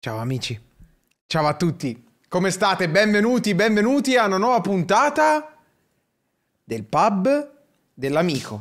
Ciao amici, ciao a tutti, come state? Benvenuti, benvenuti a una nuova puntata del pub dell'amico.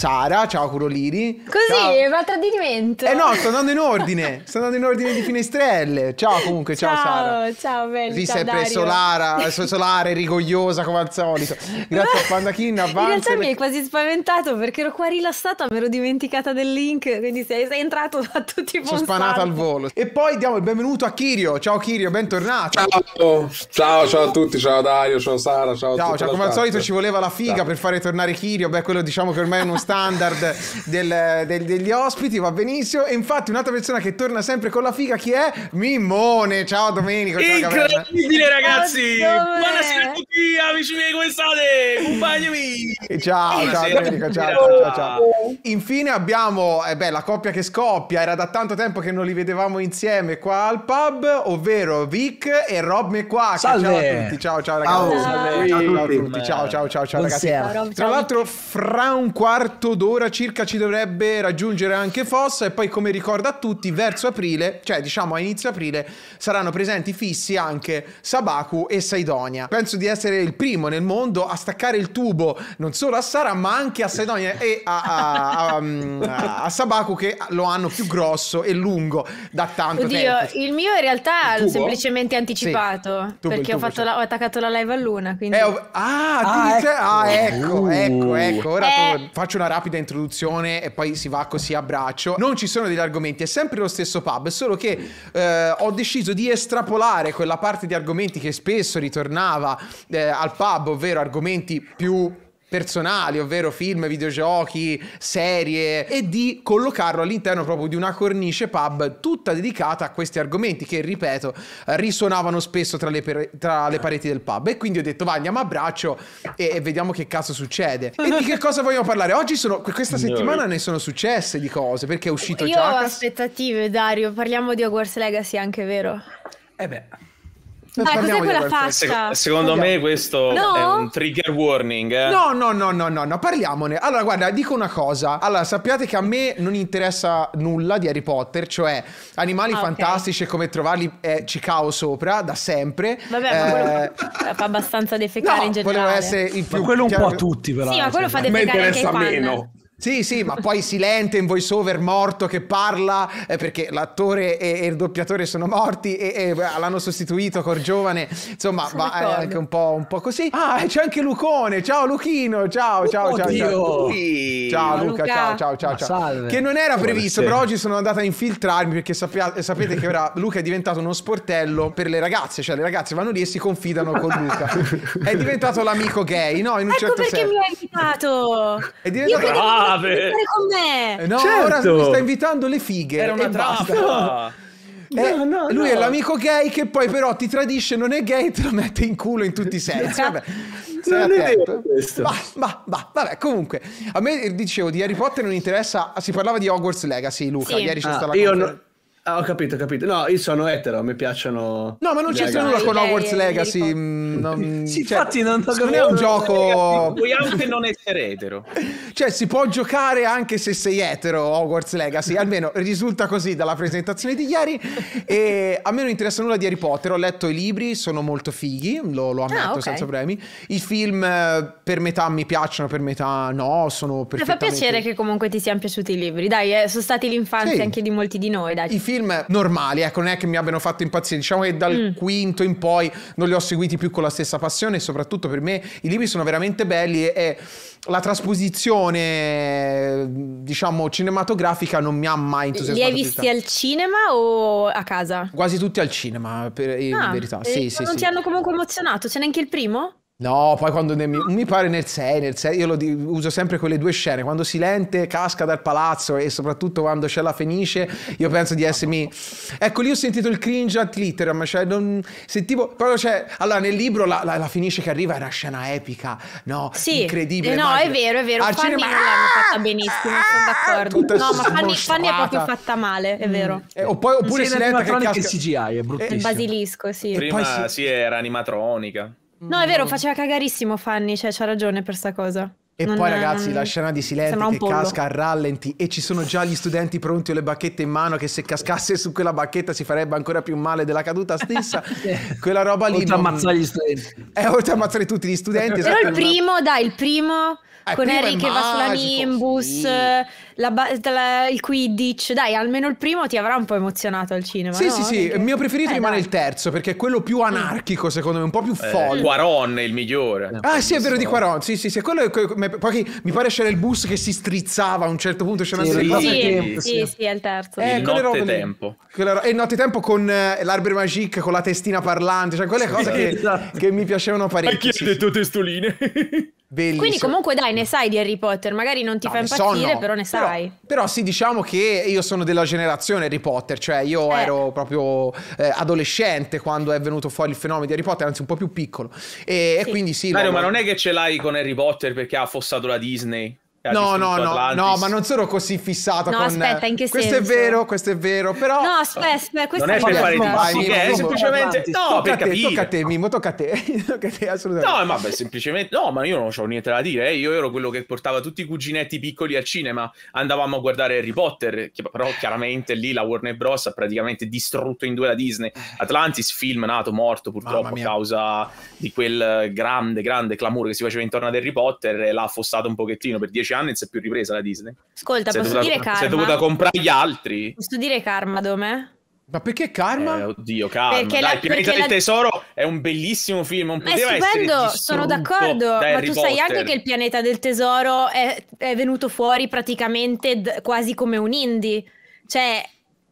Sara, ciao Curoliri. Così, ciao. va tradimento. Eh no, sto andando in ordine, sto andando in ordine di finestrelle. Ciao comunque, ciao, ciao Sara. Ciao, bello. Sì, sempre Dario. solare, rigogliosa come al solito. Grazie a Panda Kin, In realtà mi hai quasi spaventato perché ero qua rilassata, mi ero dimenticata del link, quindi sei, sei entrato a tutti i punti. Sono spanata al volo. E poi diamo il benvenuto a Kirio. Ciao Kirio, bentornato. Ciao, ciao, ciao a tutti, ciao Dario, ciao Sara, ciao. Ciao, ciao come al solito ci voleva la figa ciao. per fare tornare Kirio. Beh, quello diciamo che ormai è uno standard del, del, degli ospiti, va benissimo. E infatti un'altra persona che torna sempre con la figa, chi è? Mimone. Ciao Domenico. Incredibile ciao, ragazzi. Ah, Buonasera a tutti amici miei, come state? Compagnami. Ciao, Buonasera. ciao Domenico, ciao, ciao, ciao, ciao. Infine abbiamo eh beh, la coppia che scoppia, era da tanto tempo che non li vedevamo insieme qua al pub, ovvero Vic e Rob McQuack. Salve. Ciao a tutti, ciao ciao ragazzi. Ciao, ciao, a tutti, ciao ciao ciao, ciao ragazzi. Tra l'altro fra un quarto quarto d'ora circa ci dovrebbe raggiungere anche Fossa e poi come ricorda a tutti verso aprile, cioè diciamo a inizio aprile, saranno presenti fissi anche Sabaku e Saidonia. Penso di essere il primo nel mondo a staccare il tubo non solo a Sara ma anche a Saidonia e a, a, a, um, a Sabaku che lo hanno più grosso e lungo da tanto Oddio, tempo. il mio in realtà l'ho semplicemente anticipato sì. tubo, perché tubo, ho, cioè. la, ho, attaccato la live a luna. Quindi... Eh, ah, ah, ecco. ah, ecco. ecco, ecco, ecco, ora eh, faccio una rapida introduzione e poi si va così a braccio. Non ci sono degli argomenti, è sempre lo stesso pub, solo che eh, ho deciso di estrapolare quella parte di argomenti che spesso ritornava eh, al pub, ovvero argomenti più personali, ovvero film, videogiochi, serie, e di collocarlo all'interno proprio di una cornice pub tutta dedicata a questi argomenti che, ripeto, risuonavano spesso tra le, per- tra le pareti del pub. E quindi ho detto, va, andiamo a braccio e, e vediamo che cazzo succede. E di che cosa vogliamo parlare? Oggi sono, questa settimana ne sono successe di cose, perché è uscito Io Jackass. aspettative, Dario, parliamo di Hogwarts Legacy anche, vero? Eh beh... Ah, cos'è quella faccia? secondo me questo no? è un trigger warning. Eh? No, no, no, no, no, no, parliamone. Allora, guarda, dico una cosa. Allora, sappiate che a me non interessa nulla di Harry Potter, cioè animali ah, fantastici e come trovarli eh, ci cao sopra da sempre. Vabbè, eh... ma quello eh, fa abbastanza defecare no, in generale. Voleva essere il più ma quello un po' a tutti, però. Sì, ma eh, quello cioè. fa defecare anche i fan. meno. Sì, sì, ma poi silente in voice over morto che parla eh, perché l'attore e, e, il doppiatore sono morti e, e l'hanno sostituito col giovane. Insomma, va è anche un po', un po', così. Ah, c'è anche Lucone. Ciao Luchino. Ciao, ciao, ciao, ciao. Ciao Luca, ciao, ciao, ciao, ciao. Che non era previsto, però oggi sono andata a infiltrarmi perché sappiate, sapete che ora Luca è diventato uno sportello per le ragazze, cioè le ragazze vanno lì e si confidano con Luca. è diventato l'amico gay, no? In un ecco certo perché mi ha invitato. È diventato grave. con me. Eh, no, certo. ora mi sta invitando le fighe. Era una trappola. Eh, no, lui no. è l'amico gay che poi però ti tradisce, non è gay, te lo mette in culo in tutti i sensi. Vabbè, non è vero questo. Ma, ma, ma, vabbè, comunque, a me dicevo di Harry Potter non interessa, si parlava di Hogwarts Legacy, Luca, sì. ieri c'è ah, stata la io Ah, ho capito, ho capito. No, io sono etero, mi piacciono. No, ma non c'è nulla con Hogwarts Legacy. Mm, non, sì, cioè, infatti, non, non è un gioco. Puoi anche non essere etero. Cioè, si può giocare anche se sei etero Hogwarts Legacy. Almeno risulta così dalla presentazione di ieri. E a me non interessa nulla di Harry Potter. Ho letto i libri, sono molto fighi. Lo, lo ammetto ah, okay. senza premi. I film eh, per metà mi piacciono, per metà no. Sono perfettamente... Mi fa piacere che comunque ti siano piaciuti i libri. Dai, eh, sono stati l'infanzia sì. anche di molti di noi. Dai. I film film normali, ecco, non è che mi abbiano fatto impazzire, diciamo che dal mm. quinto in poi non li ho seguiti più con la stessa passione e soprattutto per me i libri sono veramente belli e, e la trasposizione, diciamo, cinematografica non mi ha mai entusiasmato. Li hai visti al cinema o a casa? Quasi tutti al cinema, per, in ah, verità. Eh, sì, sì, non sì. ti hanno comunque emozionato? Ce n'è anche il primo? No, poi quando ne, mi pare nel 6, nel 6 io lo, uso sempre quelle due scene, quando Silente casca dal palazzo e soprattutto quando c'è la Fenice, io penso di essermi... Ecco, lì ho sentito il cringe a ma cioè non... sentivo... Proprio c'è... Allora, nel libro la, la, la, Fenice che arriva è una scena epica, no? Sì, incredibile. Eh, no, magica. è vero, è vero, Al Fanny cinema... non l'hanno fatta benissimo, ah, sono d'accordo. No, ma Fanny, Fanny, è proprio fatta male, è mm. vero. Mm. Eh, oppure, oppure Silente che casca... Che CGI, è eh, bruttissimo. Il basilisco, sì. Prima poi, sì, era animatronica. No, è vero, mm. faceva cagarissimo Fanny, cioè c'ha ragione per sta cosa. E non, poi ragazzi non... la scena di silenzio che pollo. casca a rallenti e ci sono già gli studenti pronti con le bacchette in mano che se cascasse su quella bacchetta si farebbe ancora più male della caduta stessa. quella roba lì... Oltre non... ammazzare gli studenti. È eh, oltre ammazzare tutti gli studenti. Però il primo, dai, il primo... Eh, con Harry che va sulla Nimbus, sì la ba- la- il Quidditch, dai, almeno il primo ti avrà un po' emozionato al cinema. Sì, no? sì, sì, perché... il mio preferito eh, rimane dai. il terzo perché è quello più mm. anarchico, secondo me, un po' più eh, folle. Eh, Quaron è il migliore. No, ah, sì, è vero di Quaron. Sì, sì, sì, quello è... poi mi pare c'era il bus che si strizzava a un certo punto, c'era sì, una sì, sì, sì, sì, è il terzo. Eh, il notte tempo. Quella... E il notte tempo con eh, l'Arbre Magique con la testina parlante, cioè quelle cose che, esatto. che mi piacevano parecchio. Ma chi ha detto testoline? Bellissimo. Quindi comunque dai, ne sai di Harry Potter, magari non ti no, fa impazzire, no. però ne sai. Però, però, sì, diciamo che io sono della generazione Harry Potter, cioè io eh. ero proprio eh, adolescente quando è venuto fuori il fenomeno di Harry Potter, anzi un po' più piccolo. E, sì. e quindi sì. Mario, ma non è che ce l'hai con Harry Potter perché ha affossato la Disney? Eh, no, no, no, no, ma non sono così fissato no, con... aspetta, in che questo senso? è vero, questo è vero, però... No, aspetta, aspetta, questo non è per fare vai, è semplicemente... No, tocca a te, Tocca a te, Mimo, tocca a te, tocca a te assolutamente. No, ma beh, semplicemente... No, ma io non ho niente da dire, eh. io ero quello che portava tutti i cuginetti piccoli al cinema, andavamo a guardare Harry Potter, che però chiaramente lì la Warner Bros. ha praticamente distrutto in due la Disney. Atlantis, film nato, morto purtroppo a causa di quel grande, grande clamore che si faceva intorno ad Harry Potter, l'ha affossato un pochettino per dieci 10 anni non si è più ripresa la Disney. Ascolta, sei posso dovuta, dire Karma? Sei dovuta comprare gli altri. Posso dire Karma, Domè? Ma perché Karma? Eh, oddio, Karma. Perché Dai, la, Pianeta del la... Tesoro è un bellissimo film. Non ma eh, poteva è stupendo, sono d'accordo. Da ma tu sai anche che il Pianeta del Tesoro è, è venuto fuori praticamente quasi come un indie. Cioè,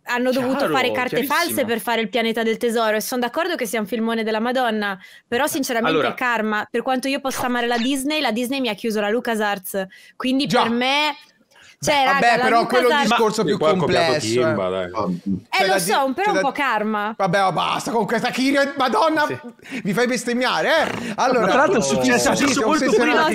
hanno Chiaro, dovuto fare carte false per fare il pianeta del tesoro e sono d'accordo che sia un filmone della Madonna, però eh, sinceramente allora, Karma, per quanto io possa amare la Disney, la Disney mi ha chiuso la LucasArts, quindi già. per me cioè, raga, vabbè, però quello è un discorso più complesso. Eh. Kimba, eh. eh cioè, lo so, però è cioè, un po' karma. Vabbè, ma oh, basta con questa Kirio, madonna, sì. mi fai bestemmiare, eh? Allora, tra l'altro è successo, molto prima.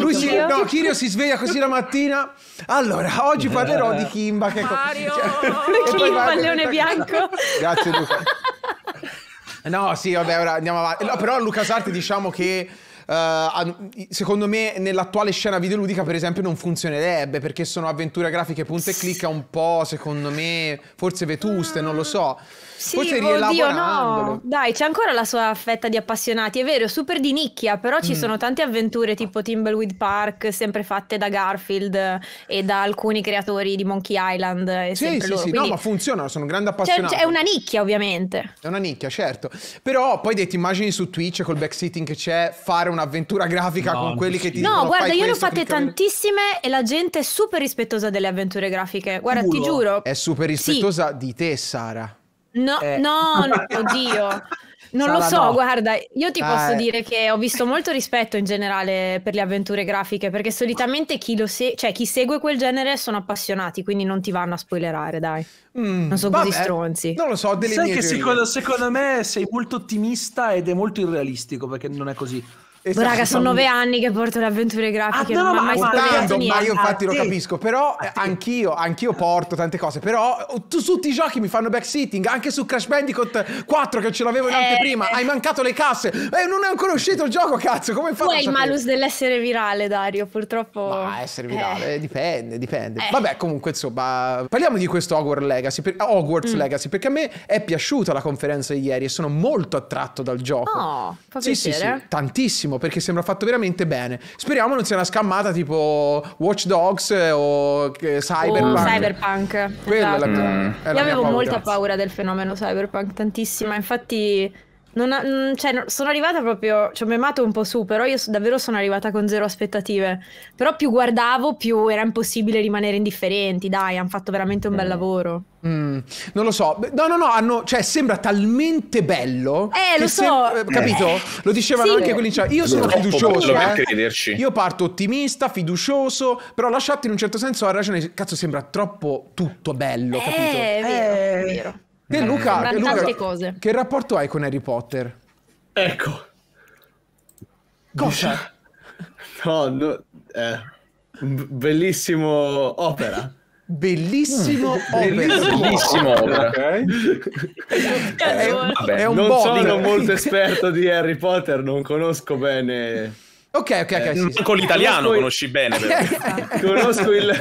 Lui si, no, Kirio si sveglia così la mattina. Allora, oggi eh. parlerò di Kimba che Mario, cioè, Kimba, leone bianco. Grazie Luca. No, sì, vabbè, ora andiamo avanti. No, però Luca Sarti diciamo che Uh, secondo me nell'attuale scena videoludica per esempio non funzionerebbe perché sono avventure grafiche punta e clicca un po' secondo me forse vetuste, non lo so. Sì, Forse oddio, no. Dai, c'è ancora la sua fetta di appassionati, è vero, super di nicchia, però ci mm. sono tante avventure tipo Timbleweed Park, sempre fatte da Garfield e da alcuni creatori di Monkey Island. E sì, sì, loro. sì, Quindi... no, ma funzionano, sono un grande cioè, appassionato. Cioè, è una nicchia, ovviamente. È una nicchia, certo. Però poi ti immagini su Twitch col backseating che c'è, fare un'avventura grafica no, con quelli che ti no, dicono No, guarda, io ne ho fatte tantissime e la gente è super rispettosa delle avventure grafiche. Guarda, Culo. ti giuro. È super rispettosa sì. di te, Sara. No, eh. no, oddio. Non Sala, lo so, no. guarda, io ti ah, posso eh. dire che ho visto molto rispetto in generale per le avventure grafiche, perché solitamente chi, lo se- cioè, chi segue quel genere sono appassionati, quindi non ti vanno a spoilerare, dai. Mm, non sono vabbè, così stronzi. Non lo so, delle Sai che secondo, secondo me sei molto ottimista ed è molto irrealistico, perché non è così. Esatto, Raga, sono nove anni che porto le avventure grafiche. Ah, no, no, ma, ma, tanto, ma io infatti lo capisco. Però eh, anch'io, anch'io porto tante cose. Però oh, tu, su tutti i giochi mi fanno backseating. Anche su Crash Bandicoot 4 che ce l'avevo in eh. anteprima. Eh. Hai mancato le casse. Eh, non è ancora uscito il gioco, cazzo. Come fai? Tu hai il malus dell'essere virale, Dario. Purtroppo. Ma essere eh. virale, eh. dipende, dipende. Vabbè, comunque, insomma, parliamo di questo Hogwarts Legacy. Per... Hogwarts mm. Legacy perché a me è piaciuta la conferenza di ieri e sono molto attratto dal gioco. No, oh, fa sì, Sì, sì, tantissimo benissimo perché sembra fatto veramente bene. Speriamo non sia una scammata tipo Watch Dogs o Cyberpunk. O oh, cyberpunk. esatto. è la, esatto. mm. è la Io avevo paura. molta paura del fenomeno Cyberpunk, tantissima. Infatti non ha, mm, cioè, sono arrivata proprio, ci cioè, ho memato un po' su, però io davvero sono arrivata con zero aspettative. Però più guardavo, più era impossibile rimanere indifferenti, dai, hanno fatto veramente un bel lavoro. Mm. Non lo so, no, no, no, hanno, cioè, sembra talmente bello. Eh, lo so. Eh. Capito? Eh. Lo dicevano sì. anche quelli, cioè, io sono Troppo fiducioso. Eh. Io parto ottimista, fiducioso, però lasciate in un certo senso ha ragione, cazzo sembra troppo tutto bello, eh, capito? È vero, è eh. vero. Te Luca, te, Luca cose. che rapporto hai con Harry Potter? Ecco. Cosa? No, no eh, bellissimo opera. Bellissimo, mm. bellissimo, bellissimo opera. Okay. è, è, vabbè, non body. sono molto esperto di Harry Potter, non conosco bene Ok, ok, ok. Eh, sì, sì. l'italiano conosco conosci il... bene. Esatto. conosco il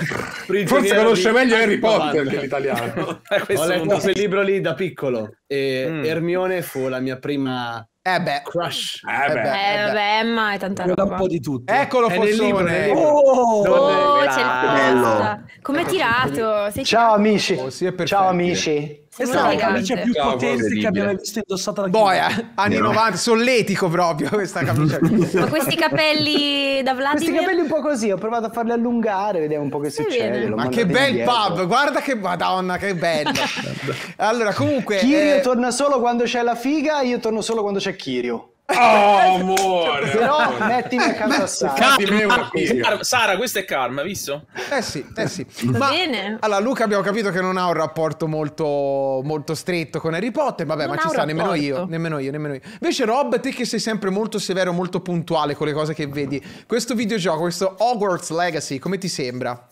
Forse conosce meglio Harry Potter che l'italiano. Ho letto quel libro lì da piccolo e mm. Hermione fu la mia prima eh beh. Crush. Eh beh, eh, eh, eh beh. Emma è tanta roba. Un po' di tutto. Eccolo eh, oh! è Fossone. Oh, oh, c'è il Come è tirato. Sei Ciao amici. Oh, sì, Ciao amici. Questa è la camicia più Ciao, potente che abbiamo visto indossata da Boia, eh, anni no. 90, solletico proprio questa camicia. Ma questi capelli da Vladimir? Questi capelli un po' così, ho provato a farli allungare, vediamo un po' che succede. Ma che bel indietro. pub, guarda che madonna, che bello. allora, comunque... Kirio eh... torna solo quando c'è la figa, io torno solo quando c'è Kirio. Oh, amore! Se no, mettimi casa a Sara. Car- Sara, questo è karma, visto? Eh sì, eh sì. Ma, Bene. Allora, Luca abbiamo capito che non ha un rapporto molto, molto stretto con Harry Potter, vabbè, non ma ci sta, nemmeno io, nemmeno io, nemmeno io. Invece Rob, te che sei sempre molto severo, molto puntuale con le cose che vedi, questo videogioco, questo Hogwarts Legacy, come ti sembra?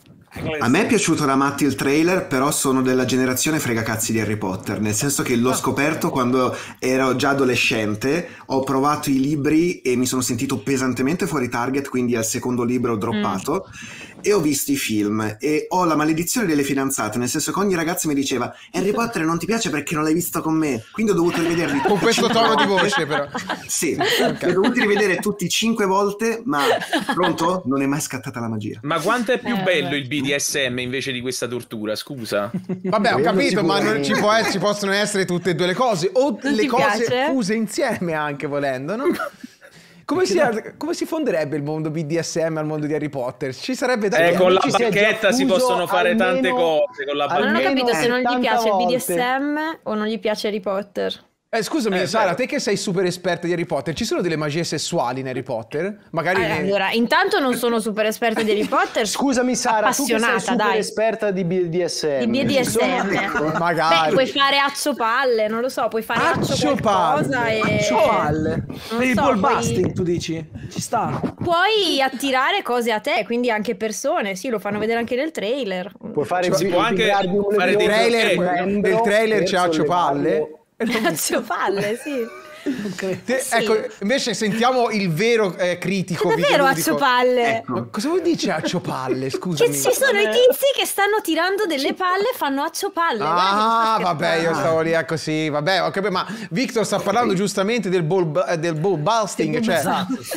A me è piaciuto da matti il trailer, però sono della generazione fregacazzi di Harry Potter, nel senso che l'ho ah, scoperto quando ero già adolescente, ho provato i libri e mi sono sentito pesantemente fuori target, quindi al secondo libro ho mm. droppato. Mm e ho visto i film e ho la maledizione delle fidanzate, nel senso che ogni ragazzo mi diceva Harry Potter non ti piace perché non l'hai visto con me, quindi ho dovuto rivederli con questo tono volte. di voce però. Sì, okay. ho dovuto rivedere tutti cinque volte, ma pronto? Non è mai scattata la magia. Ma quanto è più eh, bello vabbè. il BDSM invece di questa tortura, scusa? Vabbè, ho capito, ma non ci, può, eh, ci, possono essere tutte e due le cose o non le cose piace? use insieme anche volendo, no? Come si, da... come si, fonderebbe il mondo BDSM al mondo di Harry Potter? Ci sarebbe da Eh, con la bacchetta si possono fare almeno, tante cose. Con la Non ho capito se non gli piace il BDSM o non gli piace Harry Potter. Eh, scusami, eh, Sara, te che sei super esperta di Harry Potter, ci sono delle magie sessuali in Harry Potter? Magari. Allora, ne... allora intanto non sono super esperta di Harry Potter. Scusami, Sara, tu sei super dai. esperta di BDSM. Di BDSM. Magari. Beh, puoi fare accio palle, non lo so, puoi fare accio, accio qualcosa palle. e. Accio palle. Non il so, ball puoi... busting, tu dici? Ci sta. Puoi attirare cose a te, quindi anche persone. Sì, lo fanno vedere anche nel trailer. Puoi fare cioè, il, può il anche fare dei trailer. Nel trailer c'è accio palle. Lazio Palle, sì. Okay. Te, sì. Ecco, invece sentiamo il vero eh, critico. È vero, acciopalle. Ecco. Cosa vuol dire acciopalle? Scusami. Che ci sono i tizi che stanno tirando delle palle e fanno acciopalle. Ah, vabbè, io stavo lì, ecco sì, vabbè, okay, ma Victor sta parlando giustamente del ball, del ball busting, cioè,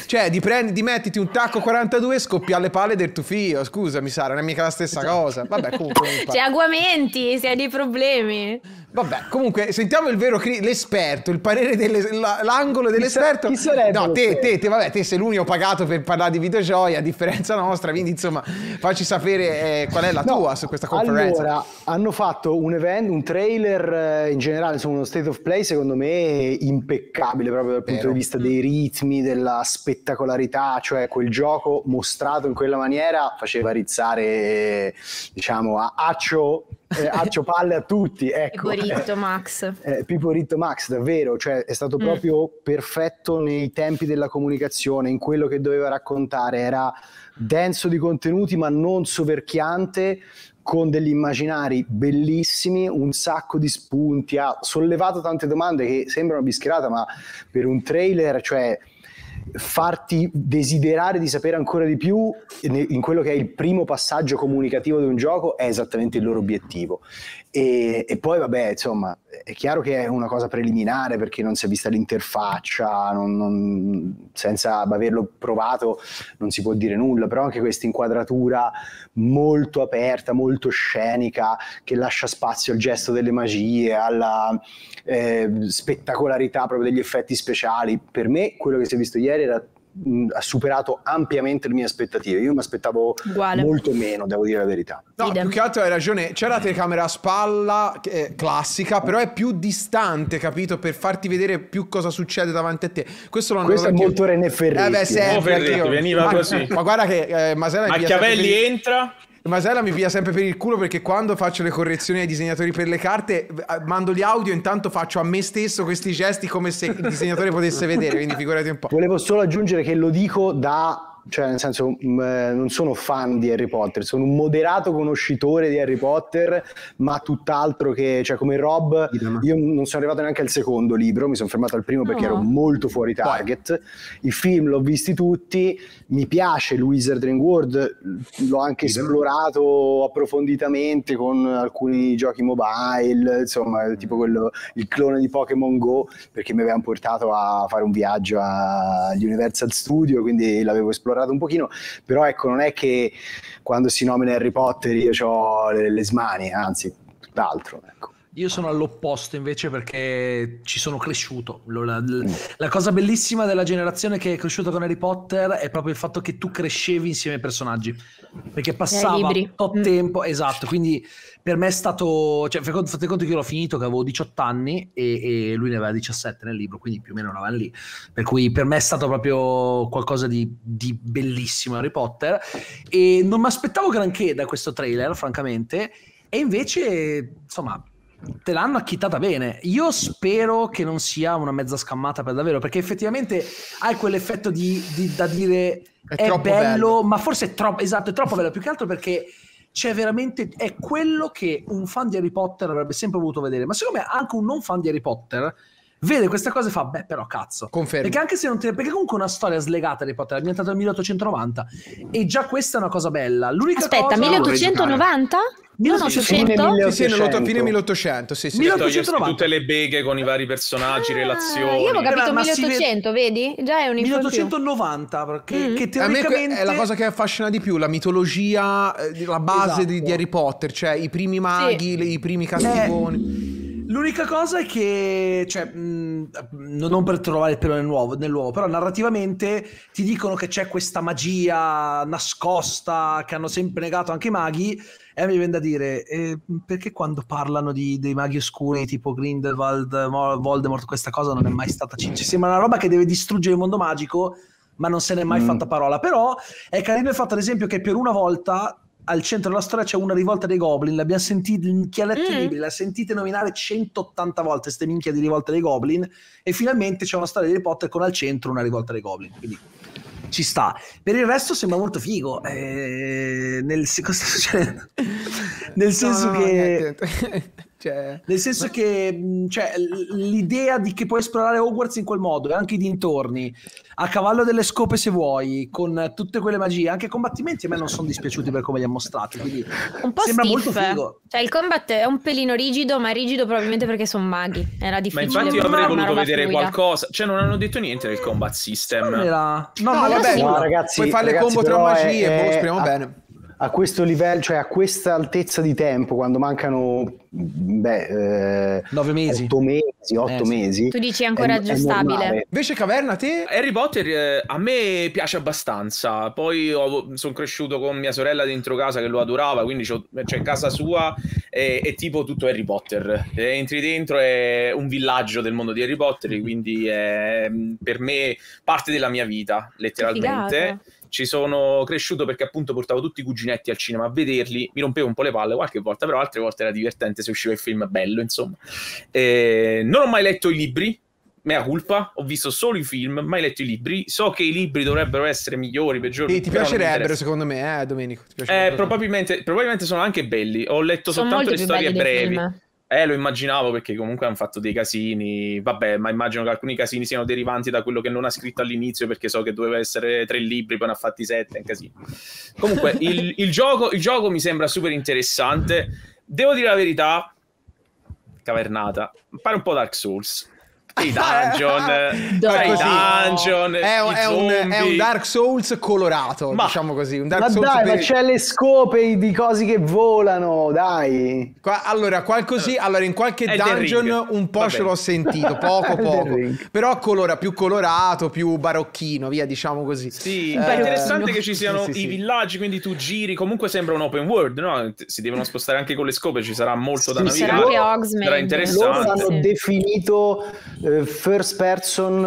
cioè di, prendi, di mettiti un tacco 42 e scoppi alle palle del tuo figlio, scusami Sara, non è mica la stessa esatto. cosa. Vabbè, comunque. C'è agguamenti, si ha dei problemi. Vabbè, comunque, sentiamo il vero l'esperto, il parere delle l'angolo dell'esperto. Chi, sa, No, te, te, te, vabbè, te sei l'unico pagato per parlare di videogioia, a differenza nostra, quindi insomma, facci sapere eh, qual è la no, tua su questa conferenza. Allora, hanno fatto un event, un trailer eh, in generale, insomma, uno state of play secondo me impeccabile proprio dal Vero. punto di vista mm. dei ritmi, della spettacolarità, cioè quel gioco mostrato in quella maniera faceva rizzare, diciamo, a accio eh, accio palle a tutti. Ecco. Piporitto eh, Max. Eh, Piporitto Max, davvero, cioè è stato mm. proprio mm. perfetto nei tempi della comunicazione, in quello che doveva raccontare, era denso di contenuti ma non soverchiante, con degli immaginari bellissimi, un sacco di spunti, ha sollevato tante domande che sembrano bischierata, ma per un trailer, cioè farti desiderare di sapere ancora di più in quello che è il primo passaggio comunicativo di un gioco è esattamente il loro obiettivo. E, e, poi vabbè, insomma, è chiaro che è una cosa preliminare perché non si è vista l'interfaccia, non, non, senza averlo provato non si può dire nulla, però anche questa inquadratura molto aperta, molto scenica, che lascia spazio al gesto delle magie, alla eh, spettacolarità proprio degli effetti speciali. Per me quello che si è visto ieri era mh, mm, ha superato ampiamente le mie aspettative. Io mi aspettavo Uguale. molto meno, devo dire la verità. No, Idem. più che altro hai ragione. C'è la telecamera a spalla eh, classica, però è più distante, capito? Per farti vedere più cosa succede davanti a te. Questo, l'hanno Questo è anch'io. molto René Ferretti. Eh beh, sempre, oh, Ferretti, veniva ma, così. Ma guarda che eh, Masera Machiavelli entra Masella mi piglia sempre per il culo perché quando faccio le correzioni ai disegnatori per le carte eh, mando gli audio intanto faccio a me stesso questi gesti come se il disegnatore potesse vedere quindi figurati un po' volevo solo aggiungere che lo dico da cioè nel senso mh, mm, eh, non sono fan di Harry Potter, sono un moderato conoscitore di Harry Potter, ma tutt'altro che, cioè come Rob, io non sono arrivato neanche al secondo libro, mi sono fermato al primo perché no. ero ah. molto fuori target, i film l'ho visti tutti, mi piace Wizarding World, l'ho anche Idem. esplorato approfonditamente con alcuni giochi mobile, insomma tipo quello, il clone di Pokémon Go, perché mi avevano portato a fare un viaggio agli Universal Studio, quindi l'avevo esplorato esplorato un pochino, però ecco, non è che quando si nomina Harry Potter io ho le, le smanie, anzi, tutt'altro. Ecco. Io sono all'opposto invece perché ci sono cresciuto. La, mm. la, cosa bellissima della generazione che è cresciuta con Harry Potter è proprio il fatto che tu crescevi insieme ai personaggi. Perché passava tot mm. tempo, esatto, quindi per me è stato, cioè fate conto che io l'ho finito che avevo 18 anni e, e, lui ne aveva 17 nel libro, quindi più o meno andavano lì, per cui per me è stato proprio qualcosa di, di bellissimo Harry Potter e non mi aspettavo granché da questo trailer, francamente, e invece, insomma, te l'hanno acchittata bene. Io spero che non sia una mezza scammata per davvero, perché effettivamente hai quell'effetto di, di da dire è, è bello, bello, ma forse è troppo, esatto, è troppo bello, più che altro perché c'è cioè, veramente è quello che un fan di Harry Potter avrebbe sempre voluto vedere ma siccome anche un non fan di Harry Potter vede questa cosa e fa, beh, però cazzo. Confermi. Perché anche se non te... Perché comunque una storia slegata Harry Potter è ambientata nel 1890 e già questa è una cosa bella. L'unica Aspetta, cosa... 1890? No, no, sì, fine 1800. Sì, sì, fine 1800, sì, sì. 1890. Tutte le beghe con i vari personaggi, ah, relazioni. Io avevo capito 1800, vede... vedi? Già è un 1890, perché mm. che teoricamente... è la cosa che affascina di più, la mitologia, eh, la base esatto. di, di, esatto. Harry Potter, cioè i primi maghi, sì. i primi castigoni. Beh L'unica cosa è che, cioè, mh, mm, non per trovare il pelo nel nuovo, però narrativamente ti dicono che c'è questa magia nascosta che hanno sempre negato anche i maghi, e mi viene da dire, eh, perché quando parlano di, dei maghi oscuri tipo Grindelwald, Voldemort, questa cosa non è mai stata... Ci cioè, sembra una roba che deve distruggere il mondo magico, ma non se n'è mai mm. fatta parola. Però è carino il fatto, ad esempio, che per una volta al centro della storia c'è una rivolta dei Goblin, l'abbiamo mm. sentita, minchia mm. terribile, la sentite nominare 180 volte queste minchia di rivolta dei Goblin e finalmente c'è una storia di Harry Potter con al centro una rivolta dei Goblin, quindi ci sta. Per il resto sembra molto figo, eh, nel, cosa sta succedendo? nel senso no, no, che... Cioè... Nel senso ma... che cioè, l'idea di che puoi esplorare Hogwarts in quel modo e anche i dintorni, a cavallo delle scope se vuoi, con tutte quelle magie, anche i combattimenti a me non sono dispiaciuti per come li ha mostrati. Quindi un po' sembra stiff. molto eh. figo. Cioè, il combat è un pelino rigido, ma è rigido probabilmente perché sono maghi. Era difficile. Ma infatti, io avrei voluto vedere fluida. qualcosa. Cioè, non hanno detto niente del combat system. Era... No, no, no, vabbè, no, ragazzi, puoi fare le combo tra magie. e Boh, speriamo ah. bene a questo livello, cioè a questa altezza di tempo, quando mancano beh, eh, 9 mesi, 8 mesi, 8 eh, sì. tu dici ancora è, aggiustabile. È Invece, Caverna, te Harry Potter eh, a me piace abbastanza. Poi sono cresciuto con mia sorella dentro casa che lo adorava, quindi c'è cioè, casa sua è, è, tipo tutto Harry Potter. Eh, entri dentro, è un villaggio del mondo di Harry Potter, quindi è mm, per me parte della mia vita, letteralmente. Figata ci sono cresciuto perché appunto portavo tutti i cuginetti al cinema a vederli, mi rompevo un po' le palle qualche volta, però altre volte era divertente se usciva il film bello, insomma. Eh, non ho mai letto i libri, mea culpa, ho visto solo i film, mai letto i libri. So che i libri dovrebbero essere migliori, peggiori. Sì, ti piacerebbero, secondo me, eh, Domenico. Eh, probabilmente, probabilmente, sono anche belli. Ho letto sono soltanto le storie brevi. Film. Eh, lo immaginavo perché comunque hanno fatto dei casini. Vabbè, ma immagino che alcuni casini siano derivanti da quello che non ha scritto all'inizio perché so che doveva essere tre libri, poi ne ha fatti sette, è un casino. Comunque, il, il, gioco, il gioco mi sembra super interessante. Devo dire la verità, cavernata, pare un po' Dark Souls i dungeon, cioè, Dai, i dungeon è, un, è, un, è, un, Dark Souls colorato, ma, diciamo così. Un Dark ma Souls dai, per... ma c'è le scope di cose che volano, dai. Qua, allora, qualcosì, allora, in qualche è dungeon un po' ce l'ho sentito, poco poco. però colora più colorato, più barocchino, via, diciamo così. Sì, eh, è interessante che ci siano sì, sì, i villaggi, quindi tu giri, comunque sembra un open world, no? Si devono spostare anche con le scope, ci sarà molto sì, da navigare. Sarà anche Oxman. Sarà interessante. Loro hanno definito eh, first person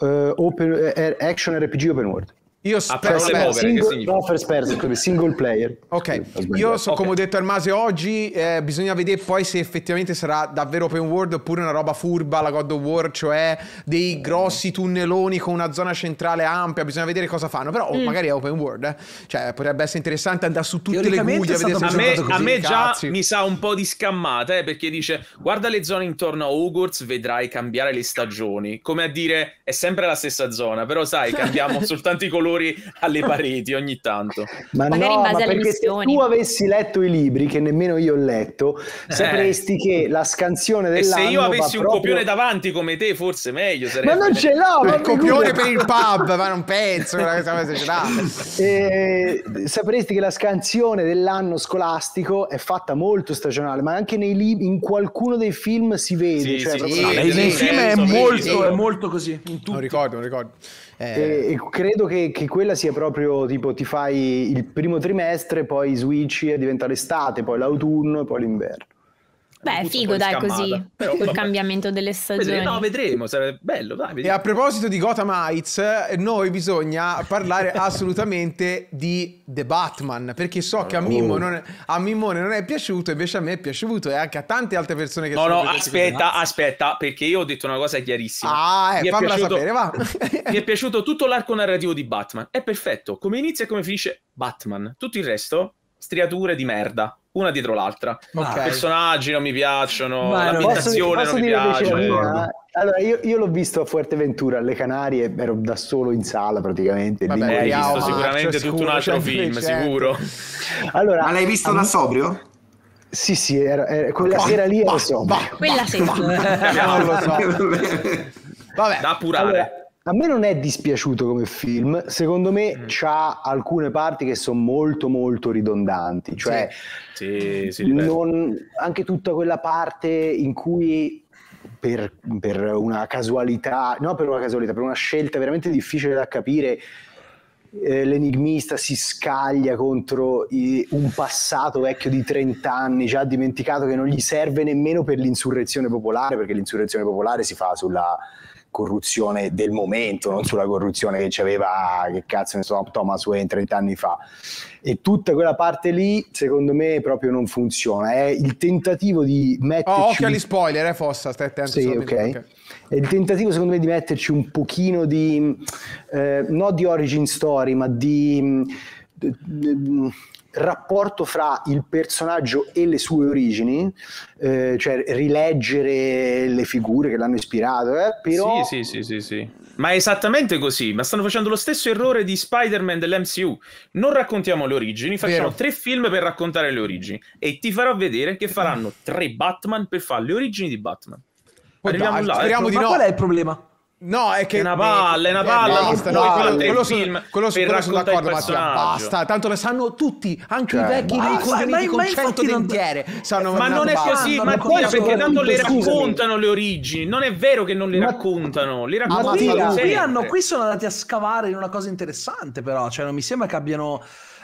eh, open, eh, action RPG open world. Io spero single, single, no, spers, single player. Ok, io so okay. come ho detto al Mase oggi, eh, bisogna vedere poi se effettivamente sarà davvero open world oppure una roba furba la God of War, cioè dei eh. grossi tunneloni con una zona centrale ampia, bisogna vedere cosa fanno, però mm. magari è open world, eh. cioè potrebbe essere interessante andare su tutte le guglie a vedere se a me, così, a me già mi sa un po' di scammata, eh, perché dice "Guarda le zone intorno a Hogwarts, vedrai cambiare le stagioni", come a dire è sempre la stessa zona, però sai, cambiamo soltanto i colori errori alle pareti ogni tanto. ma Magari no, in base alle missioni. Se tu avessi letto i libri, che nemmeno io ho letto, eh. sapresti eh. che la scansione dell'anno. E se io avessi un proprio... copione davanti come te, forse meglio sarebbe. Ma non ce l'ho! il copione per il pub, ma non penso che questa cosa ce l'ha. Eh, sapresti che la scansione dell'anno scolastico è fatta molto stagionale, ma anche nei libri, in qualcuno dei film si vede. Sì, cioè, sì, sì, nei film è molto, è molto così. Non ricordo, non ricordo. Eh... E, credo che, che, quella sia proprio tipo ti fai il primo trimestre, poi switchi e diventa l'estate, poi l'autunno e poi l'inverno. Beh, figo, dai, scammata. così. Però, il cambiamento delle stagioni. Vedremo, no, vedremo, sarebbe bello, dai. Vedremo. E a proposito di Gotham Heights, noi bisogna parlare assolutamente di The Batman, perché so che a, oh. Mimmo non è, a Mimone non è piaciuto, invece a me è piaciuto e anche a tante altre persone che... No, sono no, no, aspetta, aspetta, perché io ho detto una cosa chiarissima. Ah, eh, fammela piaciuto, sapere, va. mi è piaciuto tutto l'arco narrativo di Batman, è perfetto, come inizia e come finisce Batman, tutto il resto striature di merda una dietro l'altra. Okay. Ah, personaggi non mi piacciono, Ma l'ambientazione posso, posso non mi piace. Allora, io, io, l'ho visto a Fuerteventura, alle Canarie, ero da solo in sala praticamente. Vabbè, hai visto sicuramente cioè, tutto un altro film, cioè, certo. sicuro. Allora, Ma l'hai visto da sobrio? Sì, sì, era, era, quella bah, sera lì bah, ero sobrio. Quella sera. non lo so. Vabbè. Da appurare. Allora, a me non è dispiaciuto come film, secondo me mm. ha alcune parti che sono molto molto ridondanti, cioè sì. Sì, sì, non, anche tutta quella parte in cui per, per, una casualità, no per una casualità, per una scelta veramente difficile da capire, eh, l'enigmista si scaglia contro i, un passato vecchio di 30 anni, già dimenticato che non gli serve nemmeno per l'insurrezione popolare, perché l'insurrezione popolare si fa sulla corruzione del momento, non sulla corruzione che c'aveva, che cazzo ne so, Thomas Wayne 30 anni fa. E tutta quella parte lì, secondo me, proprio non funziona. È il tentativo di metterci... Oh, occhio agli spoiler, eh, Fossa, stai attento. Sì, ok. È il tentativo, secondo me, di metterci un pochino di... Eh, non di origin story, ma di... di, mm, di rapporto fra il personaggio e le sue origini, eh, cioè rileggere le figure che l'hanno ispirato, eh, però... Sì, sì, sì, sì, sì. Ma è esattamente così, ma stanno facendo lo stesso errore di Spider-Man dell'MCU. Non raccontiamo le origini, facciamo Vero. tre film per raccontare le origini e ti farò vedere che faranno tre Batman per fare le origini di Batman. Oh, dai, eh. speriamo di ma no. qual è il problema? No, è che... È una palla, è una palla, eh, basta, no, quello, quello, film quello, per quello sono d'accordo, Mattia, basta, tanto ne sanno tutti, anche cioè, i vecchi ma, contenuti ma, con ma, cento dentiere sanno Ma non è così, ma poi perché tanto le raccontano le origini, non è vero che non le raccontano, le raccontano qui, hanno, qui sono andati a scavare in una cosa interessante però, cioè non mi sembra che abbiano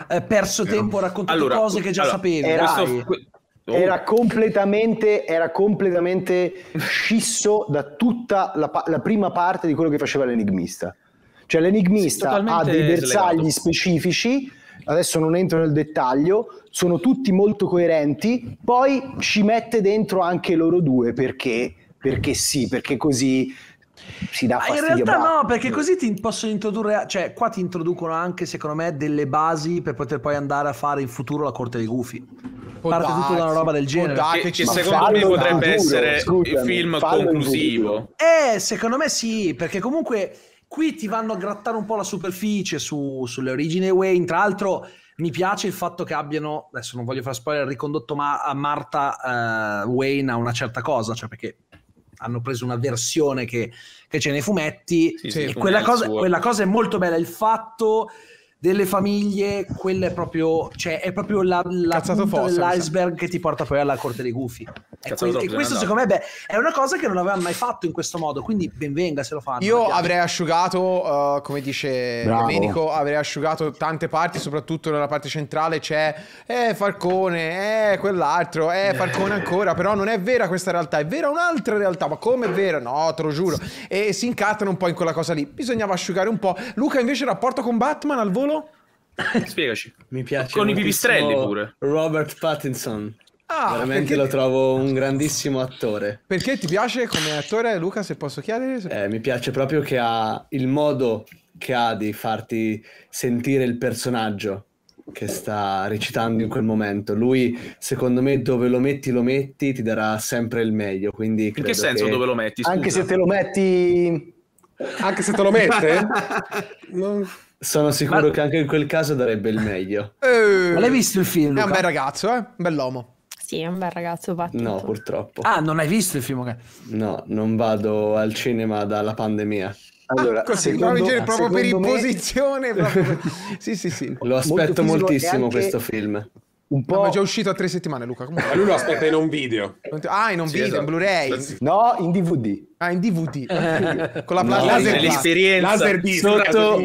eh, perso tempo a raccontare cose che già sapevi, eh, questo, Oh. Era, completamente, era completamente scisso da tutta la, la, prima parte di quello che faceva l'enigmista. Cioè l'enigmista sì, ha dei bersagli slegato. specifici, adesso non entro nel dettaglio, sono tutti molto coerenti, poi ci mette dentro anche loro due perché perché sì, perché così si dà fastidio. Ma in realtà bravo. no, perché eh. così ti possono introdurre, cioè qua ti introducono anche secondo me delle basi per poter poi andare a fare in futuro la corte dei gufi. Può oh, Parte tutta una roba del oh, genere. Darsi, che, che secondo me potrebbe futuro, essere scusami, film conclusivo. Eh, secondo me sì, perché comunque qui ti vanno a grattare un po' la superficie su, sulle origini Wayne, tra l'altro mi piace il fatto che abbiano, adesso non voglio far spoiler, ricondotto ma- a Marta uh, eh, Wayne a una certa cosa, cioè perché hanno preso una versione che, che c'è nei fumetti sì, sì, e quella cosa, quella cosa, è molto bella, il fatto delle famiglie, quella è proprio, cioè, è proprio la, la punta dell'iceberg che ti porta poi alla corte dei gufi. E, e questo secondo me beh, è una cosa che non aveva mai fatto in questo modo, quindi benvenga se lo fanno. Io avrei asciugato, uh, come dice Bravo. Domenico, avrei asciugato tante parti, soprattutto nella parte centrale c'è eh, Falcone, eh, quell'altro, eh, Falcone ancora, però non è vera questa realtà, è vera un'altra realtà, ma come è vera? No, te lo giuro. E si incattano un po' in quella cosa lì. Bisognava asciugare un po'. Luca invece il rapporto con Batman al volo Spiegaci. Mi piace. Con i pipistrelli pure. Robert Pattinson. Ah, Veramente perché... lo trovo un grandissimo attore. Perché ti piace come attore, Luca, se posso chiedere? Se... Eh, mi piace proprio che ha il modo che ha di farti sentire il personaggio che sta recitando in quel momento. Lui, secondo me, dove lo metti, lo metti, ti darà sempre il meglio. Quindi in che senso che... dove lo metti? Scusa. Anche se te lo metti... Anche se te lo mette? non... Sono sicuro Ma... che anche in quel caso darebbe il meglio. Eh... Ma l'hai visto il film? Luca? È un bel ragazzo, eh? Un bell'uomo. Sì, è un bel ragazzo battuto. No, purtroppo. Ah, non hai visto il film? Okay. No, non vado al cinema dalla pandemia. Ah, allora, ah, così, secondo, genere, proprio per imposizione. Me... sì, sì, sì. Lo aspetto Molto moltissimo anche... questo film. Un po'... No, ma è già uscito a tre settimane, Luca. Comunque... lui lo aspetta in un video. Ah, in un sì, video, esatto. in Blu-ray. No, in DVD. Ah, in DVD. Con la no, laser, l'esperienza laser disc, sotto,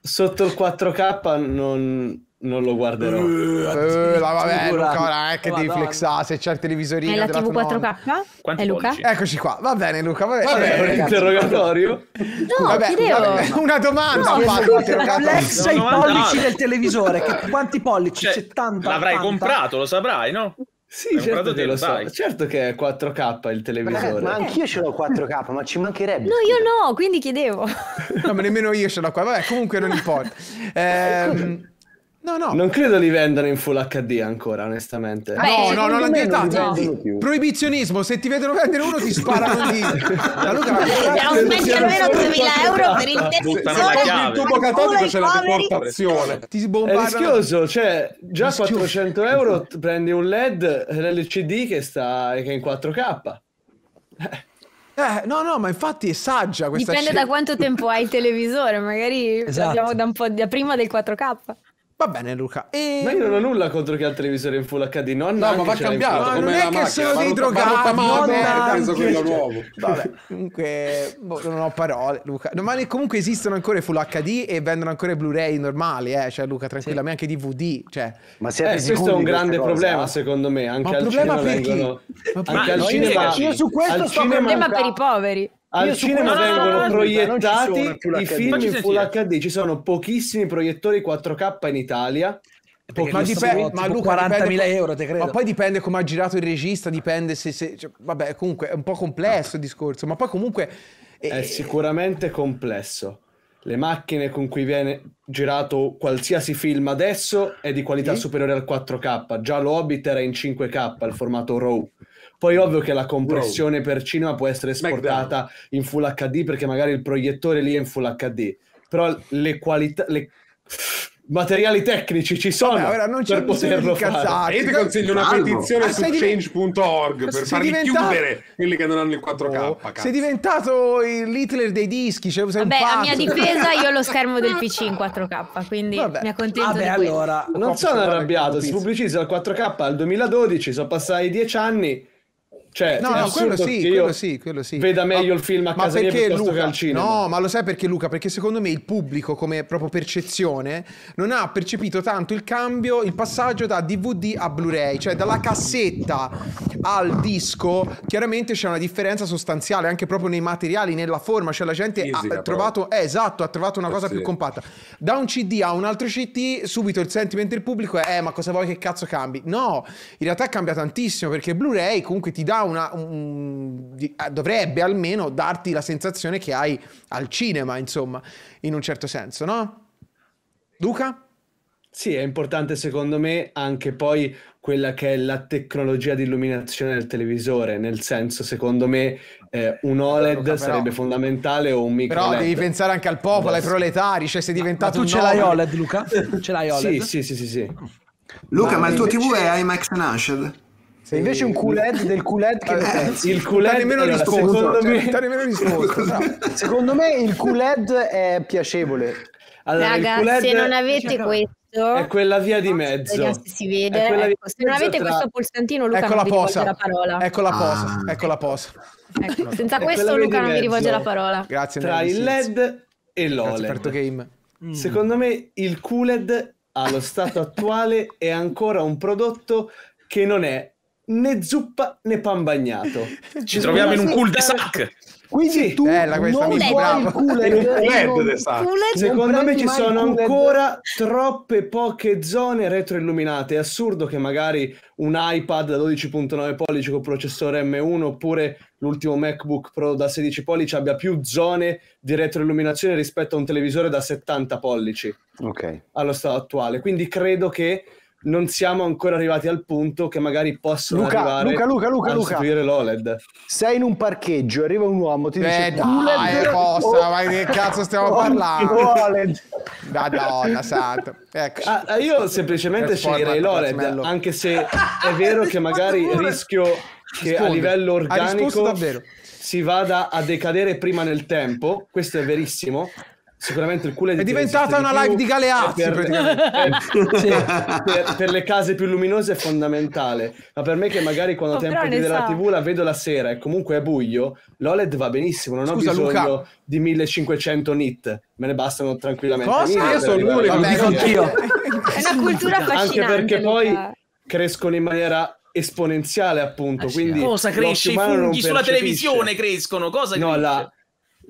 sotto il 4K non, non lo guarderò. Uh, vabbè, Luca, ora è che Madonna. devi flexare se c'è il televisorino. È la TV 4K? Quanti è Luca? Eccoci qua. Va bene, Luca. Va bene. Vabbè, un interrogatorio. No, vabbè, vabbè, una domanda. No, flexa i pollici del televisore. Che, quanti pollici? Cioè, 70. L'avrai comprato, lo saprai, no? Sì, certo che lo so. Certo che è 4K il televisore. Ma, ma anch'io ce l'ho 4K, ma ci mancherebbe. No, io no, quindi chiedevo. no, ma nemmeno io ce l'ho qua. Vabbè, comunque non importa. Eh, No, no. Non credo li vendano in full HD ancora, onestamente. Beh, no, no, non l'ha vietato. No. Proibizionismo, se ti vedono vendere uno ti sparano lì. La Luca, Auspetta almeno 2000 euro per il testo. la Il tubo catodico c'è la deportazione. Ti sbombardano. È rischioso, cioè già rischioso. 400 euro prendi un LED LCD che, sta, che è in 4K. Eh. no, no, ma infatti è saggia questa Dipende da quanto tempo hai il televisore, magari esatto. da un po' da prima del 4K. Va bene, Luca. E... Ma io non ho nulla contro chi ha il televisore in full HD. Non no, ma va cambiato. non è che sono dei drogati. Ma ha quello nuovo. Vabbè, comunque, boh, non ho parole, Luca. Domani comunque esistono ancora i full HD e vendono ancora i Blu-ray normali, eh. Cioè, Luca, tranquillamente, sì. anche DVD. Cioè. Ma siete eh, questo è un grande problema, cosa? secondo me. Anche ma al problema cinema vengono... Ma anche al cinema... Io su questo sto problema per i poveri al cinema vengono proiettati i film in Full HD, ci sono pochissimi proiettori 4K in Italia. Ma, dipende, ma Luca 40.000 euro, te credo. Ma poi dipende come ha girato il regista, dipende se... se cioè, vabbè, comunque è un po' complesso il discorso, ma poi comunque... Eh, è sicuramente complesso. Le macchine con cui viene girato qualsiasi film adesso è di qualità sì? superiore al 4K. Già lo era in 5K, il formato RAW. Poi ovvio che la compressione wow. per cinema può essere esportata in Full HD perché magari il proiettore lì è in Full HD. Però le qualità... Le materiali tecnici ci sono Vabbè, ora non per poterlo fare. Io ti consiglio una petizione ah, su change.org per farli diventato... chiudere quelli che non hanno il 4K. Oh, sei diventato l'Hitler dei dischi. Cioè Vabbè, a mia difesa io ho lo schermo del PC in 4K, quindi Vabbè. mi accontento Vabbè, allora, Non sono arrabbiato, si pubblicizza il 4K al 2012, sono passati dieci anni cioè, no, no quello, sì, quello, sì, quello sì, Veda meglio ma, il film a casa mia piuttosto Luca, che al cinema. No, ma lo sai perché Luca? Perché secondo me il pubblico, come proprio percezione, non ha percepito tanto il cambio, il passaggio da DVD a Blu-ray, cioè dalla cassetta al disco, chiaramente c'è una differenza sostanziale anche proprio nei materiali, nella forma, cioè la gente Fisica, ha trovato, eh, esatto, ha trovato una eh, cosa eh, più compatta. Da un CD a un altro CD, subito il sentimento del pubblico è, eh, ma cosa vuoi che cazzo cambi? No, in realtà cambia tantissimo perché Blu-ray comunque ti dà una, un, ah, dovrebbe almeno darti la sensazione che hai al cinema, insomma, in un certo senso, no? Luca? Sì, è importante secondo me anche poi quella che è la tecnologia di illuminazione del televisore, nel senso secondo me eh, un OLED però, sarebbe fondamentale o un micro Però LED. devi pensare anche al popolo, ai proletari, cioè sei diventato ma, ma tu un ce l'hai OLED Luca? ce l'hai OLED? Sì, sì, sì, sì, sì. Luca, ma, ma il tuo invece... TV è IMAX Enhanced? Se invece un QLED del culed che eh, pensi? Il culed nemmeno risposto, nemmeno cioè, risposto. secondo me il QLED è piacevole. Allora, Raga, se non avete cioè, questo è quella via di mezzo. Se, si vede. Ecco, se non avete tra... questo pulsantino Luca ecco non vi rivolge la parola. Ecco la posa, ah. ecco la posa. Ecco. ecco senza questo Luca non vi rivolge la parola. Grazie Tra il led e l'OLED. Mm. Secondo me il QLED allo stato attuale è ancora un prodotto che non è né zuppa né pan bagnato. Ci troviamo in un cul-de-sac. Quindi sì, tu bella questa non vuoi il cooler, Secondo me ci sono ancora troppe poche zone retroilluminate. È assurdo che magari un iPad da 12.9 pollici con processore M1 oppure l'ultimo MacBook Pro da 16 pollici abbia più zone di retroilluminazione rispetto a un televisore da 70 pollici okay. allo stato attuale. Quindi credo che non siamo ancora arrivati al punto che magari possono Luca, arrivare Luca, Luca, Luca, a sostituire l'OLED. Sei in un parcheggio, arriva un uomo, ti dice... Eh dai, posta, oh, ma che cazzo stiamo oh, parlando? OLED. Oh, Madonna santa. Ecco. Ah, ah io semplicemente sceglierei l'OLED, anche se è vero che magari rischio che a livello organico si vada a decadere prima nel tempo, questo è verissimo, Sicuramente il culo è diventata una live di Galeazzi per, sì. per, per, le case più luminose è fondamentale, ma per me che magari quando oh, ho tempo di vedere la TV la vedo la sera e comunque è buio, l'OLED va benissimo, non Scusa, ho bisogno Luca. di 1500 nit, me ne bastano tranquillamente. Cosa? Io sono l'unico, lo dico È una cultura fascinante. Anche perché poi crescono in maniera esponenziale appunto, ah, quindi cosa cresce i funghi sulla televisione crescono, cosa No, cresce? la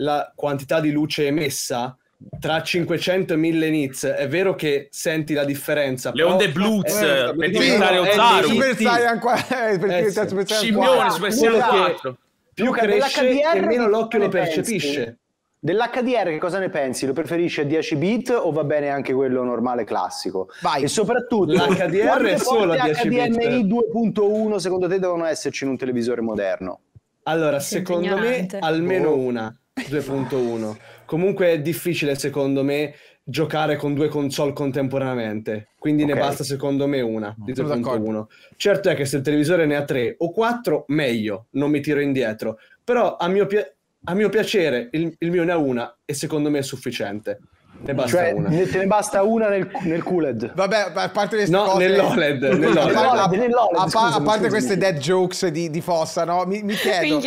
la quantità di luce emessa tra 500 e 1000 nits è vero che senti la differenza le onde blues eh, eh per diventare eh, Ozaru Super Saiyan 4 eh, Scimmione Super Saiyan 4 esatto. più cresce e meno l'occhio lo percepisce Dell'HDR che cosa ne pensi? Lo preferisci a 10 bit o va bene anche quello normale classico? Vai. E soprattutto l'HDR è solo a 10 HDMI bit. 2.1 secondo te devono esserci in un televisore moderno? Allora, secondo me almeno boh. una 2.1. Comunque è difficile secondo me giocare con due console contemporaneamente, quindi okay. ne basta secondo me una di 2.1. Certo è che se il televisore ne ha tre o quattro, meglio, non mi tiro indietro, però a mio, pi- a mio piacere il, il mio ne ha una e secondo me è sufficiente. Ne basta cioè, una. Ne, te ne basta una nel, nel QLED. Vabbè, a parte queste no, cose... nell'OLED. nell'OLED. A, a, a, scusami, a parte queste dead jokes di, di Fossa, no? Mi, mi chiedo,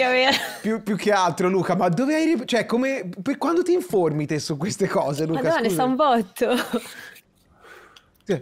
più, più, che altro, Luca, ma dove hai... Cioè, come... Per quando ti informi te su queste cose, Luca? Madonna, ne sa un botto.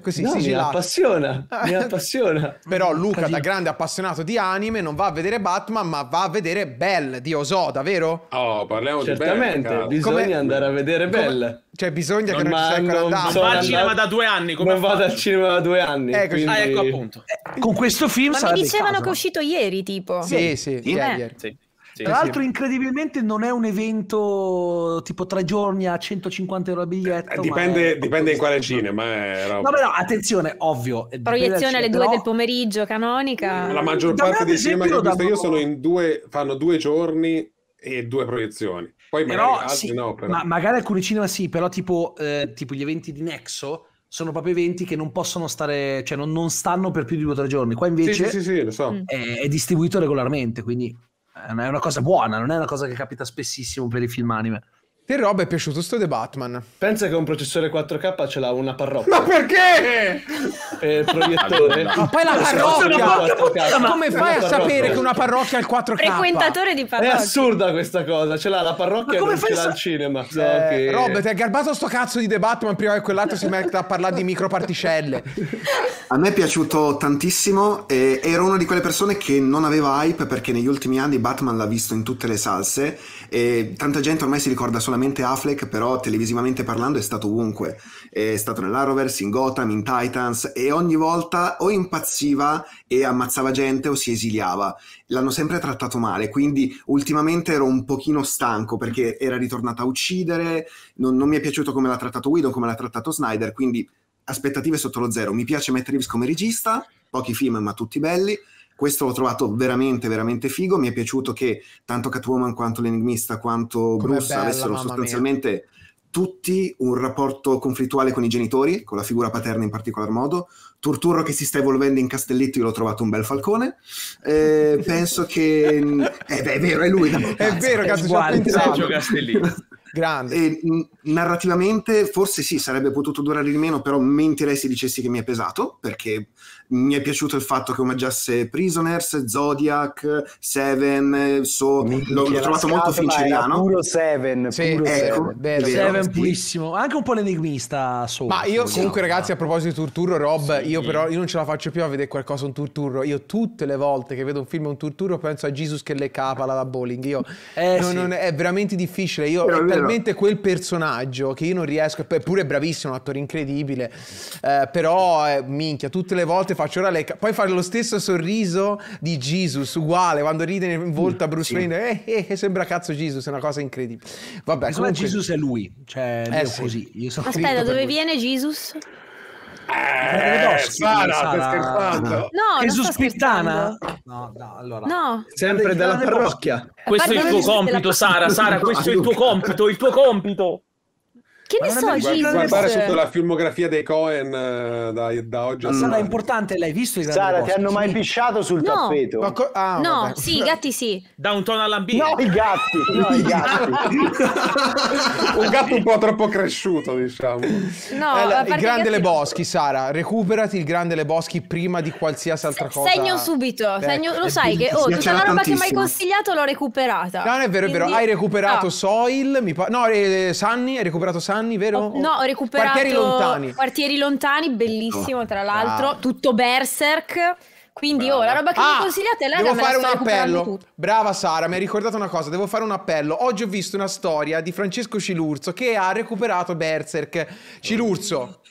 Così, no, mi appassiona, mi appassiona. Però mm, Luca, da grande appassionato di anime, non va a vedere Batman, ma va a vedere Belle di Osoda, vero? Oh, parliamo Certamente, di Belle. bisogna come... andare a vedere Belle. Come... Cioè, bisogna non che non ci sia ancora andato. Non va al cinema da due anni. Come non vado al cinema da due anni. Ecco, quindi... ah, ecco appunto. Con questo film Ma mi dicevano che è uscito ieri, tipo. Sì, sì, sì, sì, eh. ieri. sì. Sì, Tra l'altro, sì. incredibilmente, non è un evento tipo tre giorni a 150 euro a eh, biglietto. Eh, dipende, dipende in quale cinema. È eh, roba. No, però attenzione, ovvio. Eh, Proiezione alle 2 però... del pomeriggio, canonica. La maggior da parte dei cinema che ho visto io sono in due, fanno due giorni e due proiezioni. Poi però, magari sì, no, però. Ma magari alcuni cinema sì, però tipo, eh, tipo gli eventi di Nexo sono proprio eventi che non possono stare, cioè non, non stanno per più di due o tre giorni. Qua invece sì, sì, sì, so. Mm. è, è, distribuito regolarmente, quindi eh, è una cosa buona, non è una cosa che capita spessissimo per i film anime. Te Rob è piaciuto sto The Batman. Pensa che un processore 4K ce l'ha una parrocchia. Ma perché? Eh, proiettore. Ma poi la parrocchia. Come fai a sapere che una parrocchia ha il 4K? Frequentatore di parrocchia. È assurda questa cosa. Ce l'ha la parrocchia e ce l'ha il cinema. Eh, Rob, ti hai garbato sto cazzo di The Batman prima che quell'altro si metta a parlare di microparticelle. A me è piaciuto tantissimo e ero una di quelle persone che non aveva hype perché negli ultimi anni Batman l'ha visto in tutte le salse e tanta gente ormai si ricorda solamente sicuramente Affleck, però televisivamente parlando è stato ovunque. È stato nell'Arrowverse, in Gotham, in Titans e ogni volta o impazziva e ammazzava gente o si esiliava. L'hanno sempre trattato male, quindi ultimamente ero un pochino stanco perché era ritornata a uccidere, non, non mi è piaciuto come l'ha trattato Whedon, come l'ha trattato Snyder, quindi aspettative sotto lo zero. Mi piace Matt Reeves come regista, pochi film ma tutti belli questo l'ho trovato veramente, veramente figo. Mi è piaciuto che tanto Catwoman quanto l'Enigmista quanto Come Bruce bella, avessero sostanzialmente mia. tutti un rapporto conflittuale con i genitori, con la figura paterna in particolar modo. Turturro che si sta evolvendo in Castellitto, io l'ho trovato un bel falcone. Eh, penso che... Mm, eh, beh, è vero, è lui. No, è vero, cazzo, è uguale, Sergio Castellitto. Grande. E, mm, narrativamente forse sì, sarebbe potuto durare di meno, però mentirei se dicessi che mi è pesato, perché mi è piaciuto il fatto che omaggiasse Prisoners, Zodiac, Seven, so, l'ho, l'ho trovato molto finceriano. Puro Seven, sì, puro ecco, Seven, seven purissimo, anche un po' l'enigmista solo. Ma io diciamo. comunque ragazzi a proposito di Turturro, Rob, sì. io però io non ce la faccio più a vedere qualcosa un Turturro, io tutte le volte che vedo un film un Turturro penso a Jesus che le capa la bowling, io eh, no, sì. non, è veramente difficile, io però, talmente quel personaggio che io non riesco, eppure è bravissimo, un attore incredibile, eh, però eh, minchia, tutte le volte faccio ora le... Poi fare lo stesso sorriso di Jesus, uguale, quando ride in mm, volto a Bruce Wayne, eh, eh, sembra cazzo Jesus, è una cosa incredibile. Vabbè, Insomma comunque... Jesus è lui, cioè eh lui è sì. così. Aspetta, dove lui. viene Jesus? Eh, Sara, stai scherzando? No, Gesù Spittana? No, no, allora. No. Sempre della parrocchia. Questo è il tuo compito, Sara, Sara, questo è il tuo compito, il tuo compito. Che ne so, guarda, Jesus. Guardare sotto la filmografia dei Cohen eh, da, da oggi a mm. Sara è importante, l'hai visto? Sara, ti hanno mai sì. pisciato sul no. tappeto? no, co- ah, no sì, i gatti sì. Da un tono all'ambito. No, i gatti, no, i gatti. un gatto un po' troppo cresciuto, diciamo. No, allora, eh, il grande Le Boschi, Sara, recuperati il grande Le Boschi prima di qualsiasi altra cosa. Segno subito, Beh, ecco. segno, lo sai che oh, tutta la roba che mi hai consigliato l'ho recuperata. No, non è vero, è vero, Quindi... hai recuperato ah. Soil, mi pa- no, eh, Sunny, hai recuperato Sunny anni, vero? no, ho recuperato Quartieri lontani. Quartieri lontani, bellissimo tra l'altro, ah. tutto berserk. Quindi Brava. oh, la roba che ah, mi consigliate è la Devo fare un appello. Brava Sara, mi hai ricordato una cosa, devo fare un appello. Oggi ho visto una storia di Francesco Cilurzo che ha recuperato Berserk. Cilurzo.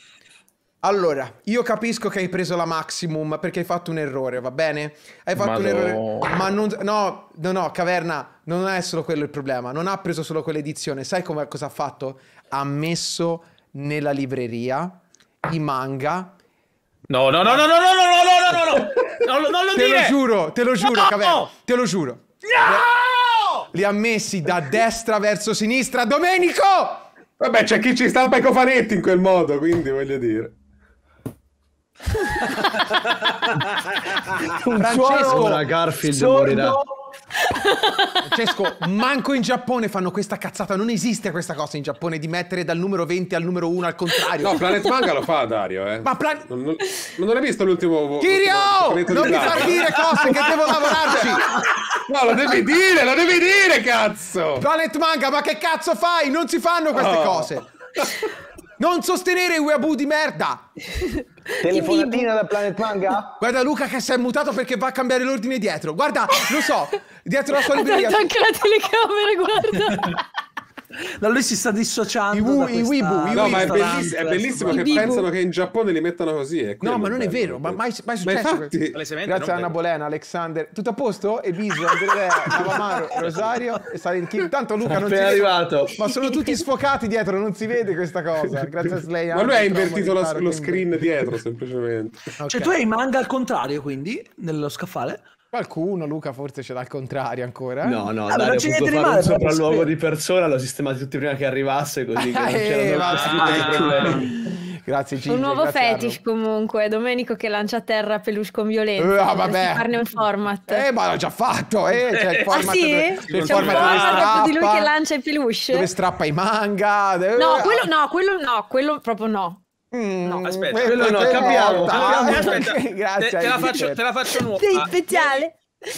Allora, io capisco che hai preso la maximum perché hai fatto un errore, va bene? Hai fatto ma un errore, ma non no, no, no, Caverna, non è solo quello il problema, non ha preso solo quell'edizione. Sai come cosa ha fatto? ha messo nella libreria i manga. No, no, no, no, no, no, no, no, no, no, no, non lo te dire. lo giuro, te lo giuro, no! Cavello, te lo giuro. No! Li ha messi da destra verso sinistra, Domenico! Vabbè, c'è chi ci stampa i cofanetti in quel modo, quindi voglio dire. Francesco, Garfield sordo, morirà Francesco, manco in Giappone fanno questa cazzata. Non esiste questa cosa in Giappone di mettere dal numero 20 al numero 1 al contrario. No, Planet Manga lo fa Dario, eh. Ma Plan- non, non, non hai visto l'ultimo... Kirio! non mi far dire cose che devo lavorarci! No, lo devi dire, lo devi dire, cazzo! Planet Manga, ma che cazzo fai? Non si fanno queste oh. cose! Non sostenere i weaboo di merda! Telefonatina da Planet Manga? Guarda Luca che si è mutato perché va a cambiare l'ordine dietro. Guarda, lo so, dietro la sua libreria. Ha anche la telecamera, guarda. da lui si sta dissociando. I, wu, questa... i Weibo, i no, ma è bellissimo, è bellissimo che pensano che in Giappone li mettano così. no, ma non è vero, ma mai, mai successo. Ma infatti... Grazie a Anna Bolena, Alexander. Tutto a posto? E Biso, Andrea, Avamaro, Rosario e Silent King. Tanto Luca non si arrivato. ma sono tutti sfocati dietro, non si vede questa cosa. Grazie a Slayer. Ma lui ha invertito lo, screen dietro, semplicemente. Cioè tu hai i manga al contrario, quindi, nello scaffale? Qualcuno, Luca, forse ce l'ha al contrario ancora. No, no, ah, Dario ha potuto fare male, un sopralluogo di persona, l'ho sistemato tutti prima che arrivasse, così che non eh, c'erano ah, eh, Grazie Gigi, Un nuovo fetish comunque, Domenico che lancia a terra peluche con violenza, ah, vabbè. farne un format. Eh, ma l'ho già fatto, eh, c'è il ah, format, ah, sì? c'è il format, format strappa, di lui che lancia i peluche. Dove strappa i manga. Dove... No, quello no, quello no, quello proprio no. Mm, no, aspetta, quello no, cambiamo. te, te, la faccio, te la certo. faccio nuova. speciale.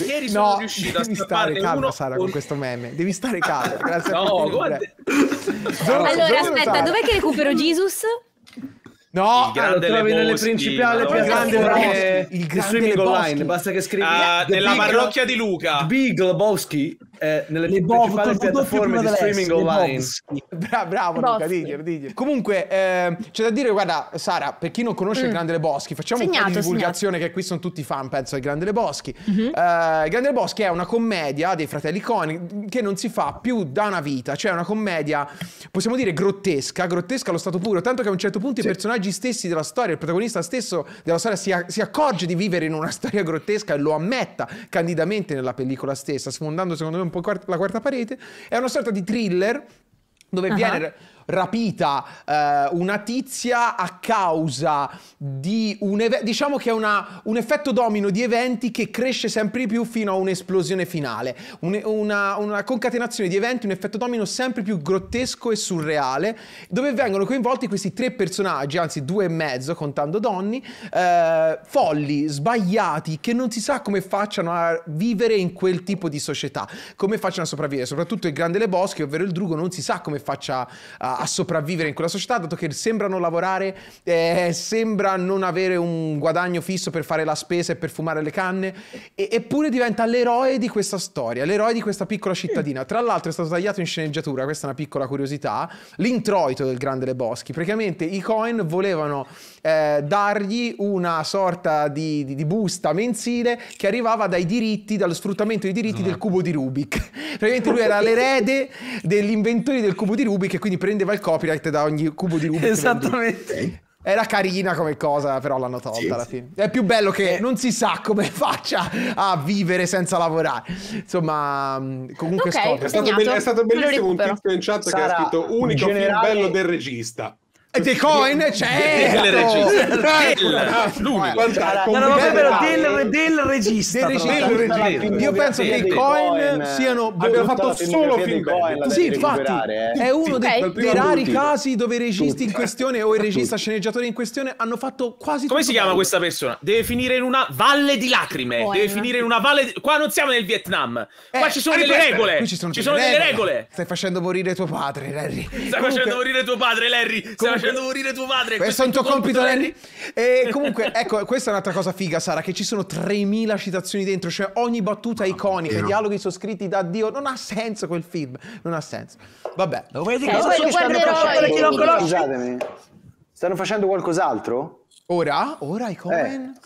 Ieri sono no, riuscito a stare calma, uno... Sara, con questo meme. Devi stare calma. Grazie no, guarda... Zoro, allora, aspetta, dov'è che recupero Jesus? No, il grande lo trovi nelle principali più grande il grande Lebowski. Basta che scrivi uh, ah, nella parrocchia di Luca. Big Lebowski. Eh, nelle le principali piattaforme di streaming online. Bra- bravo Luca, digli, digli. Comunque, eh, c'è da dire, guarda, Sara, per chi non conosce mm. il Grande Le Boschi, facciamo segnato, un po' di divulgazione segnato. che qui sono tutti fan, penso, del Grande Le Boschi. Mm-hmm. Uh, Grande Le Boschi è una commedia dei fratelli Coni che non si fa più da una vita, cioè è una commedia, possiamo dire, grottesca, grottesca allo stato puro, tanto che a un certo punto sì. i personaggi stessi della storia, il protagonista stesso della storia si, a- si accorge di vivere in una storia grottesca e lo ammetta candidamente nella pellicola stessa, sfondando secondo me un un po' la quarta parete, è una sorta di thriller dove uh-huh. viene rapita eh, una tizia a causa di un evento, diciamo che è una, un effetto domino di eventi che cresce sempre di più fino a un'esplosione finale, un, una, una, concatenazione di eventi, un effetto domino sempre più grottesco e surreale, dove vengono coinvolti questi tre personaggi, anzi due e mezzo contando Donny, eh, folli, sbagliati, che non si sa come facciano a vivere in quel tipo di società, come facciano a sopravvivere, soprattutto il grande Le Bosche, ovvero il drugo, non si sa come faccia a a sopravvivere in quella società, dato che sembrano lavorare, eh, sembra non avere un guadagno fisso per fare la spesa e per fumare le canne, e, eppure diventa l'eroe di questa storia, l'eroe di questa piccola cittadina. Tra l'altro è stato tagliato in sceneggiatura, questa è una piccola curiosità, l'introito del Grande Le Boschi. Praticamente i coin volevano eh, dargli una sorta di, di, di, busta mensile che arrivava dai diritti, dallo sfruttamento dei diritti no. del cubo di Rubik. Praticamente lui era l'erede dell'inventore del cubo di Rubik e quindi prendeva il copyright da ogni cubo di Rubik. Esattamente. Era carina come cosa, però l'hanno tolta sì, alla fine. È più bello che eh. non si sa come faccia a vivere senza lavorare. Insomma, mm, comunque okay, è, stato be- è stato bellissimo un tizio in chat Sarà che ha scritto unico generale... film bello del regista. The eh, Coin c'è certo. certo. del regista del regista io penso che i Coin siano abbiamo fatto solo film sì infatti eh. è uno dei rari casi dove i registi in questione o il regista sceneggiatore in questione hanno fatto quasi come si chiama questa persona deve finire in una valle di lacrime deve finire in una valle qua non siamo nel Vietnam qua eh, ci ah, sono delle regole ci sono delle regole stai facendo morire tuo padre Larry stai facendo morire tuo padre Larry facendo morire tuo padre. Questo, questo è un tuo compito, Lenny. E comunque, ecco, questa è un'altra cosa figa, Sara, che ci sono 3000 citazioni dentro, cioè ogni battuta è iconica, i dialoghi sono scritti da Dio, non ha senso quel film, non ha senso. Vabbè. Lo vedi che eh, cosa stanno facendo chi non conosce? Stanno facendo qualcos'altro? Ora? Ora i Cohen? Eh.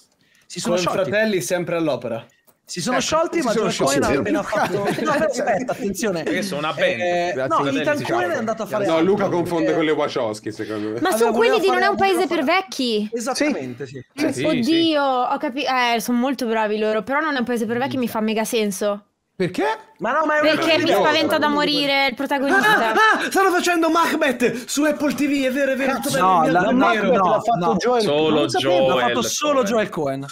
Si sono Con sciolti. fratelli sempre all'opera. Si sono ecco, sciolti, ma Ethan Cohen ha appena fatto. No, aspetta, attenzione. Perché sono una band. Eh, no, Ethan diciamo. Cohen è andato a fare. No, Luca confonde eh... con le Wachowski, secondo me. Ma allora, sono quelli di Non è un paese per vecchi. Esattamente, sì. sì. sì Oddio, sì. ho capito. Eh, sono molto bravi loro, però Non è un paese per vecchi mi fa mega senso. Perché? Ma no, ma è Perché mi spaventa da morire il protagonista. Ah, ah, ah stanno facendo Macbeth su Apple TV, è vero, è vero. Cazzo, no, la, Macbeth no, l'ha fatto no, Joel Solo Joel, L'ha fatto solo Joel Cohen.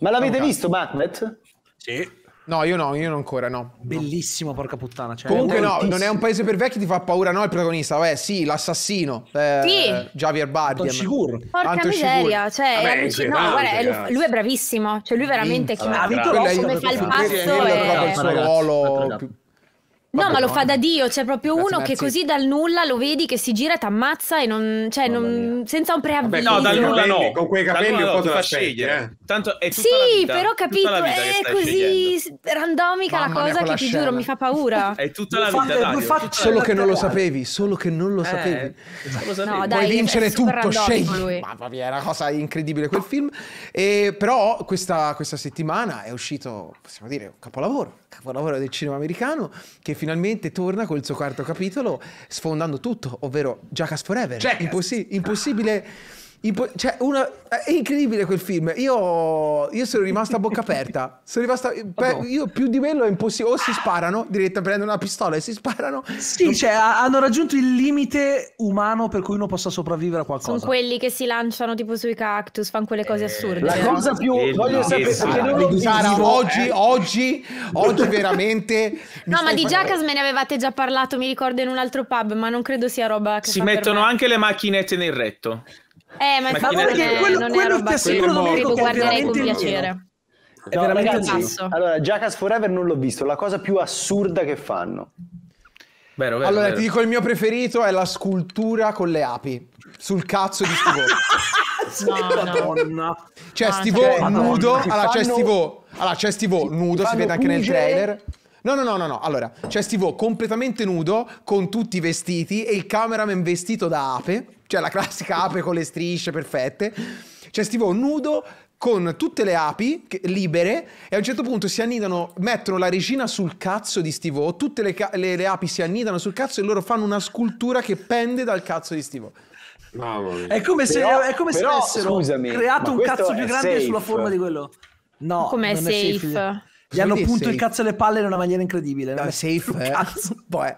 Ma l'avete visto Macbeth? Sì. No, io no, io non ancora, no. Bellissimo, no. porca puttana. Cioè, Comunque no, non è un paese per vecchi, ti fa paura, no, il protagonista. Vabbè, sì, l'assassino. Eh, sì. Javier Bardem. Anton Sicuro. Porca Anton miseria, cioè, Vabbè, amici, no, no guarda, grazie. lui è bravissimo. Cioè, lui veramente, chi ha vinto come fa il passo e... Il suo ruolo più no, ma lo fa da Dio, c'è proprio grazie, uno grazie. che così dal nulla lo vedi che si gira e ti ammazza e non, cioè, non, senza un preavviso. no, dal nulla no. Con quei capelli un po' te la scegliere. Eh. Eh. Tanto è tutta sì, vita, però capito, è così scegliendo. randomica Mamma la cosa che ti scena. giuro mi fa paura. è tutta la vita, Dario, tutta Solo che non lo eh. sapevi, solo che non lo sapevi. No, dai, Puoi vincere tutto, scegli. Mamma mia, è una cosa incredibile quel film. Però questa settimana è uscito, possiamo dire, un capolavoro capolavoro del cinema americano che finalmente torna col suo quarto capitolo sfondando tutto, ovvero Jackass Forever. Jackass. Impossi impossibile Imp- cioè, una- è incredibile quel film. Io, io sono rimasto a bocca aperta. Sono rimasto, pe- io più di bello è impossibile. O si sparano, diretta prendono una pistola e si sparano. Sì, non... cioè, hanno raggiunto il limite umano per cui uno possa sopravvivere a qualcosa. Sono quelli che si lanciano tipo sui cactus, fanno quelle cose eh, assurde. La cosa più eh, voglio no, sapere Sara, oggi, eh. oggi, oggi veramente. no, ma di Jackas me ne avevate già parlato, mi ricordo in un altro pub, ma non credo sia roba che. Si mettono anche le macchinette nel retto. Eh, ma, infatti perché è, quello, non quello ti assicuro Domenico che guarderei con piacere. È no, veramente ragazzi, allora, Jackass Forever non l'ho visto, la cosa più assurda che fanno. Vero, vero, allora, vero. ti dico il mio preferito è la scultura con le api sul cazzo di Stivo. Madonna. Cioè, no. Cioè, Stivo nudo, allora, c'è Stivo, allora, c'è Stivo nudo, si vede anche nel trailer. No, no, no, no, no. Allora, c'è Stivo completamente nudo con tutti i vestiti e il cameraman vestito da ape cioè la classica ape con le strisce perfette. C'è cioè, Stivo nudo con tutte le api libere e a un certo punto si annidano, mettono la regina sul cazzo di Stivo, tutte le, le, le api si annidano sul cazzo e loro fanno una scultura che pende dal cazzo di Stivo. È come se, però, è come se però, avessero scusami, creato un cazzo più grande safe. sulla forma di quello. No, come È safe. Gli hanno punto safe. il cazzo alle palle in una maniera incredibile. No, è safe, eh. cazzo. Boh, è.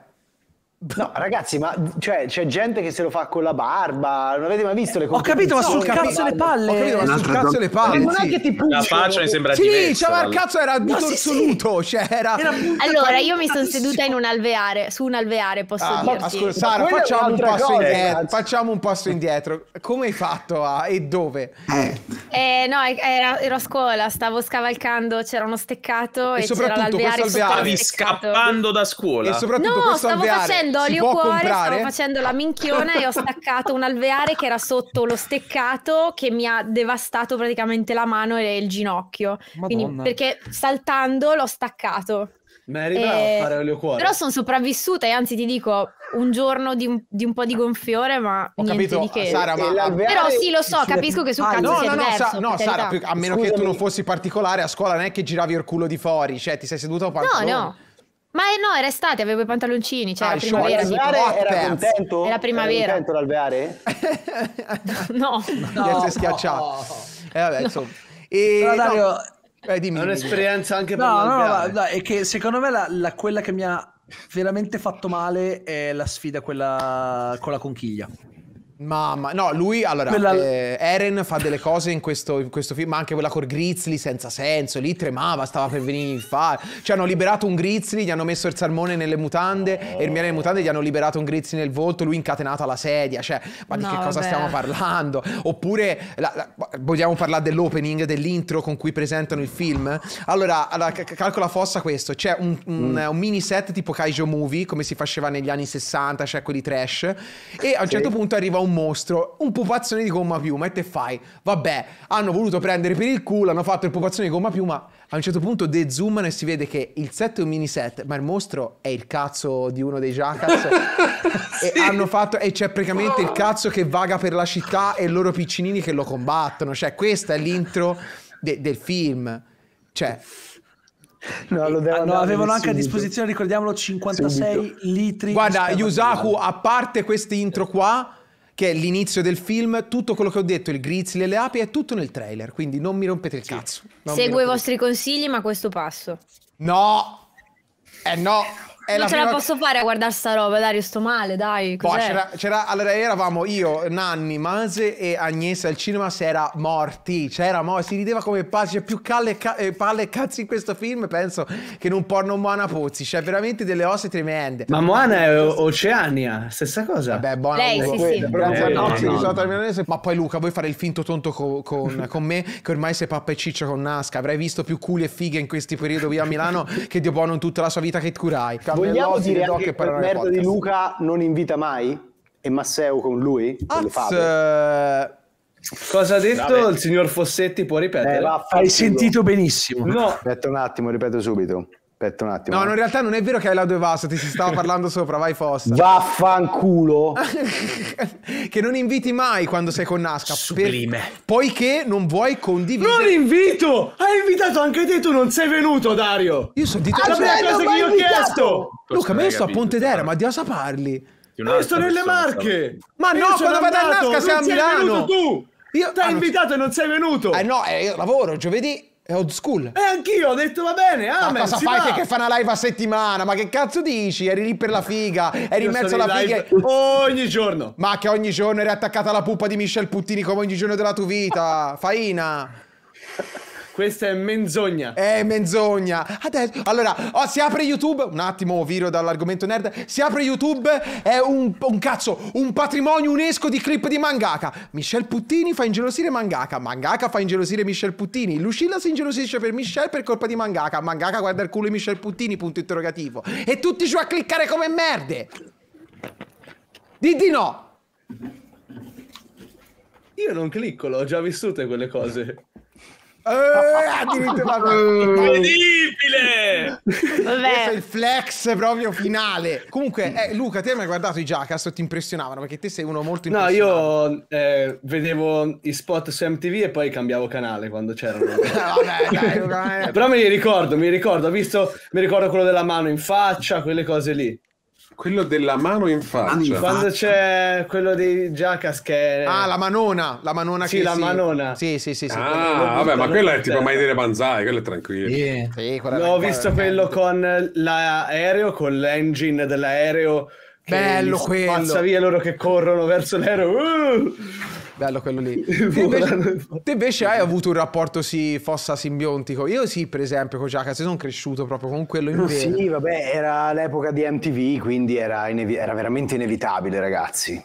No, ragazzi, ma cioè, c'è gente che se lo fa con la barba. Non avete mai visto le Ho capito, ma sul cazzo le palle. Ho capito, ma sul cazzo le palle. Eh, non è che ti puzza. La faccia mi sembra sì, diversa. Sì, cioè, il cazzo era bitorsoluto. No, sì, sì. Cioè, era... era allora, io mi sono seduta in un alveare, su un alveare, posso ah, dirti. Ma scusa, Sara, facciamo un, passo cosa, indietro, facciamo un passo indietro. Come hai fatto a, e dove? Eh, eh no, era, ero a scuola, stavo scavalcando, c'era uno steccato e, e soprattutto c'era l'alveare. Stavi scappando da scuola. E soprattutto questo alveare. Facendo facendo olio cuore, comprare? stavo facendo la minchiona e ho staccato un alveare che era sotto lo steccato che mi ha devastato praticamente la mano e il ginocchio. Quindi, perché saltando l'ho staccato. Merita e... a eh, fare olio cuore. Però sono sopravvissuta e anzi ti dico un giorno di un, di un po' di gonfiore, ma Ho niente capito, di che. Sara, ma... Però sì, lo so, capisco che sul ah, cazzo no, sia no, diverso. Sa- no, Sara, più, a meno Scusami. che tu non fossi particolare, a scuola non è che giravi il culo di fuori, cioè ti sei seduta a pantaloni. No, no. Ma eh, no, era estate, avevo i pantaloncini, cioè ah, era primavera. Tipo, era contento? Era primavera. Era contento l'alveare? no. no. Di essere schiacciato. No. Eh, vabbè, insomma. E, no, Dario, no. Eh, dimmi, è un'esperienza anche per no, no, no, no, è che secondo me la, la, quella che mi ha veramente fatto male è la sfida quella con la conchiglia. Mamma, no, lui allora, quella... eh, Eren fa delle cose in questo, in questo, film, ma anche quella col Grizzly senza senso, lì tremava, stava per venire in fare. Cioè hanno liberato un Grizzly, gli hanno messo il salmone nelle mutande, oh. e il mio nelle mutande gli hanno liberato un Grizzly nel volto, lui incatenato alla sedia, cioè, ma no, di che vabbè. cosa stiamo parlando? Oppure, la, la, vogliamo parlare dell'opening, dell'intro con cui presentano il film? Allora, allora calcola fossa questo, c'è un, un, mm. un, mini set tipo Kaijo Movie, come si faceva negli anni 60, cioè quelli trash, e a un certo punto arriva un un mostro, un pupazzone di gomma piuma e te fai, vabbè, hanno voluto prendere per il culo, hanno fatto il pupazzone di gomma piuma, a un certo punto de dezoomano e si vede che il set è un mini set, ma il mostro è il cazzo di uno dei Jackass e hanno fatto, e c'è praticamente il cazzo che vaga per la città e i loro piccinini che lo combattono, cioè questa è l'intro de del film, cioè... No, eh, ah, no, avevano anche subito. a disposizione, ricordiamolo, 56 subito. litri. Guarda, Yusaku, a parte quest'intro qua, che è l'inizio del film, tutto quello che ho detto, il grizzly e le api, è tutto nel trailer, quindi non mi rompete il sì. cazzo. Non Seguo i vostri consigli, ma questo passo. No! Eh no! È non ce prima... la posso fare a guardare sta roba, Dario, sto male, dai. Boh, c'era, c'era, allora eravamo io, Nanni, Maze e Agnese al cinema, si era morti, c'era mo, si rideva come pace, più calle, ca- eh, palle e cazzi in questo film, penso, che in un porno Moana Pozzi, c'è veramente delle osse tremende. Ma Moana è Oceania, stessa cosa. Beh, buona Lei, sì, sì. Eh, Ma poi Luca, vuoi fare il finto tonto co- con, con, me, che ormai sei pappa e ciccia con Nasca, avrai visto più culi e fighe in questi periodi qui a Milano che Dio buono in tutta la sua vita che curai. Cam- Vogliamo dire anche che per merda di Luca non invita mai? E Masseo con lui? Azz... Eh, Cosa ha detto Vabbè. il signor Fossetti? Può ripetere? Eh, hai sentito benissimo. No. Aspetta un attimo, ripeto subito. Aspetta un attimo. No, no, in eh. realtà non è vero che hai l'audio evaso, ti si stava parlando sopra, vai Fossa. Vaffanculo! che non inviti mai quando sei con Nasca. Sublime. Per... Poiché non vuoi condividere... Non invito! Hai invitato anche te, tu non sei venuto, Dario! Io sono di ah, te... Ah, la prima cosa che io ho chiesto! Luca, ma io sto a Ponte d'Era, cioè. ma di cosa parli? Cioè. Io sto nelle Marche! Ma no, quando vado a Nasca sei a Milano! tu! Io... Ti ah, invitato non... e non sei venuto! Eh no, eh, io lavoro, giovedì è old school. E eh, anch'io ho detto va bene, amen. Ma cosa fai che, che, fa una live a settimana? Ma che cazzo dici? Eri lì per la figa, eri in mezzo alla figa. Ogni giorno. Ma che ogni giorno eri attaccata alla pupa di Michel Puttini come ogni giorno della tua vita. Faina. Questa è menzogna. È menzogna. Adesso, allora, oh, si apre YouTube. Un attimo, viro dall'argomento nerd. Si apre YouTube. È un, un, cazzo, un patrimonio UNESCO di clip di mangaka. Michel Puttini fa ingelosire mangaka. Mangaka fa ingelosire Michel Puttini. Lucilla si ingelosisce per Michel per colpa di mangaka. Mangaka guarda il culo di Michel Puttini, punto interrogativo. E tutti giù a cliccare come merde. Di di no. Io non clicco, l'ho già vissute quelle cose. Eh, addirittura incredibile questo è il flex proprio finale comunque eh, Luca te mi hai guardato i Jackass ti impressionavano perché te sei uno molto no io eh, vedevo i spot su MTV e poi cambiavo canale quando c'erano eh. però mi ricordo mi ricordo ho visto mi ricordo quello della mano in faccia quelle cose lì quello della mano in faccia. Quando c'è quello di Jackass che... Ah, la manona. La manona sì, che la si... manona. Sì, sì, sì. sì ah, vabbè, ma quella è tipo mai dire banzai, quello è tranquillo. Yeah. Sì, L'ho visto quello con l'aereo, con l'engine dell'aereo. Bello quello. Pazza via loro che corrono verso l'aereo. Uh! Bello quello lì. Te invece, te invece, hai avuto un rapporto sì, fossa simbiontico. Io sì, per esempio, con Jackass sono cresciuto proprio con quello in no, Sì, vabbè, era l'epoca di MTV, quindi era, inevi- era veramente inevitabile, ragazzi.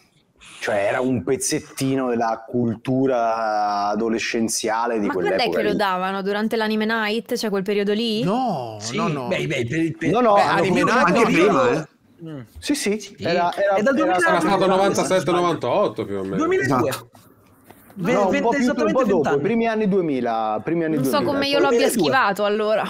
Cioè, era un pezzettino della cultura adolescenziale di Ma quell'epoca. Ma quando è che lì. lo davano? Durante l'anime night? Cioè quel periodo lì? No, sì, no, no. Beh, beh, per, per, no, no, beh, anime night anche prima, eh. Mm. Sì, sì, sì, Era, era, era, era stato 97-98 più o meno. 2002. Esatto no, 20, esattamente 20 dopo, i primi anni 2000. Primi anni non 2000, so come eh, io l'abbia schivato allora.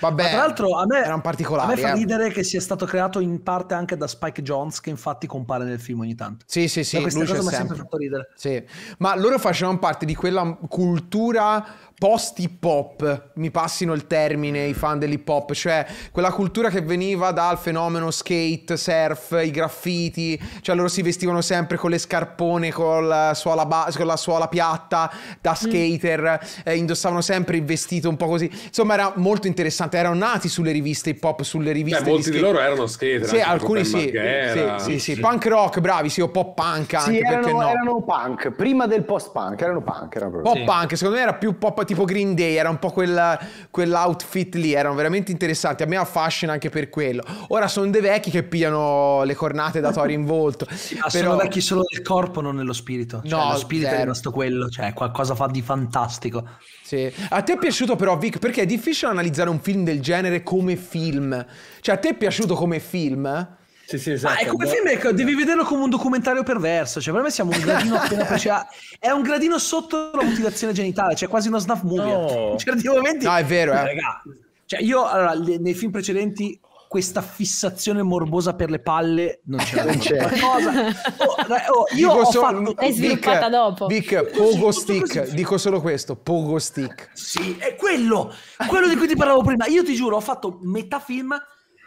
Vabbè, Ma tra l'altro a me, era un a me fa eh. ridere eh. che sia stato creato in parte anche da Spike Jones, che infatti compare nel film ogni tanto. Sì, sì, sì, lui c'è sempre. fatto ridere. Sì. Ma loro facevano parte di quella cultura post-hip hop, mi passino il termine i fan dell'hip hop, cioè quella cultura che veniva dal fenomeno skate, surf, i graffiti, cioè loro si vestivano sempre con le scarpone, con la eh, suola, ba- con la suola piatta da mm. skater, mm. eh, indossavano sempre il vestito un po' così, insomma era molto interessante 80 erano nati sulle riviste hip hop, sulle cioè, riviste. Beh, molti skate. di loro erano skater. Sì, alcuni sì. Sì, sì, sì. Punk rock, bravi, sì, o pop punk anche. Sì, erano, no. erano punk, prima del post punk, erano punk. Erano pop punk, secondo me era più pop tipo Green Day, era un po' quel, quell'outfit lì, erano veramente interessanti. A me affascina anche per quello. Ora sono dei vecchi che pigliano le cornate da Tori in volto. Ma però... sono vecchi solo nel corpo, non nello spirito. Cioè, no, lo spirito zero. è rimasto quello, cioè qualcosa fa di fantastico. Sì. A te è piaciuto però, Vic, perché è difficile analizzare un film film del genere come film. Cioè, a te è piaciuto come film? Sì, sì, esatto. Ma è come film, ecco, devi vederlo come un documentario perverso. Cioè, per me siamo un gradino appena cioè, È un gradino sotto la mutilazione genitale, cioè quasi uno snuff movie. No. In certi momenti. No, è vero, eh. Raga, cioè, io allora, nei film precedenti questa fissazione morbosa per le palle non c'è. Non c'è. Oh, oh, io dico ho so, fatto... È sviluppata Vic, dopo. Vic, Pogo Stick, dico solo questo, Pogo Stick. Sì, è quello, quello di cui ti parlavo prima. Io ti giuro, ho fatto metà film...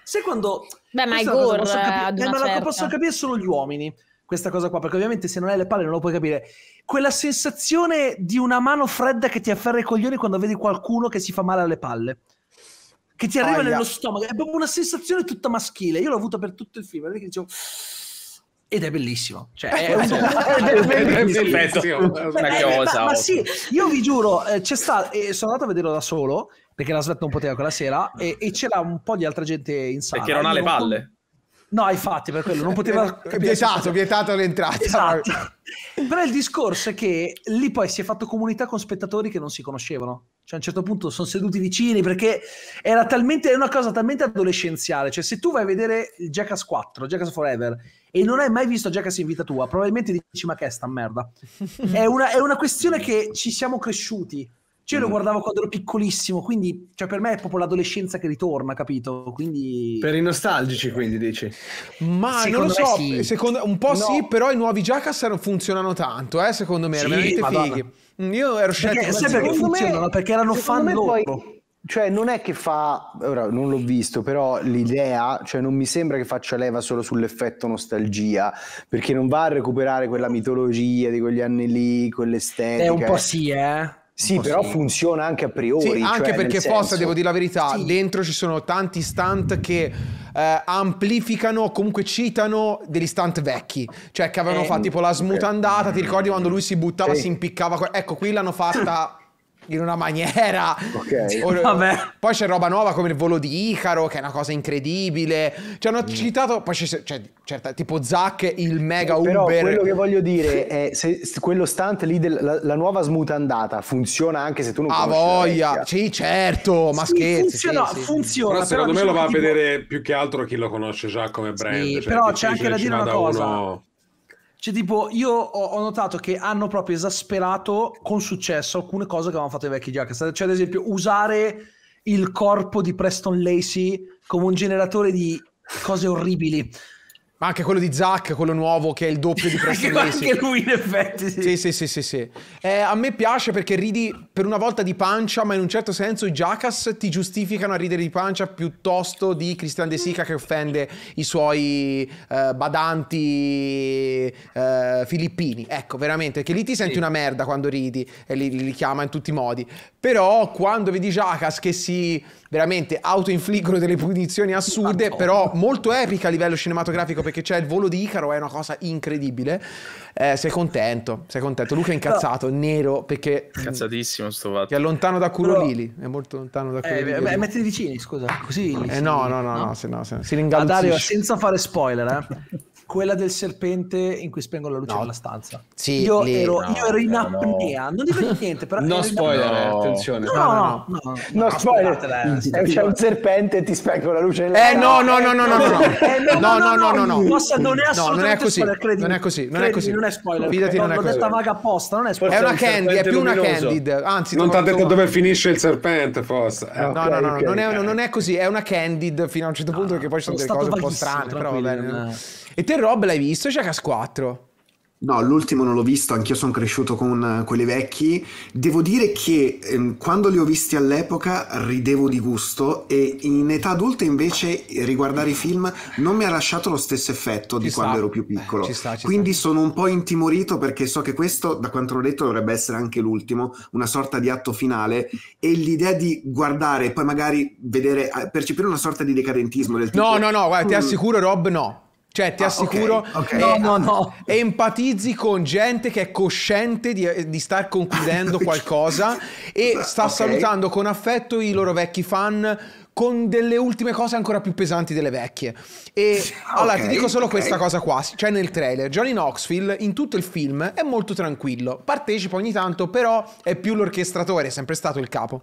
Sai quando... Beh, ma è gore, posso eh, capire, eh, ma certa. la possono capire solo gli uomini questa cosa qua, perché ovviamente se non hai le palle non lo puoi capire. Quella sensazione di una mano fredda che ti afferra i coglioni quando vedi qualcuno che si fa male alle palle che ti arriva Aia. nello stomaco. È proprio una sensazione tutta maschile. Io l'ho avuta per tutto il film. Dicevo... Ed è bellissimo. Cioè, eh, è, cioè, un... è bellissimo. È una cioè, eh, cosa. Ma, ma, sì, io vi giuro, eh, c'è sta, eh, sono andato a vederlo da solo perché la Svet non poteva quella sera e, e, c'era un po' di altra gente in sala. Perché non ha le palle. No, infatti, per quello non poteva Vietato, vietato l'entrata. Esatto. Però il discorso è che lì poi si è fatto comunità con spettatori che non si conoscevano. Cioè, a un certo punto sono seduti vicini perché era talmente una cosa talmente adolescenziale. Cioè, se tu vai a vedere il Jackass 4, Jackass Forever, e non hai mai visto Jackass in vita tua, probabilmente dici: Ma che è sta merda? è, una, è, una, questione che ci siamo cresciuti. Cioè, io lo mm. guardavo quando ero piccolissimo, quindi cioè, per me è proprio l'adolescenza che ritorna, capito? Quindi... Per i nostalgici, quindi dici? Ma secondo non lo so, sì. secondo, un po' no. sì, però i nuovi Jackass funzionano tanto, eh, secondo me, sì, erano veramente Madonna. fighi. Mm, io ero scettico. Perché, sai perché funzionano? Me, perché erano fan loro. Poi cioè non è che fa ora non l'ho visto però l'idea cioè non mi sembra che faccia leva solo sull'effetto nostalgia perché non va a recuperare quella mitologia di quegli anni lì quell'estetica è eh, un po' eh. sì eh sì, però funziona anche a priori. Sì, cioè, anche cioè, perché forse, senso... devo dire la verità, sì. dentro ci sono tanti stunt che eh, amplificano, comunque citano degli stunt vecchi. Cioè che avevano eh, fatto tipo la smutandata, eh, ti ricordi quando lui si buttava, sì. si impiccava. Ecco, qui l'hanno fatta in una maniera. Ok. Cioè, Vabbè. Poi c'è roba nuova come il volo di Icaro, che è una cosa incredibile. Ci hanno mm. citato, poi c'è, cioè, c'è certa, tipo Zack, il mega eh, però Uber. Quello che voglio dire è se quello stunt lì, del, la, la, nuova smutandata funziona anche se tu non ah, voglia, sì, certo, ma sì, scherzi. Funziona, sì, sì. funziona. Però secondo però me lo va a vedere più che altro chi lo conosce già come brand. Sì, cioè, però c'è anche da dire una cosa. Uno... Cioè, tipo, io ho, ho, notato che hanno proprio esasperato con successo alcune cose che avevano fatto i vecchi Jackets. Cioè, cioè, ad esempio, usare il corpo di Preston Lacey come un generatore di cose orribili. Ma anche quello di Zack, quello nuovo che è il doppio di Preston Anche lui in effetti, sì. Sì, sì, sì, sì, sì. Eh, a me piace perché ridi per una volta di pancia, ma in un certo senso i Jackass ti giustificano a ridere di pancia piuttosto di Christian De Sica che offende i suoi eh, badanti eh, filippini. Ecco, veramente, che lì ti senti sì. una merda quando ridi e li, li chiama in tutti i modi. Però quando vedi Jacas che si veramente autoinfliggono delle punizioni assurde, Madonna. però molto epica a livello cinematografico perché c'è il volo di Icaro, è una cosa incredibile. Eh, sei contento, sei contento. Luca è incazzato, però, nero, perché... Incazzatissimo sto fatto. Che è lontano da Curolili, è molto lontano da Curolili. Eh, metti i vicini, scusa, così... Eh, no, no, no, no, no, se no, se, si ringalozzisce. senza fare spoiler, eh. quella del serpente in cui spengo la luce no. della stanza. Sì, io, lì, ero, no, io ero in apnea, no. non dico niente, però... No spoiler, apnea. attenzione. No, no, no. No, spoiler. C'è un serpente e ti spengo la luce della stanza. Eh no, no, no, no, no, no. eh, no, no, no, no, no. Nossa, non è assolutamente spoiler, credimi. Non è così, non è così. Non è spoiler. Fidati, non è così. L'ho detta vaga apposta, non è spoiler. È una candy, è più una candy. Anzi, non ti ha detto dove finisce il serpente, forse. No, no, no, non è così, è una candy fino a un certo punto perché poi ci sono delle cose un po' strane, però va bene. E te Rob l'hai visto c'è Jackass 4? No, l'ultimo non l'ho visto, anch'io sono cresciuto con eh, quelli vecchi. Devo dire che ehm, quando li ho visti all'epoca ridevo di gusto e in età adulta invece riguardare i film non mi ha lasciato lo stesso effetto ci di sta. quando ero più eh, piccolo. ci sta, ci Quindi sta. sono un po' intimorito perché so che questo, da quanto l'ho detto, dovrebbe essere anche l'ultimo, una sorta di atto finale e l'idea di guardare e poi magari vedere, percepire una sorta di decadentismo del tipo... No, no, no, guarda, ti mm, assicuro Rob, no. Cioè, ti ah, assicuro, okay, okay. no, no, no. empatizzi con gente che è cosciente di, eh, di star concludendo qualcosa e sta okay. salutando con affetto i loro vecchi fan con delle ultime cose ancora più pesanti delle vecchie. E allora ti dico solo questa cosa qua, cioè nel trailer, Johnny Knoxville in tutto il film è molto tranquillo, partecipa ogni tanto, però è più l'orchestratore, è sempre stato il capo.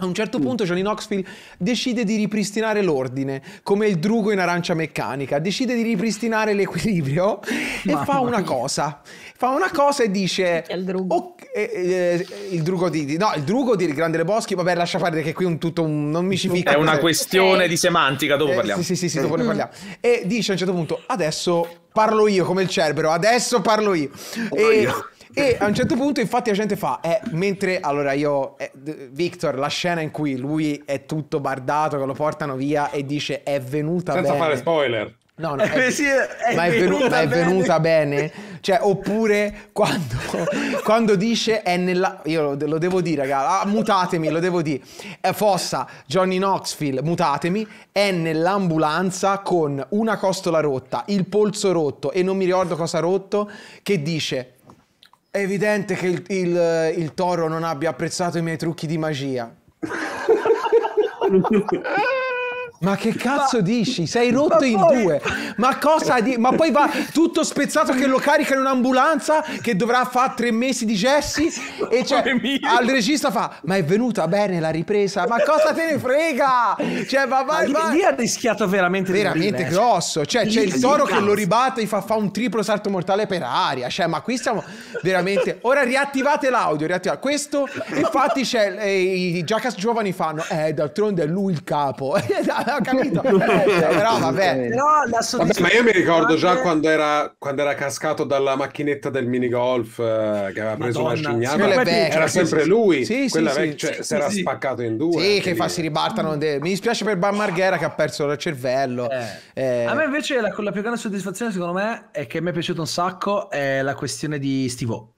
A un certo mm. punto Johnny Knoxville decide di ripristinare l'ordine, come il drugo in arancia meccanica, decide di ripristinare l'equilibrio e Mamma fa una mia. cosa. Fa una cosa e dice... Il drugo. Okay, eh, eh, il drugo di, No, il drugo di Grande Le Boschi, vabbè lascia fare che qui un tutto... Un, non mi ci fica. È una se... questione di semantica, dopo eh, parliamo. Sì, sì, sì, dopo ne mm. parliamo. E dice a un certo punto, adesso parlo io come il cerbero, adesso parlo io. Oh, e... Io e a un certo punto, infatti, la gente fa: eh, mentre allora io, eh, Victor, la scena in cui lui è tutto bardato, che lo portano via e dice: È venuta Senza bene. fare spoiler. No, no, è, sì, è ma, è venuta, ma è venuta bene. bene? Cioè, oppure quando, quando, dice è nella... Io lo, lo devo dire, raga, ah, mutatemi, lo devo dire. È Fossa, Johnny Knoxville, mutatemi, è nell'ambulanza con una costola rotta, il polso rotto e non mi ricordo cosa rotto, che dice è evidente che il, il, il toro non abbia apprezzato i miei trucchi di magia. Ma che cazzo ma, dici? Sei rotto in poi... due. Ma cosa di... Ma poi va tutto spezzato che lo carica in un'ambulanza che dovrà fare tre mesi di gessi e cioè, al regista fa ma è venuta bene la ripresa? Ma cosa te ne frega? Cioè va vai ma Lì, lì ha rischiato veramente Veramente dire, grosso. Cioè lì, c'è il toro che lo ribatte e fa, fa un triplo salto mortale per aria. Cioè ma qui stiamo veramente... Ora riattivate l'audio, riattivate. Questo infatti c'è... Eh, I Jackass giovani fanno... Eh d'altronde è lui il capo. ho capito. però vabbè. Però vabbè ma io mi ricordo già quando era, quando era cascato dalla macchinetta del minigolf eh, che aveva preso Madonna, una scignata. Sì, era sempre lui. Sì, quella sì, vecchia, cioè, si era spaccato in due. Sì, eh, che fa si ribaltano. De... Mi dispiace per Ban Marghera che ha perso il cervello. Eh. Eh. A me invece la, la più grande soddisfazione secondo me è che mi è piaciuto un sacco è la questione di Stivo.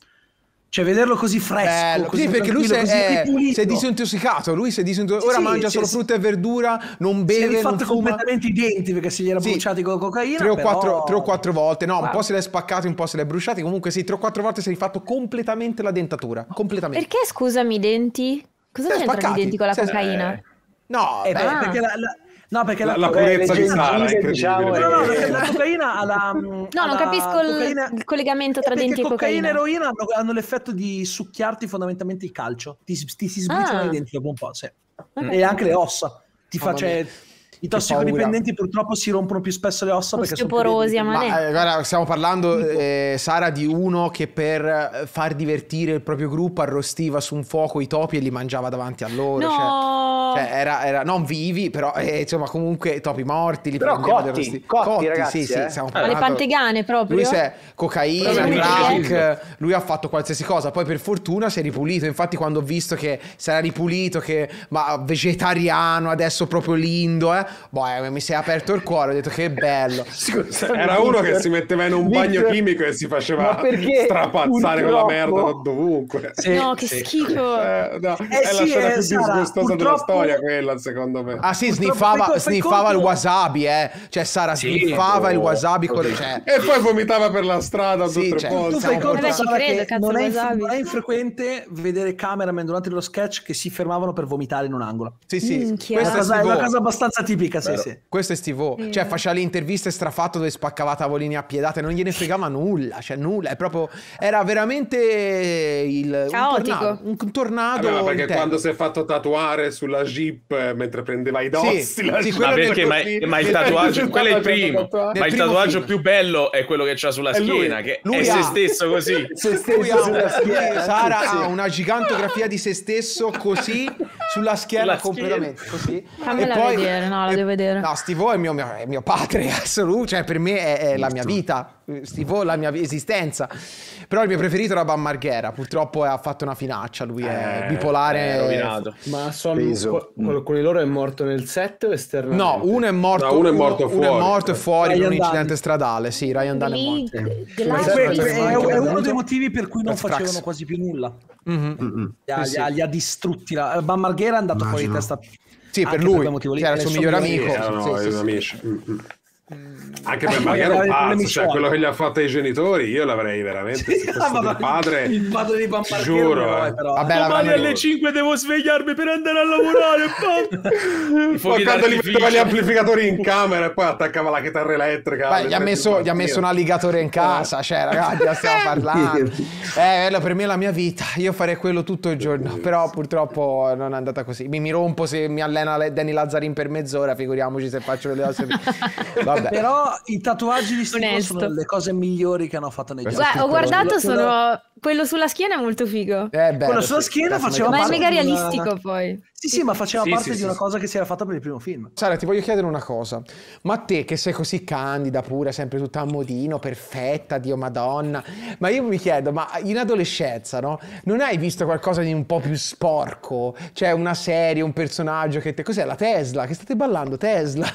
Cioè, vederlo così fresco. Bello, così sì, perché lui si è, è disintossicato. Lui si è disintossicato. Ora sì, mangia sì, solo frutta e verdura, non beve. Si è fatto completamente i denti perché se gli era bruciati con la cocaina. Tre o, però... 4, 3 o 4 volte, no, Guarda. un po' se l'è spaccato, un po' se l'è bruciato. Comunque, sì, tre o quattro volte si è rifatto completamente la dentatura. Completamente. Perché, scusami, i denti? Cosa c'entrano i denti con la cocaina? Eh. No, eh, beh, ah. perché la, la No, perché la, la, la purezza di Sara è diciamo, no, no, perché la cocaina ha la... No, non capisco cocaina... il collegamento eh, tra denti e cocaina. e cocaina. e eroina hanno, l'effetto di succhiarti fondamentalmente il calcio. Ti, ti si sbriciolano ah. i denti dopo un po', sì. Okay. E anche le ossa. Ti oh, fa, cioè, i tossicodipendenti purtroppo si rompono più spesso le ossa perché sono porosi a male. Ma, eh, guarda, stiamo parlando, eh, Sara, di uno che per eh, far divertire il proprio gruppo arrostiva su un fuoco i topi e li mangiava davanti a loro. No! Cioè, cioè era, era, non vivi, però eh, insomma, comunque topi morti. Li però cotti, cotti, cotti, ragazzi, sì, sì, eh. stiamo parlando. Le pantegane proprio. Lui si è cocaina, crack, lui ha fatto qualsiasi cosa. Poi per fortuna si è ripulito. Infatti, quando ho visto che si era ripulito, che ma vegetariano, adesso proprio lindo, eh, boh, eh, mi si è aperto il cuore, ho detto che bello. Scusa, era Victor. uno che si metteva in un Victor. bagno chimico e si faceva strapazzare con la merda da dovunque. Sì, no, che sì. schifo. Eh, no, eh, è sì, la scena eh, più Sara, disgustosa della storia quella, secondo me. Ah sì, sniffava, sniffava il wasabi, eh. Cioè Sara sniffava oh, il boh, wasabi con le cioè. E poi vomitava per la strada sì, cioè, volte. Tu fai conto, Sara, credo, che non è, non è infrequente vedere cameraman durante lo sketch che si fermavano per vomitare in un angolo. Sì, sì. Questa è una cosa abbastanza tipica tipica, sì, sì. Questo è Stivo. Sì. Cioè, eh. faceva le interviste strafatto dove spaccava tavolini a piedate, non gliene fregava nulla, cioè nulla. È proprio, era veramente il, Caotico. un tornado. Un tornado Vabbè, perché quando si è fatto tatuare sulla jeep eh, mentre prendeva i dossi, sì, la sì, ma, perché, ma, ma il tatuaggio, quello è il primo. Ma il tatuaggio film. più bello è quello che c'ha sulla schiena, lui. che lui è se stesso così. Se stesso Sara ha una gigantografia di se stesso così sulla schiena sulla completamente schiena. così. Fammela e poi, vedere, no, la devo vedere. No, Steve è mio, mio, è mio padre assoluto, cioè per me è, è la mia vita. Eh, stifò la mia esistenza. Però il mio preferito era Bam Marghera, purtroppo eh, ha fatto una finaccia, lui è eh, bipolare. È rovinato. Ma sono, mm. qualcuno di loro è morto nel set o esternamente? No, uno è morto, no, uno è morto uno, fuori, uno è morto fuori in un incidente stradale, sì, Ryan Dunn è morto. È uno dei motivi per cui non facevano quasi più nulla. Mm-hmm. Mm-hmm. Li ha distrutti, La... Bam Marghera è andato fuori di testa. Sì, per lui, cioè, era il suo migliore amico. Sì, sì, sì, anche eh, per magari un pazzo, cioè quello che gli ha fatto ai genitori, io l'avrei veramente. Sì, ah, padre, il padre di Bambino, ti giuro. Eh. Eh. Vabbè, domani alle 5 devo svegliarmi per andare a lavorare. Quando gli metteva gli amplificatori in camera e poi attaccava la chitarra elettrica. Beh, gli, ha messo, gli, ha messo, un alligatore in casa, cioè, ragazzi, stiamo parlando. Eh, per me è la mia vita, io farei quello tutto il giorno, però purtroppo non è andata così. Mi, mi rompo se mi allena Danny Lazzarin per mezz'ora, figuriamoci se faccio le altre. Vabbè. Però i tatuaggi di Steve sono le cose migliori che hanno fatto nei giochi. Guarda, ho guardato, quello, sono... quello sulla schiena è molto figo. Eh, bello, quello sulla schiena sì, faceva Ma è mega realistico una... poi. Sì, sì, ma faceva sì, parte sì, di una cosa che si era fatta per il primo film. Sara, ti voglio chiedere una cosa. Ma te che sei così candida, pura, sempre tutta a modino, perfetta, Dio Madonna. Ma io mi chiedo, ma in adolescenza, no? Non hai visto qualcosa di un po' più sporco? Cioè una serie, un personaggio che te... Cos'è la Tesla? Che state ballando? Tesla?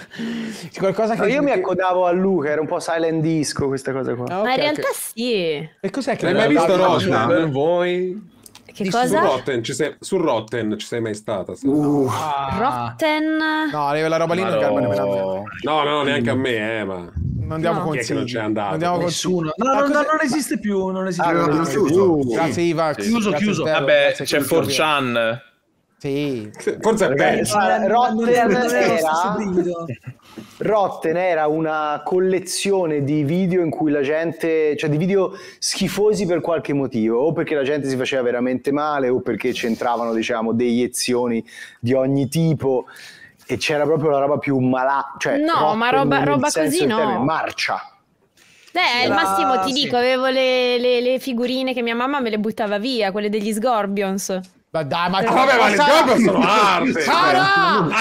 C'è Qualcosa che... Ma io mi accodavo a Luca, era un po' silent disco questa cosa qua. Ah, okay, ma in realtà okay. sì. E cos'è che... L'hai mai visto Rosna? Per voi? Che cosa? Su Rotten, ci sei, su Rotten ci sei mai stata. Se uh. ah. Rotten? No, la roba lì non calma nemmeno No, no, neanche a mm. me, eh, ma... Non andiamo no. con non c'è andato? Andiamo Nessuno. No, no, cosa... no, non esiste più, non esiste ah, più. Non chiuso. Grazie Ivax. Sì. Chiuso, chiuso. Vabbè, c'è 4chan. Sì. Forse è peggio. Rotten era... Rotten era una collezione di video in cui la gente, cioè di video schifosi per qualche motivo, o perché la gente si faceva veramente male, o perché c'entravano, diciamo, deiezioni di ogni tipo e c'era proprio la roba più malata, cioè No, Rotten, eh, ma roba, roba così no. marcia. Beh, al la... massimo ti dico, avevo le, le, le figurine che mia mamma me le buttava via, quelle degli Scorpions. Ma dai, ma, eh, vabbè, ma le Sara... sono arte! Sara!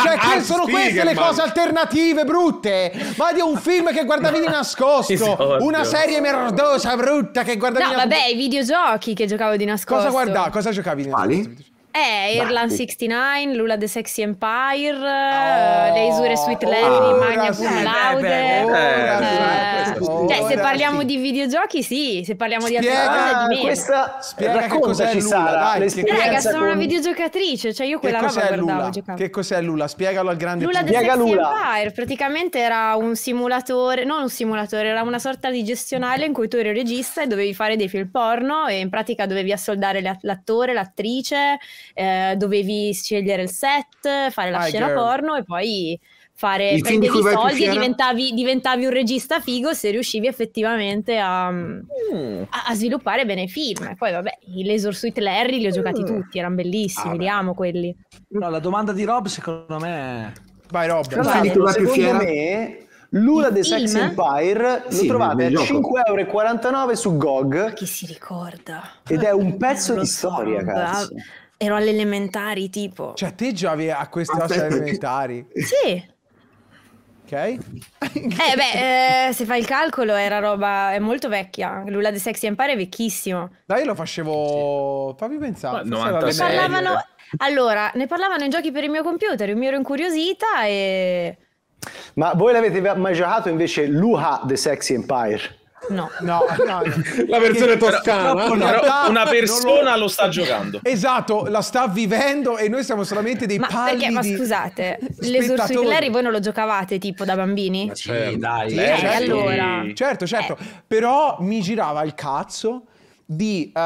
Cioè, cioè che sono queste le cose alternative brutte? Ma di un film che guardavi di nascosto, esatto. una serie merdosa brutta che guardavi di No, di... vabbè, i videogiochi che giocavo di nascosto. Cosa guardavi? Cosa giocavi di nascosto? Quali? Eh, Irland Batti. 69, Lula the Sexy Empire, oh, eh, Le Isure Sweet Lady, oh, Magna Cum Laude. cioè, se parliamo sì. di videogiochi, sì, se parliamo di altre cose, di meno. Questa... Spiega raccontaci, Sara. Dai, raga, sono con... una videogiocatrice, cioè io quella roba guardavo, Che cos'è Lula? Spiegalo al grande Lula pubblico. the Sexy Lula. Empire, praticamente era un simulatore, non un simulatore, era una sorta di gestionale in cui tu eri regista e dovevi fare dei film porno e in pratica dovevi assoldare l'attore, l'attrice eh, dovevi scegliere il set, fare la Hi scena girl. porno e poi fare il prendevi i soldi e diventavi, diventavi, un regista figo se riuscivi effettivamente a, mm. mm. a, a sviluppare bene i film. E poi vabbè, i Laser Suite Larry li ho giocati mm. tutti, erano bellissimi, ah, li amo quelli. No, la domanda di Rob secondo me... Vai Rob, Però, vai, secondo fiera. me Lula il The film? Sex Empire sì, lo trovate a 5,49€ su GOG. Ma chi si ricorda? Ed è un pezzo di so, storia, cazzo. Ero alle elementari, tipo. Cioè, te già avevi a queste cose ah, elementari? Sì. Ok. eh beh, eh, se fai il calcolo era roba, è molto vecchia. Lula the Sexy Empire è vecchissimo. Dai, io lo facevo, fammi pensare. No, ne parlavano... Allora, ne parlavano in giochi per il mio computer, io mi ero incuriosita e... Ma voi l'avete mai giocato invece Luha the Sexy Empire? No, no, no. la versione toscana. Eh? Però, realtà, una persona lo... lo... sta giocando. Esatto, la sta vivendo e noi siamo solamente dei ma ma scusate, l'esorcista Larry voi non lo giocavate tipo da bambini? Ma certo, dai, certo. certo. allora. Certo, certo. Eh. Però mi girava il cazzo di uh,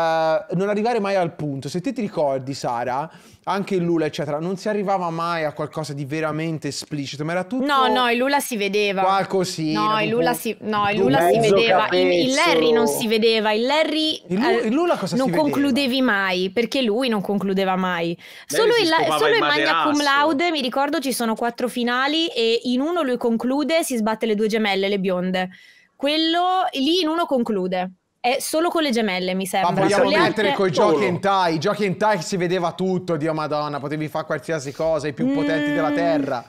non arrivare mai al punto. Se te ti ricordi, Sara, anche il Lula, eccetera, non si arrivava mai a qualcosa di veramente esplicito, ma era tutto... No, no, il Lula si vedeva. Qualcosina. No, il Lula si, no, il Lula si vedeva. Il, il, Larry non si vedeva. Il Larry... Il, Lula, eh, il Lula cosa Non concludevi mai, perché lui non concludeva mai. Solo, il, solo in Magna Cum Laude, mi ricordo, ci sono quattro finali e in uno lui conclude, si sbatte le due gemelle, le bionde. Quello lì in uno conclude. È solo con le gemelle, mi sembra. Ma vogliamo con mettere altre... coi giochi in tie? I giochi in hentai si vedeva tutto, Dio Madonna, potevi fare qualsiasi cosa, i più mm. potenti della mm. Terra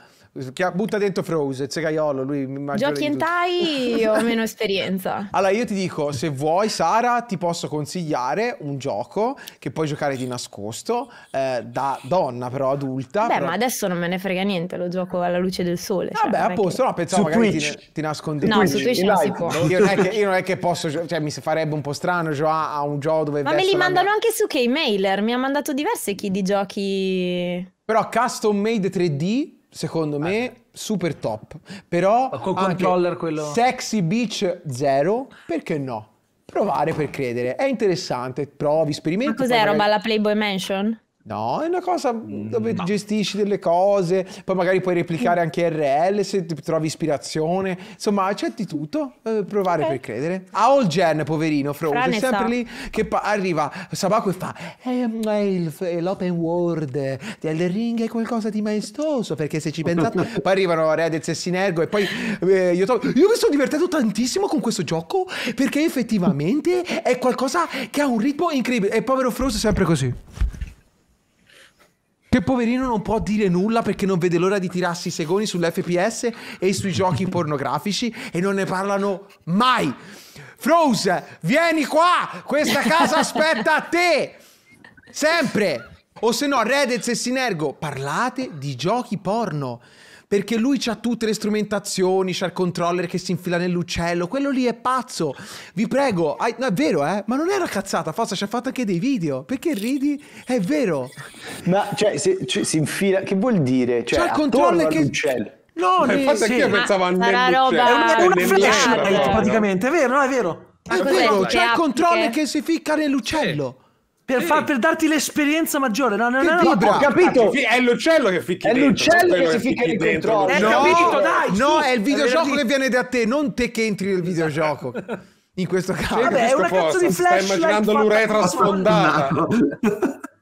butta dentro Frozen, Segaiolo, lui mi immagino. Giochi hentai ho meno esperienza. Allora io ti dico, se vuoi Sara, ti posso consigliare un gioco che puoi giocare di nascosto, eh, da donna però adulta. Beh, però... ma adesso non me ne frega niente, lo gioco alla luce del sole. Vabbè, cioè, a posto, che... no, pensavo su magari ti, ti nascondevi. No, Twitch, su Twitch non si può. Io non, che, non, è che, posso, cioè mi farebbe un po' strano giocare cioè, a un gioco dove... Ma me li mandano mia... anche su K-Mailer mi ha mandato diverse chi di giochi... Però custom made 3D secondo ah, me super top però col controller quello sexy beach zero perché no provare per credere è interessante provi sperimenti ma cos'è roba magari... la Playboy Mansion? No, è una cosa dove no. Mm, gestisci delle cose, poi magari puoi replicare anche RL se trovi ispirazione, insomma accetti tutto, eh, provare okay. per credere. A All Gen, poverino, Frozen, è sempre sa. lì che arriva Sabaku e fa eh, l'open world di Elden Ring è qualcosa di maestoso, perché se ci pensate, poi arrivano Reddit e Sinergo e poi eh, io, to- io mi sono divertito tantissimo con questo gioco perché effettivamente è qualcosa che ha un ritmo incredibile e povero Frozen è sempre così. Che poverino non può dire nulla perché non vede l'ora di tirarsi i segoni sull'FPS e sui giochi pornografici e non ne parlano mai. Froze, vieni qua! Questa casa aspetta a te! Sempre! O se no, Redez e Sinergo, parlate di giochi porno perché lui c'ha tutte le strumentazioni, c'ha il controller che si infila nell'uccello, quello lì è pazzo. Vi prego, hai... no, è vero, eh? Ma non è una cazzata, Fossa ci ha fatto anche dei video. Perché ridi? È vero. Ma cioè, se, cioè, si infila, che vuol dire? Cioè, c'ha il controller che... all'uccello. No, ma eh, infatti sì, anche io pensavo a roba... È una flashlight praticamente, è vero, no? È vero. È vero, c'è il controller che si ficca nell'uccello. Per, sì. far, per, darti l'esperienza maggiore. No, no, no, no, no. Ho capito. È l'uccello che ficchi È l'uccello che si ficca di dentro. Hai eh, no, capito, dai. No, è il videogioco che viene da te, non te che entri nel videogioco. In questo caso. Vabbè, è una cazzo di flash. Stai immaginando l'uretra sfondata.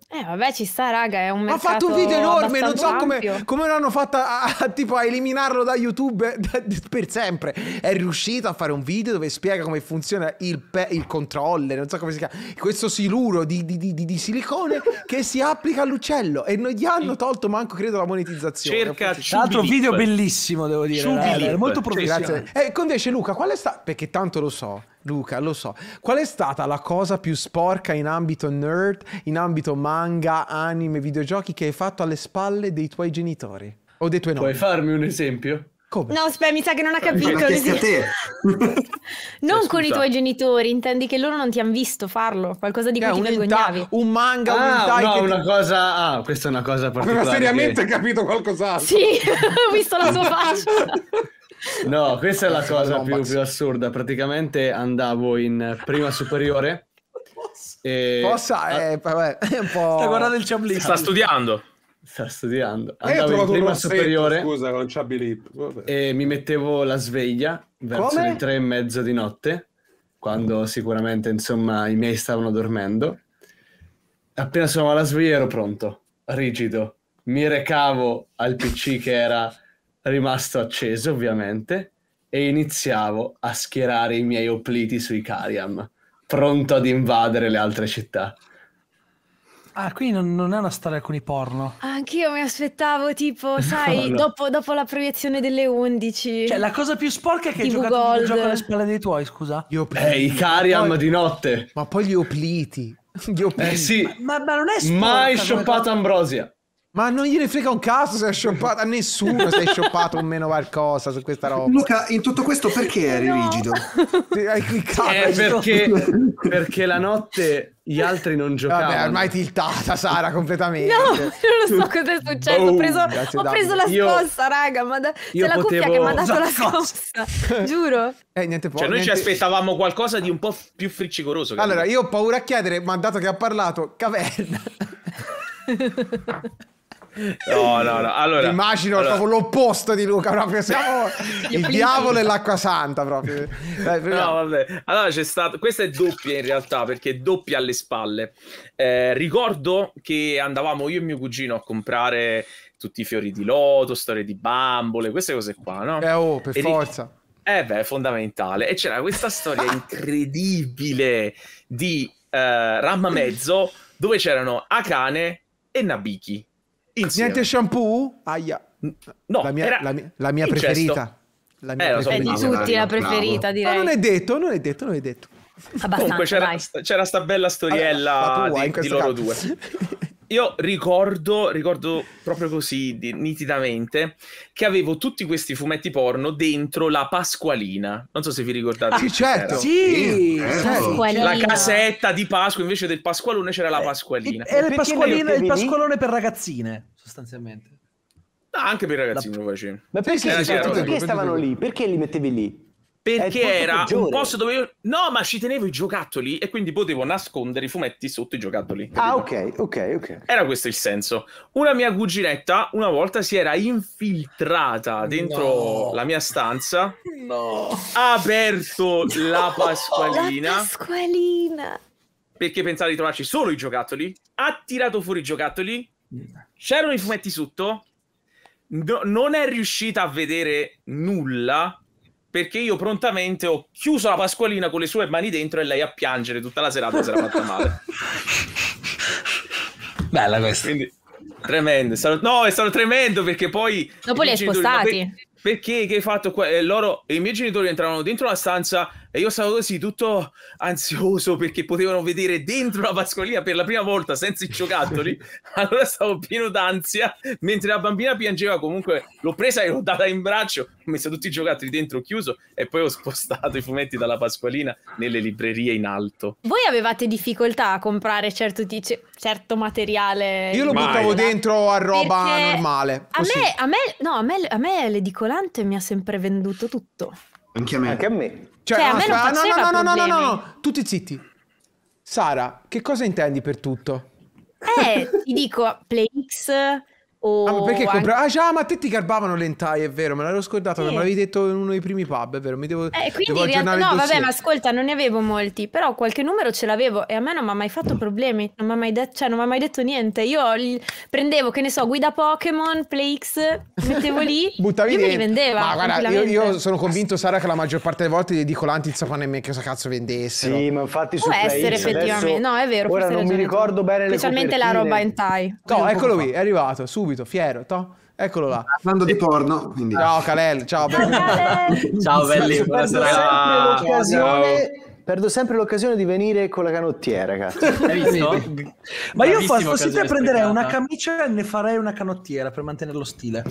Eh vabbè ci sta raga, è un mercato Ha fatto un video enorme, non so come, come l'hanno fatta a, tipo, a eliminarlo da YouTube da, per sempre. È riuscito a fare un video dove spiega come funziona il, il controller, non so come si chiama, questo siluro di, di, di, di silicone che si applica all'uccello e non gli hanno tolto manco credo la monetizzazione. Cerca Tra l'altro video bellissimo devo dire, eh, molto professionale. Grazie. E eh, invece Luca, qual è stato, perché tanto lo so, Luca, lo so. Qual è stata la cosa più sporca in ambito nerd, in ambito manga, anime, videogiochi che hai fatto alle spalle dei tuoi genitori? O dei tuoi nonni? Puoi farmi un esempio? Come? No, aspetta, mi sa che non ha capito. Sì. non eh, con i tuoi genitori, intendi che loro non ti hanno visto farlo, qualcosa di eh, cui eh, ti vergognavi. Un manga, ah, un hentai. No, che... una cosa... Ah, questa è una cosa particolare. Ma seriamente che... capito qualcos'altro. Sì, ho visto la sua faccia. No, questa è la ecco, cosa più, più, assurda. Praticamente andavo in prima superiore. e... Possa, eh, vabbè, è un po'... Sta guardando il ciablino. Sta studiando. Sta studiando. Eh, andavo in prima superiore. Scusa, con ciablino. E mi mettevo la sveglia verso Come? le tre e mezza di notte, quando sicuramente, insomma, i miei stavano dormendo. Appena sono alla sveglia ero pronto, rigido. Mi recavo al PC che era rimasto acceso ovviamente, e iniziavo a schierare i miei opliti sui Cariam, pronto ad invadere le altre città. Ah, qui non, non, è una storia con i porno. Anch'io mi aspettavo, tipo, sai, no, no. Dopo, dopo, la proiezione delle 11. Cioè, la cosa più sporca è che hai giocato Gold. gioco alle spalle dei tuoi, scusa. Eh, i Cariam poi... di notte. Ma poi gli opliti. Gli eh, opliti. Eh sì. Ma, ma, ma non è sporca. Mai shoppato Ambrosia. Ma non gliene frega un cazzo se è scioppato. A nessuno se è scioppato o meno qualcosa su questa roba. Luca, in tutto questo perché eri no. rigido? Hai cliccato. Eh, perché, perché la notte gli altri non giocavano. Vabbè, ormai tiltata Sara completamente. No, cioè, non lo so cosa è successo. Boom, ho preso, ho preso la scossa, io, raga. Ma da, c'è la potevo... cuffia che mi ha dato la scossa. Giuro. Eh, niente po- cioè, niente... noi ci aspettavamo qualcosa di un po' più friccigoroso. Allora, io ho paura a chiedere, ma dato che ha parlato, caverna. No, no, no. Allora, Immagino allora. proprio l'opposto di Luca, proprio siamo il diavolo e l'acqua santa proprio. Dai, no, vabbè. Allora c'è stato, questa è doppia in realtà perché è doppia alle spalle. Eh, ricordo che andavamo io e mio cugino a comprare tutti i fiori di loto, storie di bambole, queste cose qua, no? Eh, oh, per e forza. Eh beh, fondamentale. E c'era questa storia incredibile di eh, Ramma Mezzo dove c'erano Akane e Nabiki. Insieme. Niente shampoo? Aia. No, la mia, era... la mia, la mia preferita. La mia eh, preferita. So, è di tutti la preferita, direi. Ma non è detto, non è detto, non è detto. Abbastanza, Comunque c'era, sta bella storiella allora, tua, di, di loro due. io ricordo, ricordo proprio così di, nitidamente che avevo tutti questi fumetti porno dentro la Pasqualina. Non so se vi ricordate. Ah, sì, certo. Sì, certo. La casetta di Pasqua invece del Pasqualone c'era la eh, Pasqualina. Eh, era il, Pasqualino, il Pasqualone per ragazzine, sostanzialmente. No, ah, anche per i ragazzini la... lo facevi. Ma perché, eh, sì, sì, perché stavano lì? Perché li mettevi lì? perché era peggiore. un posto dove io... No, ma ci tenevo i giocattoli e quindi potevo nascondere i fumetti sotto i giocattoli. Ah, ok, ok, ok. Era questo il senso. Una mia cuginetta una volta si era infiltrata dentro no. la mia stanza. No. Ha aperto no. la pasqualina. La pasqualina. Perché pensava di trovarci solo i giocattoli. Ha tirato fuori i giocattoli. C'erano i fumetti sotto. No, non è riuscita a vedere nulla perché io prontamente ho chiuso la Pasqualina con le sue mani dentro e lei a piangere tutta la serata si era fatta male. Bella questa. Quindi, tremendo. no, è stato tremendo perché poi... Dopo li hai spostati. Genitori, perché che hai fatto? Qua? Eh, loro, I miei genitori entravano dentro la stanza e io stavo così tutto ansioso perché potevano vedere dentro la pascolina per la prima volta senza i giocattoli. allora stavo pieno d'ansia mentre la bambina piangeva. Comunque l'ho presa e l'ho data in braccio. Ho messo tutti i giocattoli dentro chiuso e poi ho spostato i fumetti dalla pasqualina nelle librerie in alto. Voi avevate difficoltà a comprare certo, certo materiale? Io lo Mai. buttavo dentro a roba perché normale. A me, a, me, no, a, me, a me l'edicolante mi ha sempre venduto tutto. Anche a me. Anche a me. Cioè, cioè no, a me non faceva no, no, no, no, no, no, no, tutti zitti. Sara, che cosa intendi per tutto? Eh, ti dico, Play X, o ah, ma perché anche... Ah, già, ma te ti garbavano l'entai, è vero, me l'ero scordato, sì. me l'avevi detto in uno dei primi pub, è vero, mi devo Eh, quindi devo in realtà no, vabbè, ma ascolta, non ne avevo molti, però qualche numero ce l'avevo e a me non mi ha mai fatto problemi, non mi ha mai, de... cioè, mai detto niente. Io prendevo, che ne so, guida Pokémon, PlayX, mettevo lì Buttavi e me li vendeva. Ma guarda, io, io, sono convinto Sara che la maggior parte delle volte gli dico l'antizza fanno nemmeno cosa cazzo vendessero. Sì, ma infatti Può essere X, effettivamente. Adesso... No, è vero, Ora non mi ricordo bene le Specialmente la roba entai. No, eccolo qui, è arrivato. Su subito, fiero, to? Eccolo là. Parlando di porno, quindi. Ciao Kalel, ciao. ciao belli, buonasera. Sempre ciao Perdo sempre l'occasione di venire con la canottiera, ragazzo. Hai visto? Ma io fossi te prenderei una camicia e ne farei una canottiera per mantenere lo stile.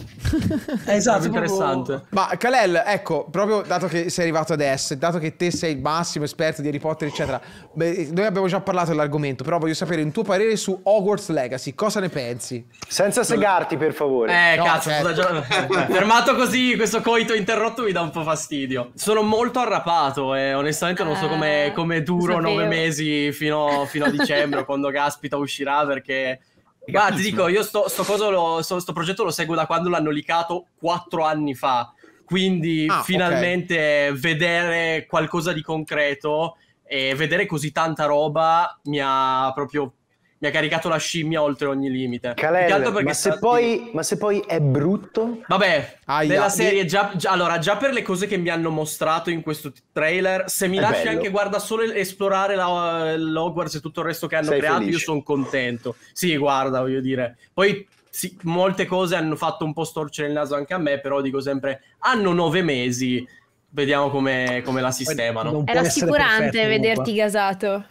esatto, interessante. Proprio... Ma Kalel, ecco, proprio dato che sei arrivato adesso, dato che te sei il massimo esperto di Harry Potter, eccetera, beh, noi abbiamo già parlato dell'argomento, però voglio sapere il tuo parere su Hogwarts Legacy, cosa ne pensi? Senza segarti, per favore. Eh, no, cazzo, certo. già... fermato così questo coito interrotto mi dà un po' fastidio. Sono molto arrapato e onestamente non so ah. come come, eh, come duro nove mesi fino, fino a dicembre, quando caspita uscirà, perché... Ma ti dico, io sto, sto, lo, sto, sto, progetto lo seguo da quando l'hanno licato quattro anni fa, quindi ah, finalmente okay. vedere qualcosa di concreto e vedere così tanta roba mi ha proprio mi ha caricato la scimmia oltre ogni limite. Calel, ma, se poi, ma se poi è brutto? Vabbè, Aia. della serie, già, già, allora, già per le cose che mi hanno mostrato in questo trailer, se mi è lasci bello. anche guarda solo esplorare la, l'Hogwarts eh, e tutto il resto che hanno Sei creato, felice. io sono contento. Sì, guarda, voglio dire. Poi sì, molte cose hanno fatto un po' storcere il naso anche a me, però dico sempre, hanno nove mesi, vediamo come, la sistemano. È rassicurante vederti gasato.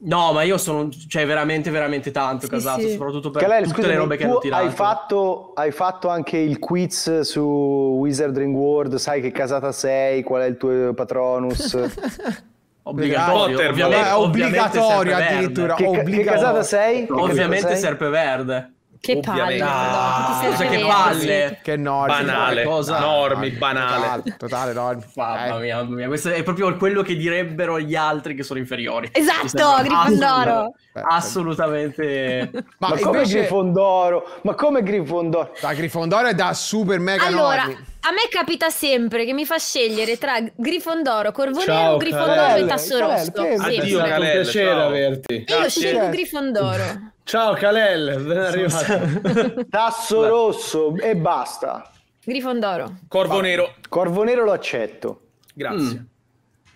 No, ma io sono, cioè, veramente, veramente tanto sì, casato, sì. soprattutto per Calel, tutte scusami, le robe che hanno tirato. Hai fatto, hai fatto anche il quiz su Wizarding World, sai che casata sei, qual è il tuo patronus? obbligatorio, Potter, ovviamente, ovviamente, obbligatorio addirittura. Che, obbligatorio. che casata sei? ovviamente casata sei? Serpeverde. Che palle, ah, no, cosa che palle, che normi, banale, cosa? normi, banale, totale, totale normi. Mamma eh. mia, mamma mia, questo è proprio quello che direbbero gli altri che sono inferiori. Esatto, Grifondoro. Eh, assolutamente. Ma, ma come invece... Grifondoro? Ma come Grifondoro? Da Grifondoro è da super mega allora, normi. A me capita sempre che mi fa scegliere tra Grifondoro, Corvo o Grifondoro Carella, e Tasso Rosso. Addio, Carella, è un piacere ciao. averti. Io Grazie. scelgo Grifondoro. Ciao Kalel, ben arrivato. Tasso rosso e basta. Grifondoro. Corvo Va. nero. Corvo nero lo accetto. Grazie. Mm.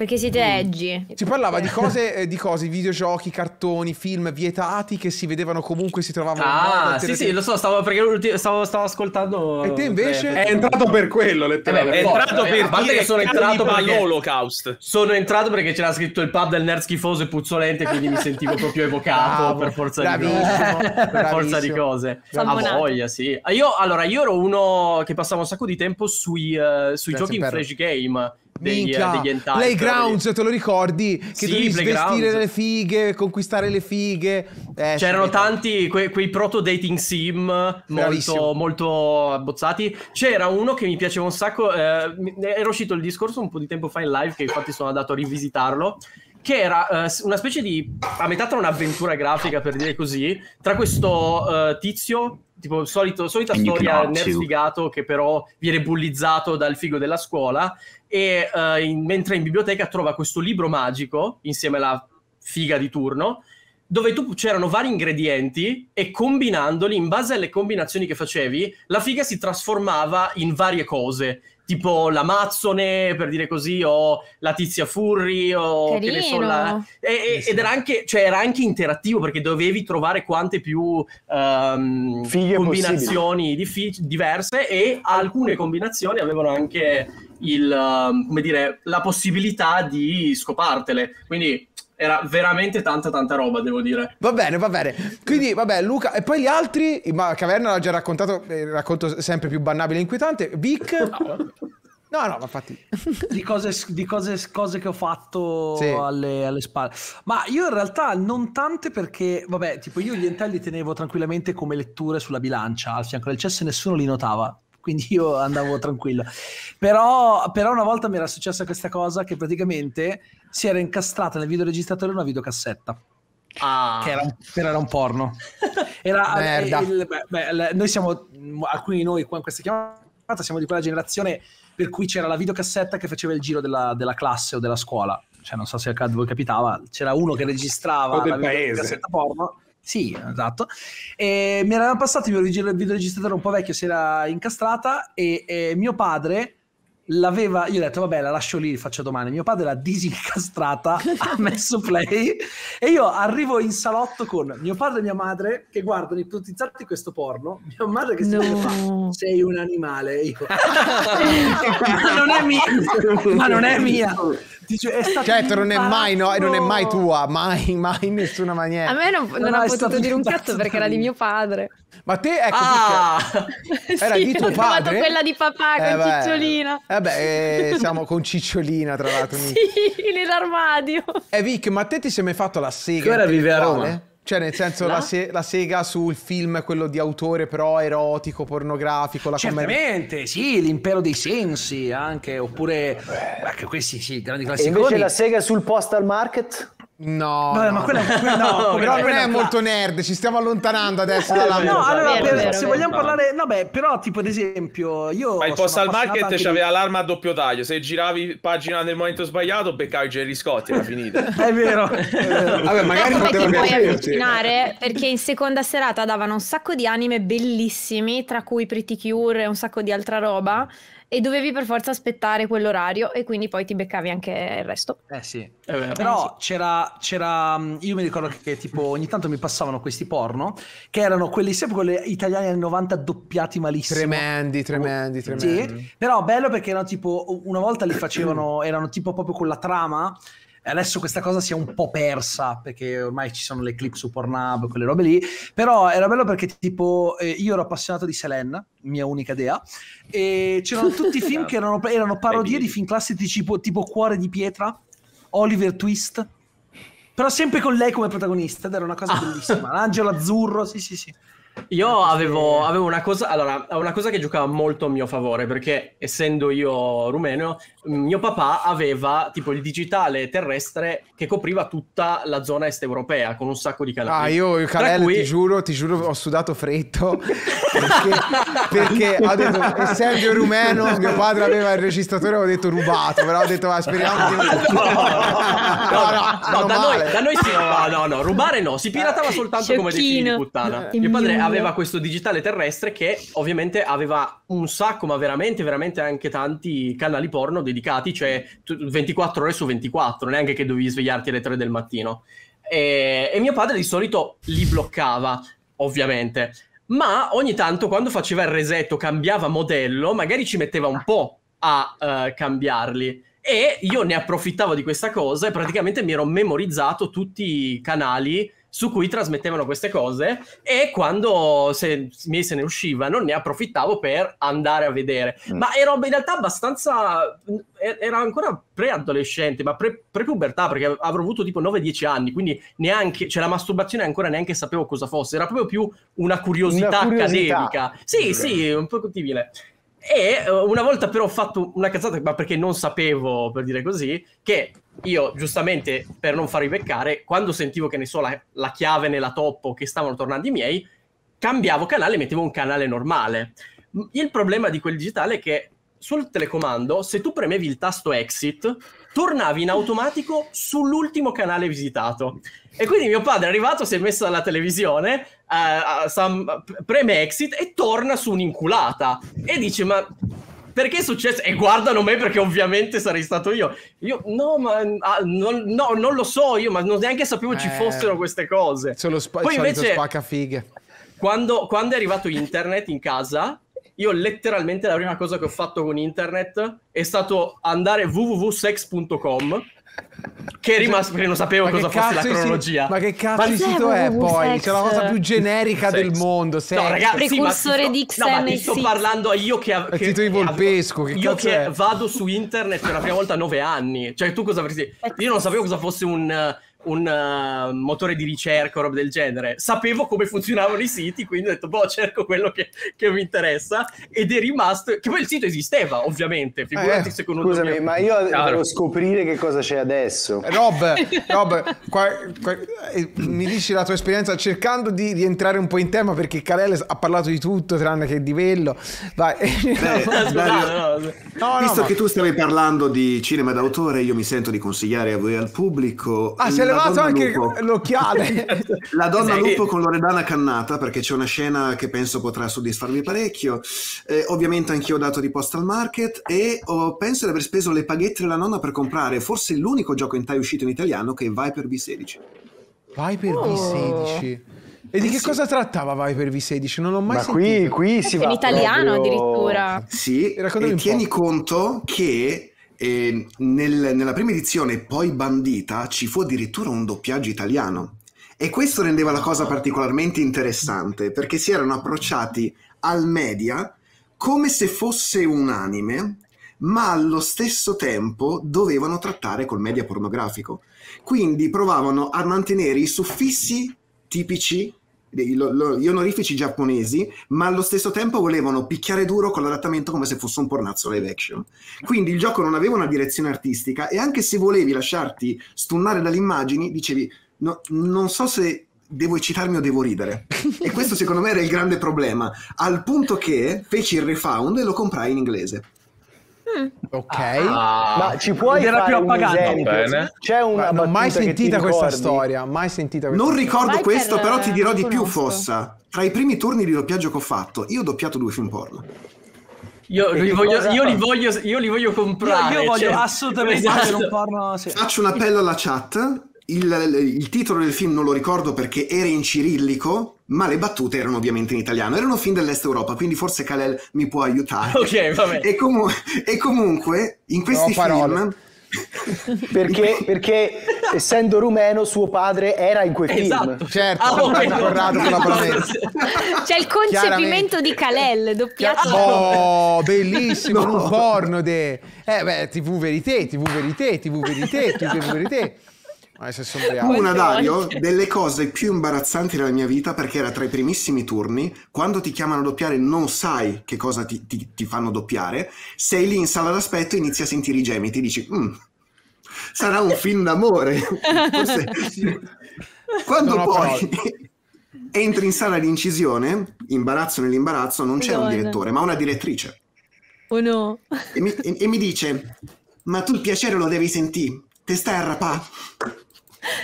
Perché siete eggi. Si parlava di cose, eh, di cose, videogiochi, cartoni, film vietati che si vedevano comunque, si trovavano. Ah, sì, sì, lo so, stavo, perché stavo, stavo, ascoltando. E te invece? È entrato per quello, letteralmente. Eh beh, è entrato per. Eh, a parte che sono entrato per l'Holocaust. Sono entrato perché c'era scritto il pub del nerd schifoso e puzzolente, quindi mi sentivo proprio evocato Bravo, per forza di cose. per forza di cose. A voglia, sì. Io, allora, io ero uno che passava un sacco di tempo sui, uh, sui giochi in flash game Minchia, degli hentai, Playgrounds, te lo ricordi? Che sì, dovevi vestire le fighe, conquistare le fighe. Eh, C'erano tanti que- quei proto dating sim molto, molto, abbozzati. C'era uno che mi piaceva un sacco. Eh, era uscito il discorso un po' di tempo fa in live, che infatti sono andato a rivisitarlo che era uh, una specie di a metà tra un'avventura grafica per dire così tra questo uh, tizio tipo solito, solita And storia nerd too. figato che però viene bullizzato dal figo della scuola e uh, in, mentre in biblioteca trova questo libro magico insieme alla figa di turno dove tu c'erano vari ingredienti e combinandoli in base alle combinazioni che facevi la figa si trasformava in varie cose tipo l'Amazzone, per dire così, o la Tizia Furri, o Carino. che ne so. La... E, sì, sì. Ed era anche, cioè, era anche, interattivo perché dovevi trovare quante più um, combinazioni diffi- diverse e alcune combinazioni avevano anche il, um, dire, la possibilità di scopartele. Quindi era veramente tanta tanta roba, devo dire. Va bene, va bene. Quindi, vabbè, Luca e poi gli altri, ma Caverna l'ha già raccontato, il eh, racconto sempre più bannabile e inquietante. Vic no. No, ma infatti. di, cose, di cose, cose, che ho fatto sì. alle, alle, spalle. Ma io in realtà non tante perché, vabbè, tipo io gli entel li tenevo tranquillamente come letture sulla bilancia al fianco del cesso e nessuno li notava quindi io andavo tranquillo. Però, però una volta mi era successa questa cosa che praticamente si era incastrata nel videoregistratore una videocassetta. Ah. Che era, era, un porno. Era, eh, il, beh, beh, noi siamo, mm, alcuni di noi qua in questa chiamata, siamo di quella generazione per cui c'era la videocassetta che faceva il giro della, della classe o della scuola. Cioè, non so se a voi capitava, c'era uno che registrava la videocassetta porno sì, esatto. E mi erano passati il mio videoregistratore un po' vecchio, si era incastrata e, e mio padre l'aveva, io ho detto vabbè la lascio lì, faccio domani, mio padre l'ha disincastrata, ha messo play e io arrivo in salotto con mio padre e mia madre che guardano ipnotizzati questo porno, mia madre che si no. fa sei un animale, io, ma non è mia, ma non è mia, cioè, certo, non è, mai, no, non è mai tua, mai, mai, in nessuna maniera. A me non, non, non ha potuto dire un cazzo perché era di mio padre. Ma te, ecco, ah! era sì, di tuo padre? Ho trovato quella di papà eh con beh. Cicciolina. Eh eh, siamo con Cicciolina, tra l'altro. sì, nell'armadio. E eh, Vic, ma te ti sei mai fatto la sega? Che ora vive a Roma? Cioè, nel senso, la, la, se- la, sega sul film, quello di autore, però erotico, pornografico. La Certamente, commer- sì, l'impero dei sensi anche, oppure Beh. anche questi, sì, grandi classiconi. E invece la sega sul postal market? No, Vabbè, no, ma quella, quella no, però non è molto nerd, ci stiamo allontanando adesso dalla No, vero, per, vero, se vero, vogliamo parlare, no beh, però tipo ad esempio, io Ma il postal market c'aveva di... l'arma a doppio taglio, se giravi pagina nel momento sbagliato beccavi Gerry Scotti, era finita. è vero. Vabbè, magari no, potevano puoi avvicinare perché in seconda serata davano un sacco di anime bellissimi, tra cui Pretty Cure e un sacco di altra roba e dovevi per forza aspettare quell'orario e quindi poi ti beccavi anche il resto. Eh sì, eh però c'era, c'era, mm, io mi ricordo che tipo ogni tanto mi passavano questi porno che erano quelli sempre con le anni 90 doppiati malissimo. Tremendi, tremendi, tremendi. Sì, però bello perché erano tipo, una volta li facevano, erano tipo proprio con la trama adesso questa cosa si è un po' persa perché ormai ci sono le clip su Pornhub, quelle robe lì, però era bello perché tipo eh, io ero appassionato di Selena, mia unica dea, e c'erano tutti i film che erano, erano parodie di film classici tipo, tipo Cuore di pietra, Oliver Twist, però sempre con lei come protagonista ed era una cosa ah. bellissima. L'angelo azzurro, sì, sì, sì. Io ah, avevo, avevo, una cosa, allora, una cosa che giocava molto a mio favore, perché essendo io rumeno, mm, mio papà aveva tipo il digitale terrestre che copriva tutta la zona est europea con un sacco di canali. Ah, io il canale cui... ti giuro, ti giuro, ho sudato freddo perché, perché ho detto, essendo rumeno, mio padre aveva il registratore, ho detto rubato, però ho detto, ma ah, speriamo che... no, no, no, no, no, no da, noi, da noi, sì, no, no, no, rubare no, si piratava ah, soltanto Sciocchino. come dei figli di puttana. Mio padre aveva questo digitale terrestre che ovviamente aveva un sacco, ma veramente, veramente anche tanti canali porno dedicati, cioè 24 ore su 24, neanche che dovevi svegliarti alle 3 del mattino. E, e mio padre di solito li bloccava, ovviamente. Ma ogni tanto quando faceva il resetto, cambiava modello, magari ci metteva un po' a uh, cambiarli. E io ne approfittavo di questa cosa e praticamente mi ero memorizzato tutti i canali su cui trasmettevano queste cose e quando se, se ne usciva non ne approfittavo per andare a vedere. Mm. Ma ero in realtà abbastanza... Er, era ancora pre-adolescente, ma pre, pre-pubertà, perché avrò avuto tipo 9-10 anni, quindi neanche... cioè la masturbazione ancora neanche sapevo cosa fosse, era proprio più una curiosità, una curiosità. accademica. Sì, sì, un po' cottivile. E eh, una volta però ho fatto una cazzata, ma perché non sapevo, per dire così, che io giustamente per non farmi beccare, quando sentivo che ne so la, la chiave nella toppo che stavano tornando i miei, cambiavo canale e mettevo un canale normale. Il problema di quel digitale è che sul telecomando, se tu premevi il tasto exit, tornavi in automatico sull'ultimo canale visitato. E quindi mio padre è arrivato, si è messo alla televisione, uh, Sam exit e torna su un'inculata e dice ma perché è successo? E guardano me perché ovviamente sarei stato io. Io no, ma ah, non, no, non lo so io, ma non neanche sapevo eh, ci fossero queste cose. Solo sp- Poi invece spacca fighe. Quando, quando è arrivato internet in casa, io letteralmente la prima cosa che ho fatto con internet è stato andare www.sex.com che è rimasto perché non sapevo ma cosa fosse la cronologia. Ma che cazzo di sito è, è poi? C'è la cosa più generica sex. del mondo. Sex. No, ragazzi, precursore sì, di XML. No, ma sto parlando io che. Av- che di Volpesco. Che io che è? vado su internet per la prima volta a nove anni. Cioè, tu cosa avresti. Io non sapevo cosa fosse un. Uh, un uh, motore di ricerca o roba del genere. Sapevo come funzionavano i siti, quindi ho detto, boh, cerco quello che, che mi interessa. Ed è rimasto... Che poi il sito esisteva, ovviamente. Eh, figurati eh, se con Scusami, mio... ma io Chiaro. devo scoprire che cosa c'è adesso. Eh, Rob, Rob qua, qua, mi dici la tua esperienza cercando di rientrare un po' in tema, perché Calele ha parlato di tutto, tranne che di Vello. Vai. Beh, no, no, no, Visto che tu stavi parlando di cinema d'autore, io mi sento di consigliare a voi al pubblico... Ah, il rivelato anche lupo. l'occhiale. la donna esatto. lupo con Loredana Cannata, perché c'è una scena che penso potrà soddisfarmi parecchio. Eh, ovviamente anch'io ho dato di posta al market e oh, penso di aver speso le paghette della nonna per comprare forse l'unico gioco in Thai uscito in italiano che è Viper V16. Viper oh. V16. E di eh che sì. cosa trattava Viper V16? Non l'ho mai Ma sentito. Qui, si va in italiano proprio... addirittura. Sì, Raccontami e tieni conto che e nel, nella prima edizione, poi bandita, ci fu addirittura un doppiaggio italiano. E questo rendeva la cosa particolarmente interessante perché si erano approcciati al media come se fosse un anime, ma allo stesso tempo dovevano trattare col media pornografico. Quindi provavano a mantenere i suffissi tipici gli onorifici giapponesi, ma allo stesso tempo volevano picchiare duro con l'adattamento come se fosse un pornazzo live action. Quindi il gioco non aveva una direzione artistica e anche se volevi lasciarti stunnare dalle immagini, dicevi no, non so se devo eccitarmi o devo ridere. e questo secondo me era il grande problema, al punto che feci il refound e lo comprai in inglese. Ok, ah, ma ci puoi dire fare più appagante. C'è una non ho mai sentita questa storia, mai sentita questa Non ricordo Vai questo, per, però ti dirò di più Fossa. Tra i primi turni di doppiaggio che ho fatto, io ho doppiato due film porno. Io li, voglio, io, li voglio, io li, voglio, comprare. Io, io voglio cioè, assolutamente esatto. un porno. Sì. Faccio un appello alla chat. Il, il titolo del film non lo ricordo perché era in cirillico, ma le battute erano ovviamente in italiano, erano fin dell'est Europa, quindi forse Kalel mi può aiutare. Ok, va bene. E, comu- e comunque in questi no, film... perché, perché essendo rumeno suo padre era in quel esatto. film certo ah, okay. Corrado probabilmente c'è il concepimento di Kalel doppiato oh bellissimo no. un porno de eh beh tv verite tv verité tv verité tv verité una, Dario, delle cose più imbarazzanti della mia vita perché era tra i primissimi turni. Quando ti chiamano a doppiare non sai che cosa ti, ti, ti fanno doppiare. Sei lì in sala d'aspetto e inizi a sentire i gemiti. Dici, mm, sarà un film d'amore. Forse... Quando poi... entri in sala di incisione, imbarazzo nell'imbarazzo, non c'era un direttore, ma una direttrice. Oh no. E mi, e, e mi dice, ma tu il piacere lo devi sentire, te stai a rapà?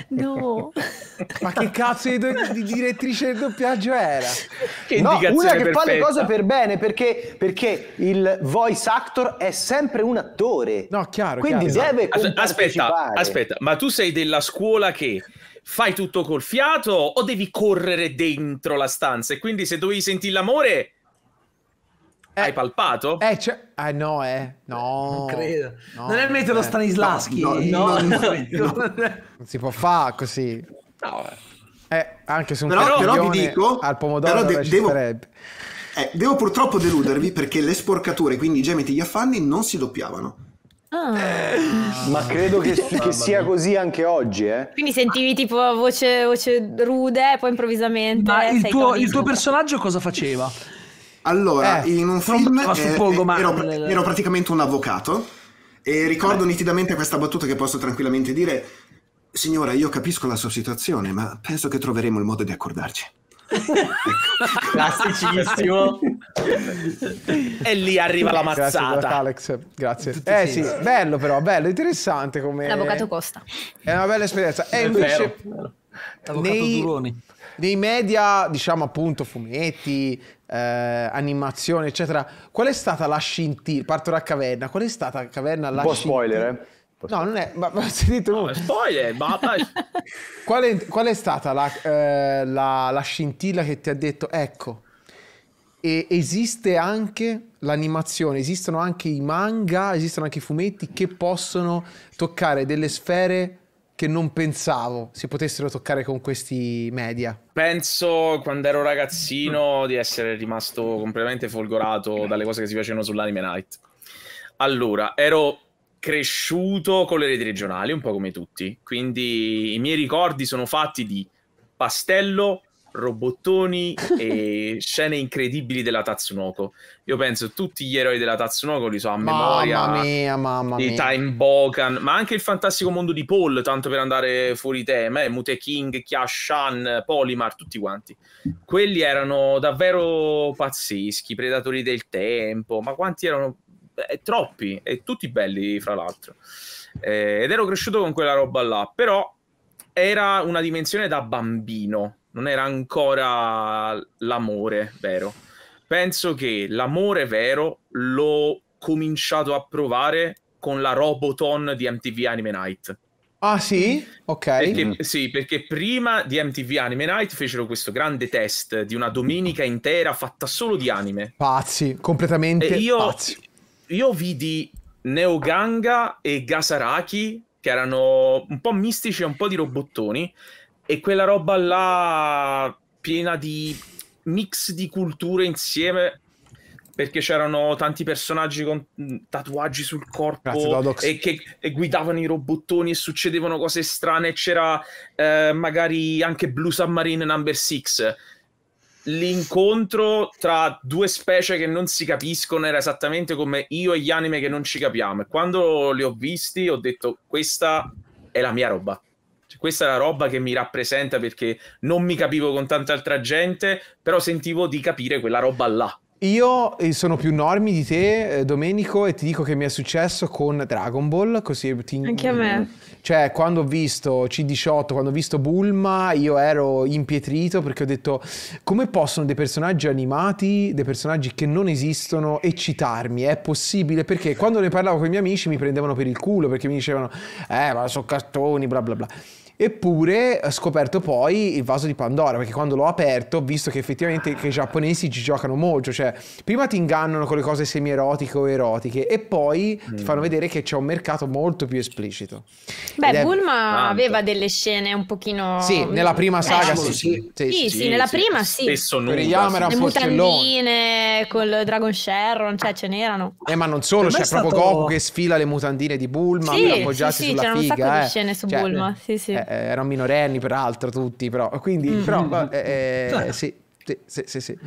No. Ma che cazzo di, do- di, direttrice del doppiaggio era? Che no, una che perfetta. fa le cose per bene perché, perché, il voice actor è sempre un attore. No, chiaro. Quindi chiaro, deve esatto. Aspetta, aspetta, ma tu sei della scuola che fai tutto col fiato o devi correre dentro la stanza e quindi se dovevi sentire l'amore eh, Hai palpato? Eh, cioè, eh no, eh, no. Non credo. No, non è metterlo eh, Stanislaschi. No, no, no, no Non si può fare così. No, eh. eh. anche se un però, però vi dico, al pomodoro però de- devo, eh, devo purtroppo deludervi perché le sporcature, quindi i gemiti e gli affanni, non si doppiavano. Ah. Eh, ma credo che, che, sia così anche oggi. Eh. Quindi sentivi tipo voce, voce rude, poi improvvisamente. Ma il tuo, il tuo personaggio cosa faceva? Allora, eh, in un film è, suppongo, ero, ero praticamente un avvocato e ricordo Vabbè. nitidamente questa battuta che posso tranquillamente dire, signora, io capisco la sua situazione, ma penso che troveremo il modo di accordarci. Classicissimo. e lì arriva la mazzata. Grazie, Alex, grazie. Tutti eh sì, bello. però, bello, interessante come... L'avvocato costa. È una bella esperienza. E invece... Vero, vero. L'avvocato nei... Duroni nei media, diciamo appunto fumetti, eh, animazione, eccetera, qual è stata la scintilla? Parto da Caverna, qual è stata Caverna la Un po' spoiler, eh? No, non è. Ma, ma sentite no, Spoiler, bata. qual, è, qual è stata la, eh, la, la, scintilla che ti ha detto? Ecco, esiste anche l'animazione, esistono anche i manga, esistono anche i fumetti che possono toccare delle sfere che non pensavo si potessero toccare con questi media? Penso quando ero ragazzino di essere rimasto completamente folgorato dalle cose che si facevano sull'Anime Night. Allora, ero cresciuto con le reti regionali, un po' come tutti, quindi i miei ricordi sono fatti di pastello, robottoni e scene incredibili della Tatsunoko. Io penso tutti gli eroi della Tatsunoko li so a mamma memoria. Mamma mia, mamma mia. Di Time Bokan, ma anche il fantastico mondo di Paul, tanto per andare fuori tema, eh, Mute King, Kyashan, Polymar, tutti quanti. Quelli erano davvero pazzeschi, predatori del tempo, ma quanti erano Beh, troppi e tutti belli fra l'altro. Eh, ed ero cresciuto con quella roba là, però era una dimensione da bambino non era ancora l'amore vero. Penso che l'amore vero l'ho cominciato a provare con la Roboton di MTV Anime Night. Ah sì? Ok. Perché, mm. Sì, perché prima di MTV Anime Night fecero questo grande test di una domenica intera fatta solo di anime. Pazzi, completamente e io, pazzi. Io vidi Neoganga e Gasaraki, che erano un po' mistici e un po' di robottoni, e quella roba là piena di mix di culture insieme perché c'erano tanti personaggi con tatuaggi sul corpo Grazie, e che e guidavano i robottoni e succedevano cose strane. C'era eh, magari anche Blue Submarine Number 6. L'incontro tra due specie che non si capiscono era esattamente come io e gli anime che non ci capiamo. E quando li ho visti ho detto questa è la mia roba. Cioè, questa è la roba che mi rappresenta perché non mi capivo con tanta altra gente, però sentivo di capire quella roba là. Io eh, sono più normi di te, eh, Domenico, e ti dico che mi è successo con Dragon Ball, così ti... Anche a me. Cioè, quando ho visto C18, quando ho visto Bulma, io ero impietrito perché ho detto come possono dei personaggi animati, dei personaggi che non esistono, eccitarmi? È possibile? Perché quando ne parlavo con i miei amici mi prendevano per il culo perché mi dicevano "Eh, ma sono cartoni, bla bla bla". Eppure ho eh, scoperto poi il vaso di Pandora, perché quando l'ho aperto ho visto che effettivamente che i giapponesi ci giocano molto, cioè prima ti ingannano con le cose semi-erotiche o erotiche e poi mm. ti fanno mm. vedere che c'è un mercato molto più esplicito. Beh, Ed Bulma tanto. aveva delle scene un pochino... Sì, nella prima eh, saga eh, sì. Sì, sì, sì, sì nella prima sì. Spesso nuda. Le mutandine col Dragon Sharon, cioè ce n'erano. Eh, ma non solo, c'è cioè, stato... proprio Goku che sfila le mutandine di Bulma, sì, appoggiati sì, sulla c'erano figa. C'erano un sacco eh. di scene su cioè, Bulma, sì sì. Eh. Eh, erano minorenni peraltro tutti, però, quindi, mm-hmm. però, eh, eh, certo. sì, sì, sì, sì.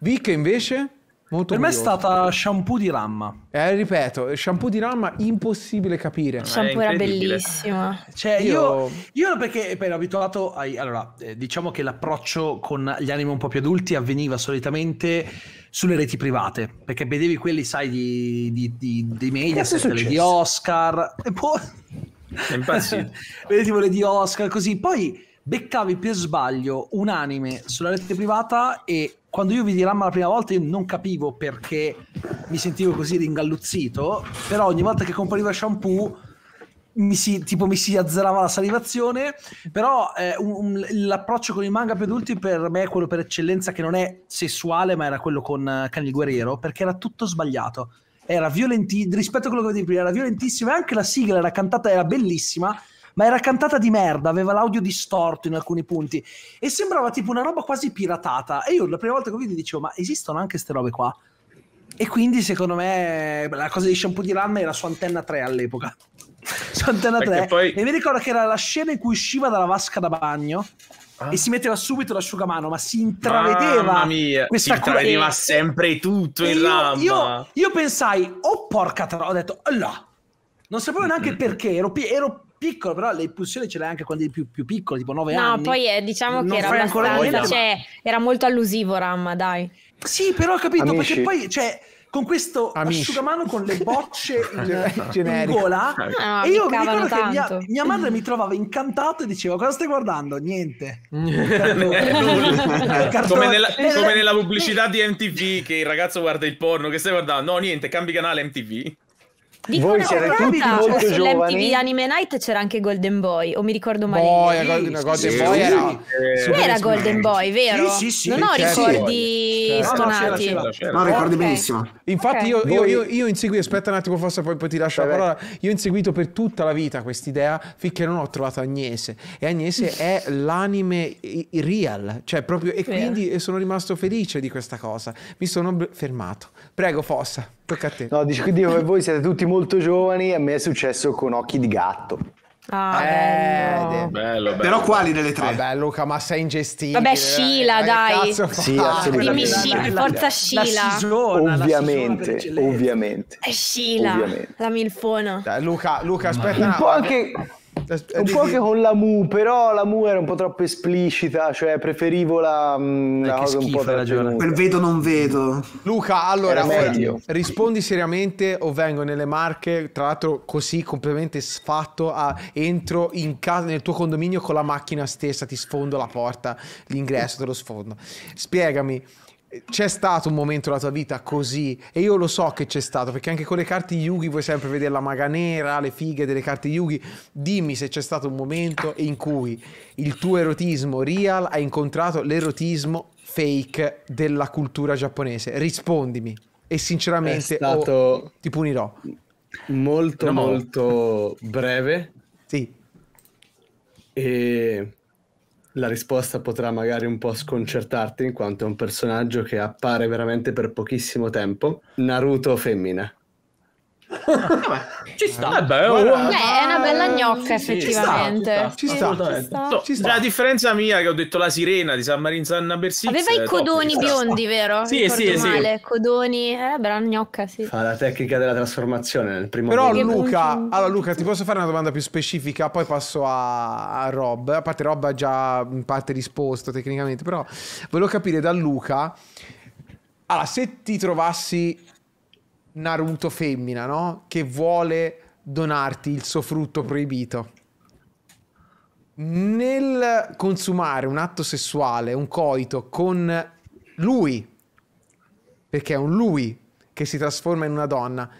Vic invece? Molto per curioso. me è stata shampoo di ramma. Eh, ripeto, shampoo di ramma impossibile capire. Eh, shampoo era bellissimo. Cioè, io... io, io perché ero abituato ai... Allora, eh, diciamo che l'approccio con gli anime un po' più adulti avveniva solitamente sulle reti private, perché vedevi quelli, sai, di, di, di, di Mediaset, di Oscar, e poi... Boh, è impazzito. Vedi tipo le di Oscar, così. Poi beccavi per sbaglio un anime sulla rete privata e quando io vidi Ramma la prima volta io non capivo perché mi sentivo così ringalluzzito, però ogni volta che compariva shampoo mi si, tipo, mi si azzerava la salivazione, però eh, un, un, l'approccio con i manga più adulti per me è quello per eccellenza che non è sessuale, ma era quello con uh, Cani Guerriero, perché era tutto sbagliato era violentissima, rispetto a quello che detto prima, era violentissima, anche la sigla era cantata, era bellissima, ma era cantata di merda, aveva l'audio distorto in alcuni punti e sembrava tipo una roba quasi piratata. E io la prima volta che ho visto dicevo, ma esistono anche queste robe qua? E quindi secondo me la cosa di Shampoo di Ranma era su Antenna 3 all'epoca. su Antenna 3. Poi... E mi ricordo che era la scena in cui usciva dalla vasca da bagno Ah. e si metteva subito l'asciugamano, ma si intravedeva. Mamma mia, si intravedeva cura... sempre tutto in io, io, io, pensai, oh porca troia, ho detto, allora, Non sapevo neanche mm-hmm. perché, ero, ero piccolo, però le impulsioni ce l'hai anche quando eri più, più piccolo, tipo 9 no, anni. No, poi eh, diciamo non che era, ancora cioè, era molto allusivo Ram, dai. Sì, però ho capito, Amici. perché poi, cioè con questo Amici. asciugamano con le bocce in, gola. Ah, no, e io mi ricordo tanto. che mia, mia, madre mi trovava incantato e diceva: Cosa stai guardando? Niente. come, nella, come nella pubblicità di MTV che il ragazzo guarda il porno, che stai guardando? No, niente, cambi canale MTV. Dico Voi siete tutti molto cioè, giovani. Anime Night c'era anche Golden Boy, o mi ricordo male. Boy, Golden, Golden sì, Boy era... Sì, eh, era Golden Boy, vero? Sì, sì, sì. Non ho ricordi stonati. No, ricordi benissimo. Infatti io, io, io, io inseguito, aspetta un attimo forse poi, poi ti lascio la parola, io ho inseguito per tutta la vita quest'idea finché non ho trovato Agnese. E Agnese è l'anime real, cioè proprio... E quindi sono rimasto felice di questa cosa. Mi sono fermato. Prego, Fossa. Tocca a te. No, dico, dico che voi siete tutti molto giovani e a me è successo con Occhi di Gatto. Ah, eh, bello. Bello, bello. Però quali delle tre? Vabbè, ah, Luca, ma sei ingestibile. Vabbè, Scila, dai. Sì, assolutamente. Dimmi forza Scila. Ovviamente, ovviamente. È Scila, la milfona. Luca, Luca, aspetta. Un po' anche è un po' che con la Mu, però la Mu era un po' troppo esplicita, cioè preferivo la, mh, mm, eh, la cosa un po' ragione. Quel vedo non vedo. Luca, allora eh, rispondi seriamente o vengo nelle marche, tra l'altro così completamente sfatto a entro in casa nel tuo condominio con la macchina stessa, ti sfondo la porta, l'ingresso te lo sfondo. Spiegami c'è stato un momento della tua vita così e io lo so che c'è stato perché anche con le carte Yugi vuoi sempre vedere la maga nera, le fighe delle carte Yugi. Dimmi se c'è stato un momento in cui il tuo erotismo real ha incontrato l'erotismo fake della cultura giapponese. Rispondimi e sinceramente è stato... oh, ti punirò. Molto no. molto breve. Sì. E la risposta potrà magari un po' sconcertarti in quanto è un personaggio che appare veramente per pochissimo tempo. Naruto femmina ci sta. Vabbè, eh oh, guarda... Beh, è una bella gnocca, effettivamente. Ci sta. Ci sta. Ci sta. No, ci sta. La differenza mia che ho detto la sirena di San Marino San Bersizio. Aveva i eh, codoni top, biondi, vero? Sì, sì, male. sì. Codoni, eh, bella gnocca, sì. Fa la tecnica della trasformazione nel primo Però video. Luca, allora Luca, ti posso fare una domanda più specifica, poi passo a, a Rob. A parte Rob ha già in parte risposto tecnicamente, però volevo capire da Luca allora, se ti trovassi Naruto femmina, no? Che vuole donarti il suo frutto proibito. Nel consumare un atto sessuale, un coito con lui, perché è un lui che si trasforma in una donna,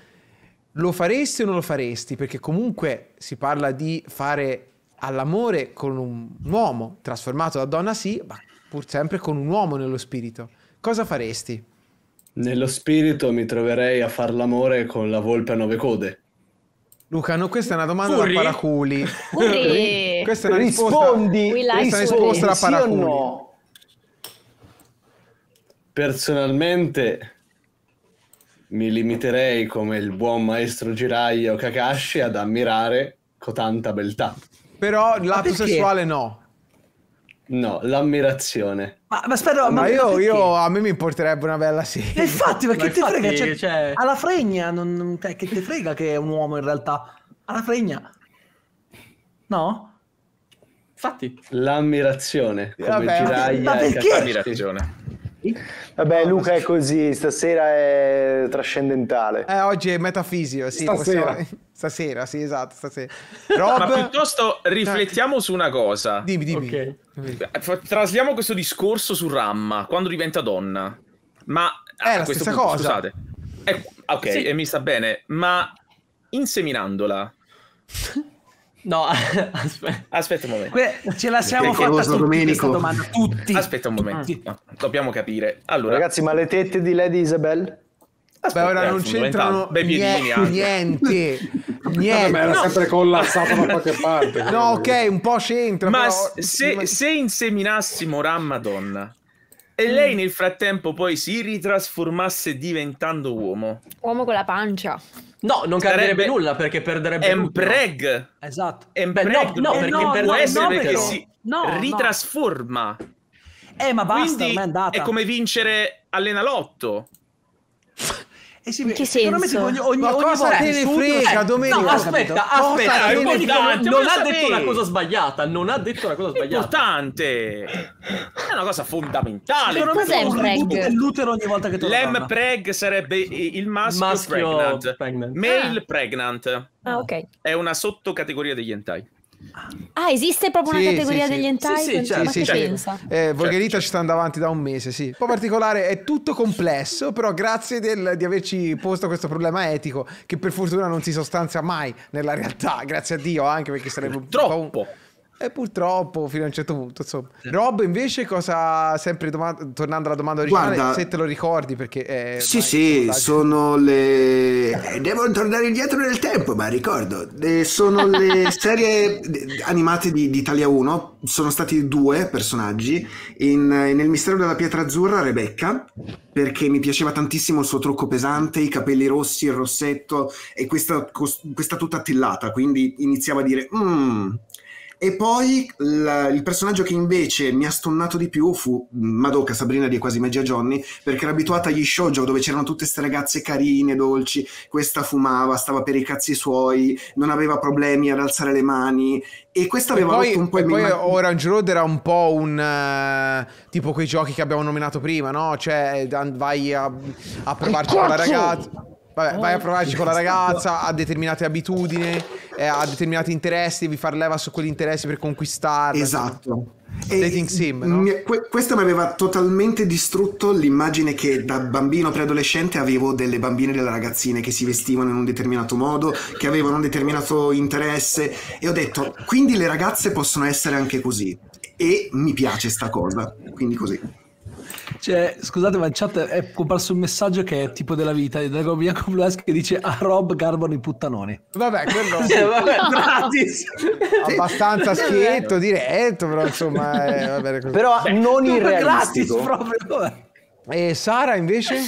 lo faresti o non lo faresti? Perché comunque si parla di fare all'amore con un uomo, trasformato da donna sì, ma pur sempre con un uomo nello spirito. Cosa faresti? Nello spirito mi troverei a far l'amore con la volpe a nove code. Luca, no, questa è una domanda Curry. da paraculi. questa è una risposta, Rispondi. Questa è una risposta da paraculi. Sì no? Personalmente mi limiterei come il buon maestro Giraio Kakashi ad ammirare cotanta beltà. Però l'atto sessuale no. No, l'ammirazione. Ma, ma spero, ma, ma io, io, a me mi importerebbe una bella serie. Eh, infatti, ma ma ti infatti, frega? Cioè, cioè... Alla fregna, non, che ti frega che è un uomo in realtà? Alla fregna, no? Infatti, l'ammirazione. Eh, vabbè, Jiraiya, L'ammirazione. Vabbè, Luca è così, stasera è trascendentale. Eh, oggi è metafisico, sì. Stasera. Possiamo... Stasera, sì, esatto, stasera. Rob... Ma piuttosto riflettiamo su una cosa. Dimmi, dimmi. Okay. Eh, Trasliamo questo discorso su Ramma, quando diventa donna. Ma... È la stessa punto, cosa. Scusate. È... Eh, ok, sì. e mi sta bene, ma inseminandola... No, aspetta. aspetta un momento. Que- ce la siamo Perché fatta tutti domanda. Tutti. Aspetta un momento. dobbiamo capire. Allora... Ragazzi, ma le tette di Lady Isabel? Aspetta, Beh, ora non c'entrano niente, niente, niente. Ma era sempre collassato da qualche parte. No, ok, un po' c'entra. Ma però... se, ma... se inseminassimo Ramadonna e mm. lei nel frattempo poi si ritrasformasse diventando uomo. Uomo con la pancia. No, non cambierebbe nulla perché perderebbe Empreg. Tutto. Esatto. Empreg. no, eh, no, perché no, per no, essere no, perché si no, ritrasforma. Eh, ma basta, Quindi è È come vincere all'enalotto. E si, in che senso? Ogni, ogni, ma ogni cosa te ne frega, eh, Domenico? No, aspetta, aspetta, aspetta non, non ha detto una cosa sbagliata, non ha detto una cosa sbagliata. Importante! È una cosa fondamentale. Secondo cos'è un preg? L'utero ogni volta che torna. L'empreg sarebbe il maschio, maschio pregnant. pregnant. Male ah. pregnant. Ah, ok. È una sottocategoria degli hentai. Ah, esiste proprio sì, una categoria sì, degli hentai? Sì, certo. sì, certo. sì, pensa? Eh, Volgherita certo. ci andando avanti da un mese, sì. Un po' particolare, è tutto complesso, però grazie del, di averci posto questo problema etico che per fortuna non si sostanzia mai nella realtà, grazie a Dio, anche perché sarebbe un po'... E purtroppo fino a un certo punto, insomma. Sì. Rob invece cosa, sempre doma- tornando alla domanda originale, Guarda, se te lo ricordi perché... È eh, sì, sì, sono le... Eh, devo tornare indietro nel tempo, ma ricordo. Eh, sono le serie eh, animate di, di, Italia 1, sono stati due personaggi, in, nel Mistero della Pietra Azzurra Rebecca, perché mi piaceva tantissimo il suo trucco pesante, i capelli rossi, il rossetto e questa, questa tutta attillata, quindi iniziava a dire... Mm, e poi la, il personaggio che invece mi ha stonnato di più fu Madoka, Sabrina di Quasi Magia Johnny, perché era abituata agli shoujo dove c'erano tutte queste ragazze carine, dolci, questa fumava, stava per i cazzi suoi, non aveva problemi ad alzare le mani e questa aveva e poi, un po' e poi immag- Orange Road era un po' un uh, tipo quei giochi che abbiamo nominato prima, no? Cioè eh, vai a, a provarci con la ragazza Vabbè, vai a oh. provarci con la ragazza, ha determinate abitudini, eh, ha determinati interessi, devi far leva su quegli interessi per conquistarla. Esatto. E dating sim, no? questo mi aveva totalmente distrutto l'immagine che da bambino preadolescente avevo delle bambine e delle ragazzine che si vestivano in un determinato modo, che avevano un determinato interesse e ho detto quindi le ragazze possono essere anche così e mi piace sta cosa, quindi così. Cioè, scusate, ma in chat è comparso un messaggio che è tipo della vita di Dragon Bianco Blues che dice a ah, Rob garbano i puttanoni. Vabbè, quello sì, vabbè, gratis. Abbastanza schietto, diretto, eh, però insomma, è, eh, vabbè, però non irrealistico. Gratis proprio. Eh. E Sara invece?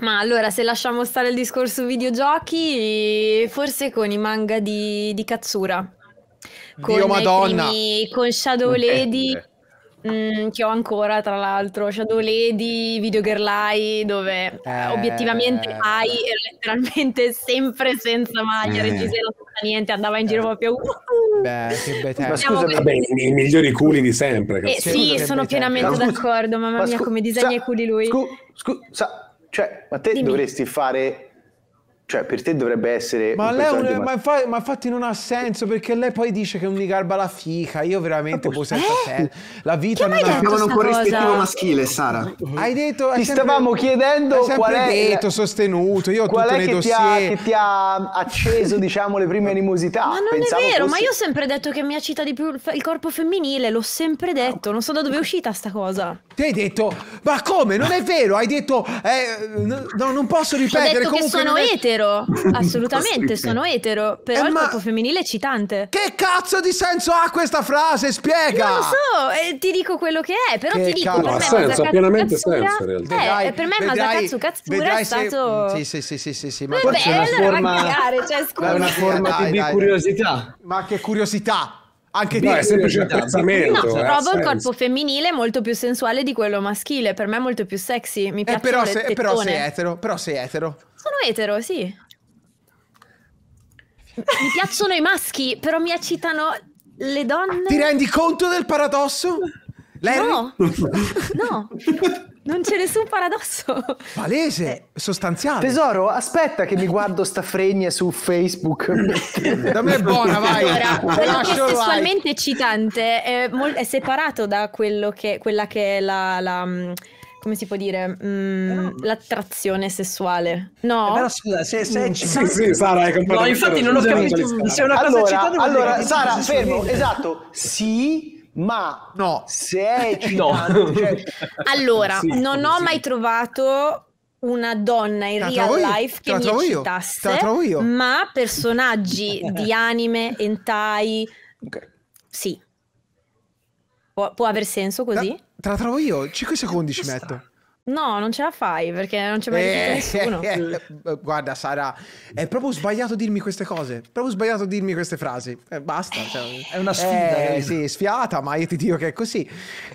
Ma allora, se lasciamo stare il discorso videogiochi, forse con i manga di, di Katsura. Con, Dio Madonna. Primi, con Shadow Lady, Mm, che ho ancora, tra l'altro, Shadow Lady, Video Girl Eye, dove eh... obiettivamente Ai era letteralmente sempre senza maglia, mm. eh. Gisela senza niente, andava in giro eh. proprio... Uh, Beh, che bete- ma scusa, vabbè, i, i migliori culi di sempre. Eh, sì, sono pienamente tempo. d'accordo, mamma ma mia, come disegna i culi lui. Scusa, scu- cioè, ma te Dimmi. dovresti fare cioè, per te dovrebbe essere. Ma, lei un, ma, infa, ma, infatti non ha senso perché lei poi dice che un garba la fica. Io veramente boh, senza eh? La vita che non ha senso. un corrispettivo maschile, Sara. Hai detto. ti sempre, stavamo chiedendo qual è. detto, il... sostenuto. Io ho qual tutto è che ti, ha, che ti, ha, acceso, diciamo, le prime animosità. Ma non Pensavo è vero, fosse... ma io ho sempre detto che mi accita di più il corpo femminile. L'ho sempre detto. Non so da dove è uscita sta cosa. Ti hai detto, ma come? Non è vero. Hai detto, eh, no, non posso ripetere. Ho detto Comunque, che sono etero etero, assolutamente, sono etero, però eh, il corpo femminile è eccitante. Che cazzo di senso ha questa frase? Spiega! Non lo so, eh, ti dico quello che è, però che ti dico, per me senso, ha pienamente Katsura... senso in eh, realtà. Eh, vedrai, per me Masakatsu Katsura è stato... Se... Sì, sì, sì, sì, sì, ma forse c'è una forma... cioè, scusa. È una forma dai, di dai, curiosità. Ma che curiosità! Anche no, è semplice apprezzamento. No, eh, trovo il corpo femminile molto più sensuale di quello maschile, per me è molto più sexy, mi piace eh, però, se, però sei etero, però sei etero sono etero, sì. Mi piacciono i maschi, però mi eccitano le donne. Ti rendi conto del paradosso? Larry? No, no. Non c'è nessun paradosso. Palese, sostanziale. Tesoro, aspetta che mi guardo sta fregna su Facebook. da me è buona, vai. Allora, quello che è sessualmente eccitante è, è, separato da quello che, quella che è la, la mm, come si può dire, mm, l'attrazione sessuale. No? Eh, però scusa, se, se mm. ci... Sì, sì, Sara è completamente... No, infatti non ho capito. Se una cosa allora, eccitante, allora Sara, fermo, esatto. Sì, ma no. se è eccitante... No. Cioè... Allora, sì, non ho sì. mai trovato una donna in real life io, che mi eccitasse, io, ma personaggi di anime, hentai... Okay. Sì. Pu- può, aver senso così? Da- eh, Te la trovo io, 5 secondi ci metto. No, non ce la fai perché non c'è mai eh, nessuno. Eh, eh, guarda, Sara, è proprio sbagliato dirmi queste cose. È Proprio sbagliato dirmi queste frasi. Eh, basta. Cioè, è una sfida. Eh, eh, sì, sfiata, ma io ti dico che è così.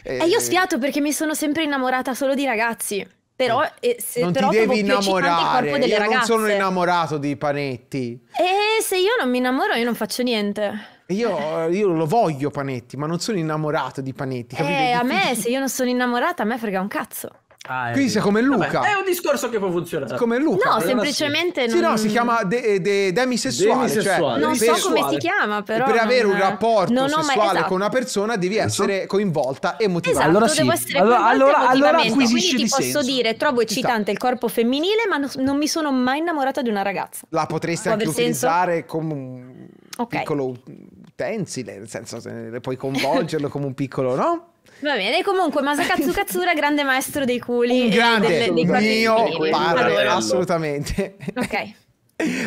E io eh, sfiato perché mi sono sempre innamorata solo di ragazzi. Però, se, non però ti devi innamorare. Io non ragazze. sono innamorato di Panetti. E se io non mi innamoro, io non faccio niente. Io, io, lo voglio Panetti, ma non sono innamorato di Panetti. Capite? Eh, a me, se io non sono innamorata, a me frega un cazzo. Ah, Quindi eh, sei come Luca. Vabbè, è un discorso che può funzionare. Come Luca. No, semplicemente... Non... Sì, no, si chiama de- de- demisessuale. Cioè, demisessuale. Cioè, non per... so come si chiama, però... Per avere un rapporto non sessuale esatto. con una persona devi esatto. essere coinvolta emotivamente. Esatto, allora, sì. allora, allora, allora acquisisci Quindi ti posso senso. dire, trovo eccitante il corpo femminile, ma non mi sono mai innamorata di una ragazza. La potresti può anche utilizzare senso? come un okay. piccolo pensi, nel senso se puoi coinvolgerlo come un piccolo, no? Va bene, comunque Masakatsu Katsura, grande maestro dei culi. Un grande, delle, mio padre, assolutamente. Ok.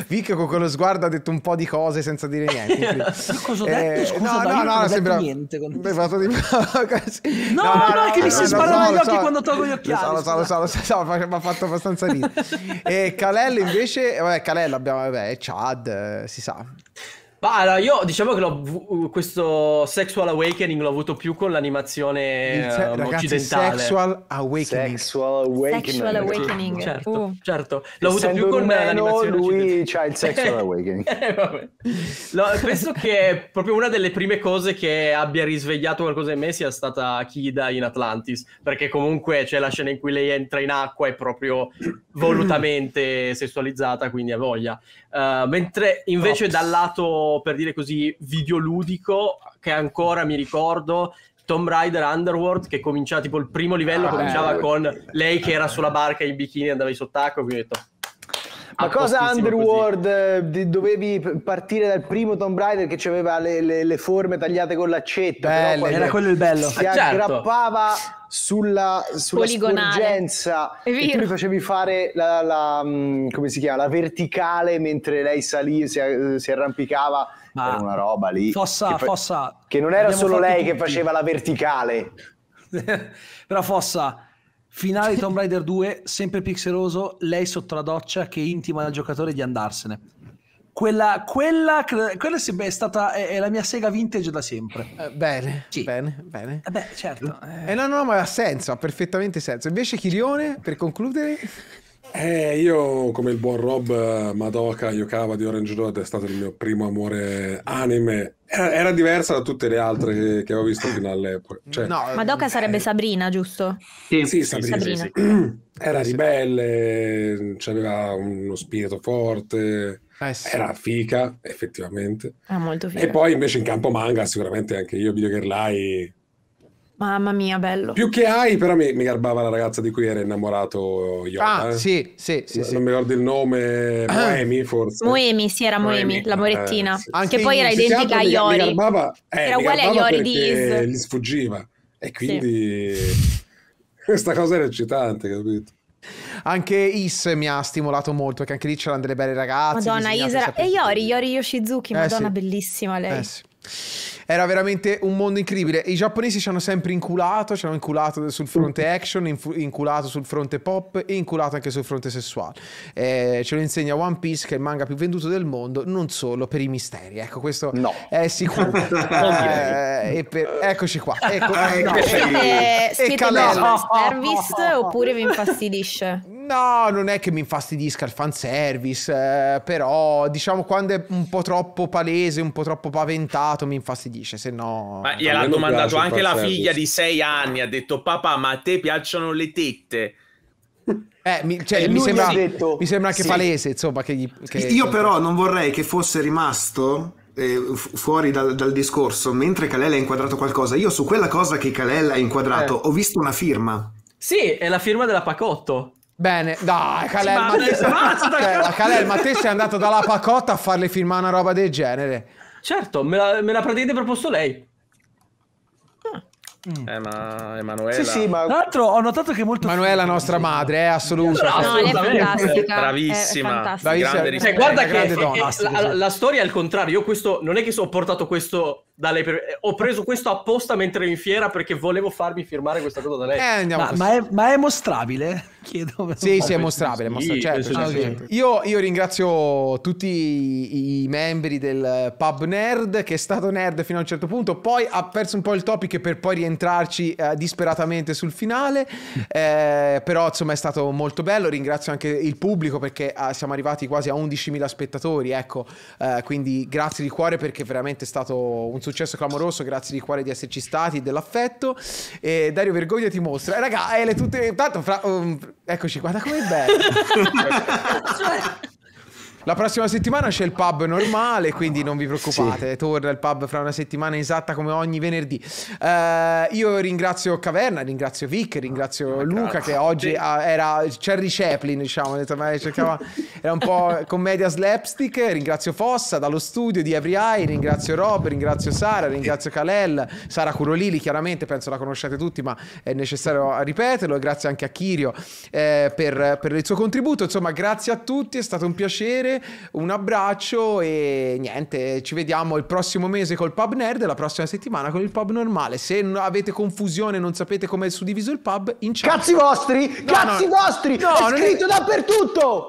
Vic con quello sguardo ha detto un po' di cose senza dire niente. Ma cosa ho detto? Eh, Scusa, no, no, no, no sembra... niente. Con... Di... no, no, no, no, che mi si sparano gli occhi quando tolgo gli occhiali. Lo so, lo so, lo so, mi ha fatto abbastanza ridere. e eh, Kalel invece, vabbè, Kalel abbiamo, vabbè, Chad, eh, si sa. Ma allora io diciamo che uh, questo sexual awakening l'ho avuto più con l'animazione se- um, ragazzi, occidentale. Sexual awakening. Sexual awakening. Sexual awakening. Sì, certo, uh. certo. L'ho avuto più con meno, l'animazione lui c'ha il sexual awakening. eh, no, penso che proprio una delle prime cose che abbia risvegliato qualcosa in me sia stata Kida in Atlantis, perché comunque c'è la scena in cui lei entra in acqua e proprio volutamente sessualizzata, quindi ha voglia. Uh, mentre invece Ops. dal lato per dire così, videoludico, che ancora mi ricordo, Tomb Raider Underworld che cominciava tipo il primo livello ah, cominciava eh, con lei che era sulla barca in bikini e andava in sott'acqua quindi ho detto ma ah, cosa Underworld così. Eh, dovevi partire dal primo Tomb Raider che aveva le, le, le, forme tagliate con l'accetta? Belle, era quello il bello. Si eh, certo. aggrappava sulla, sulla sporgenza e tu gli facevi fare la, la, mm, chiama, la verticale mentre lei saliva, si, eh, si, arrampicava Ma era una roba lì Fossa, che, fa- Fossa, che non era solo lei tutti. che faceva la verticale però Fossa finale di Tomb Raider 2 sempre pixeloso lei sotto la doccia che intima al giocatore di andarsene quella, quella, quella è stata è, è la mia sega vintage da sempre. Eh, bene, sì. bene, bene, Eh beh, certo. Eh. eh no, no, ma ha senso, ha perfettamente senso. Invece Chirione, per concludere... Eh, io come il buon Rob Madoka Yokawa di Orange Road è stato il mio primo amore anime. Era, eh, era diversa da tutte le altre che, che avevo visto fino all'epoca. Cioè, no, Madoka eh, sarebbe Sabrina, giusto? Sì, sì Sabrina. Sabrina. Sì, sì. Era ribelle, aveva uno spirito forte. Eh sì. Era fica, effettivamente. Ah, molto figa. E poi invece in campo manga, sicuramente anche io, Video Girl Eye, Mamma mia, bello. Più che Ai, però mi, mi garbava la ragazza di cui era innamorato Yoda. Ah, eh? sì, sì, sì, sì. Non mi ricordo il nome, Moemi forse. Moemi, sì, era Moemi, Moemi. la morettina. Eh, sì. Anche che poi era identica a Iori. Mi garbava, eh, era uguale a Iori di Is. gli sfuggiva. E quindi sì. questa cosa era eccitante, capito? Anche Is mi ha stimolato molto, perché anche lì c'erano delle belle ragazze. Madonna, Is E Iori, Iori Yoshizuki, eh, madonna, bellissima lei. Eh sì. Era veramente un mondo incredibile. I giapponesi ci hanno sempre inculato, ci hanno inculato sul fronte action, inculato sul fronte pop e inculato anche sul fronte sessuale. Eh, ce lo insegna One Piece, che è il manga più venduto del mondo, non solo per i misteri. Ecco, questo no. è sicuro. eh, per... Eccoci qua. Ecco, no. siete, siete no. service oppure vi infastidisce? No, non è che mi infastidisca il fanservice, eh, però diciamo quando è un po' troppo palese, un po' troppo paventato mi infastidisce, se no... Ma gliel'ha domandato anche la figlia di sei anni, ha detto papà ma a te piacciono le tette? Eh, mi, cioè, mi, sembra, detto, mi, sembra, anche sì. palese, insomma. Che gli, che... Io però non vorrei che fosse rimasto eh, fuori dal, dal, discorso, mentre Calella ha inquadrato qualcosa, io su quella cosa che Calella ha inquadrato eh. ho visto una firma. Sì, è la firma della Pacotto. Bene, dai, Kalel, ma, ma, te... ma, te sei andato dalla pacotta a farle filmare una roba del genere. Certo, me la, me la praticamente proposto lei. Ah. Mm. Eh, ma Emanuela. Sì, sì, ma... Tra l'altro ho notato che è molto. Emanuela, nostra madre, è eh, assoluta. No, assolutamente. No, è eh, bravissima. È bravissima. Cioè, guarda che è, donna, la, la, storia è al contrario. Io questo non è che ho portato questo da lei. Per... Ho preso questo apposta mentre ero in fiera perché volevo farmi firmare questa cosa da lei. Eh, ma, ma, è, ma è mostrabile? chiedo. Certo, sì, sì, è certo, mostrabile. Sì, mostrabile. Certo, certo, certo. Okay. Io, io, ringrazio tutti i, i, membri del Pub Nerd, che è stato nerd fino a un certo punto, poi ha perso un po' il topic per poi rientrarci eh, disperatamente sul finale. Eh, però insomma è stato molto bello. Ringrazio anche il pubblico perché eh, siamo arrivati quasi a 11.000 spettatori. Ecco, eh, quindi grazie di cuore perché veramente è stato un successo clamoroso. Grazie di cuore di esserci stati, dell'affetto. e Dario Vergogna ti mostra. Eh, raga, eh, le tutte. Tanto fra. Um, Eccoci, guarda com'è bello. Cioè, la prossima settimana c'è il pub normale, quindi non vi preoccupate, sì. torna il pub fra una settimana esatta come ogni venerdì. Uh, io ringrazio Caverna, ringrazio Vic, ringrazio ah, Luca che oggi era Cherry Chaplin, diciamo, cercava, era un po' commedia slapstick, ringrazio Fossa dallo studio di Every Eye, ringrazio Rob, ringrazio Sara, ringrazio Kalel, Sara Curolili chiaramente, penso la conosciate tutti, ma è necessario ripeterlo, grazie anche a Kirio eh, per, per il suo contributo, insomma grazie a tutti, è stato un piacere un abbraccio e niente, ci vediamo il prossimo mese col pub nerd e la prossima settimana con il pub normale. Se avete confusione e non sapete come è suddiviso il pub, in chat. Cazzi vostri! No, cazzi no, vostri! No, è scritto è... dappertutto!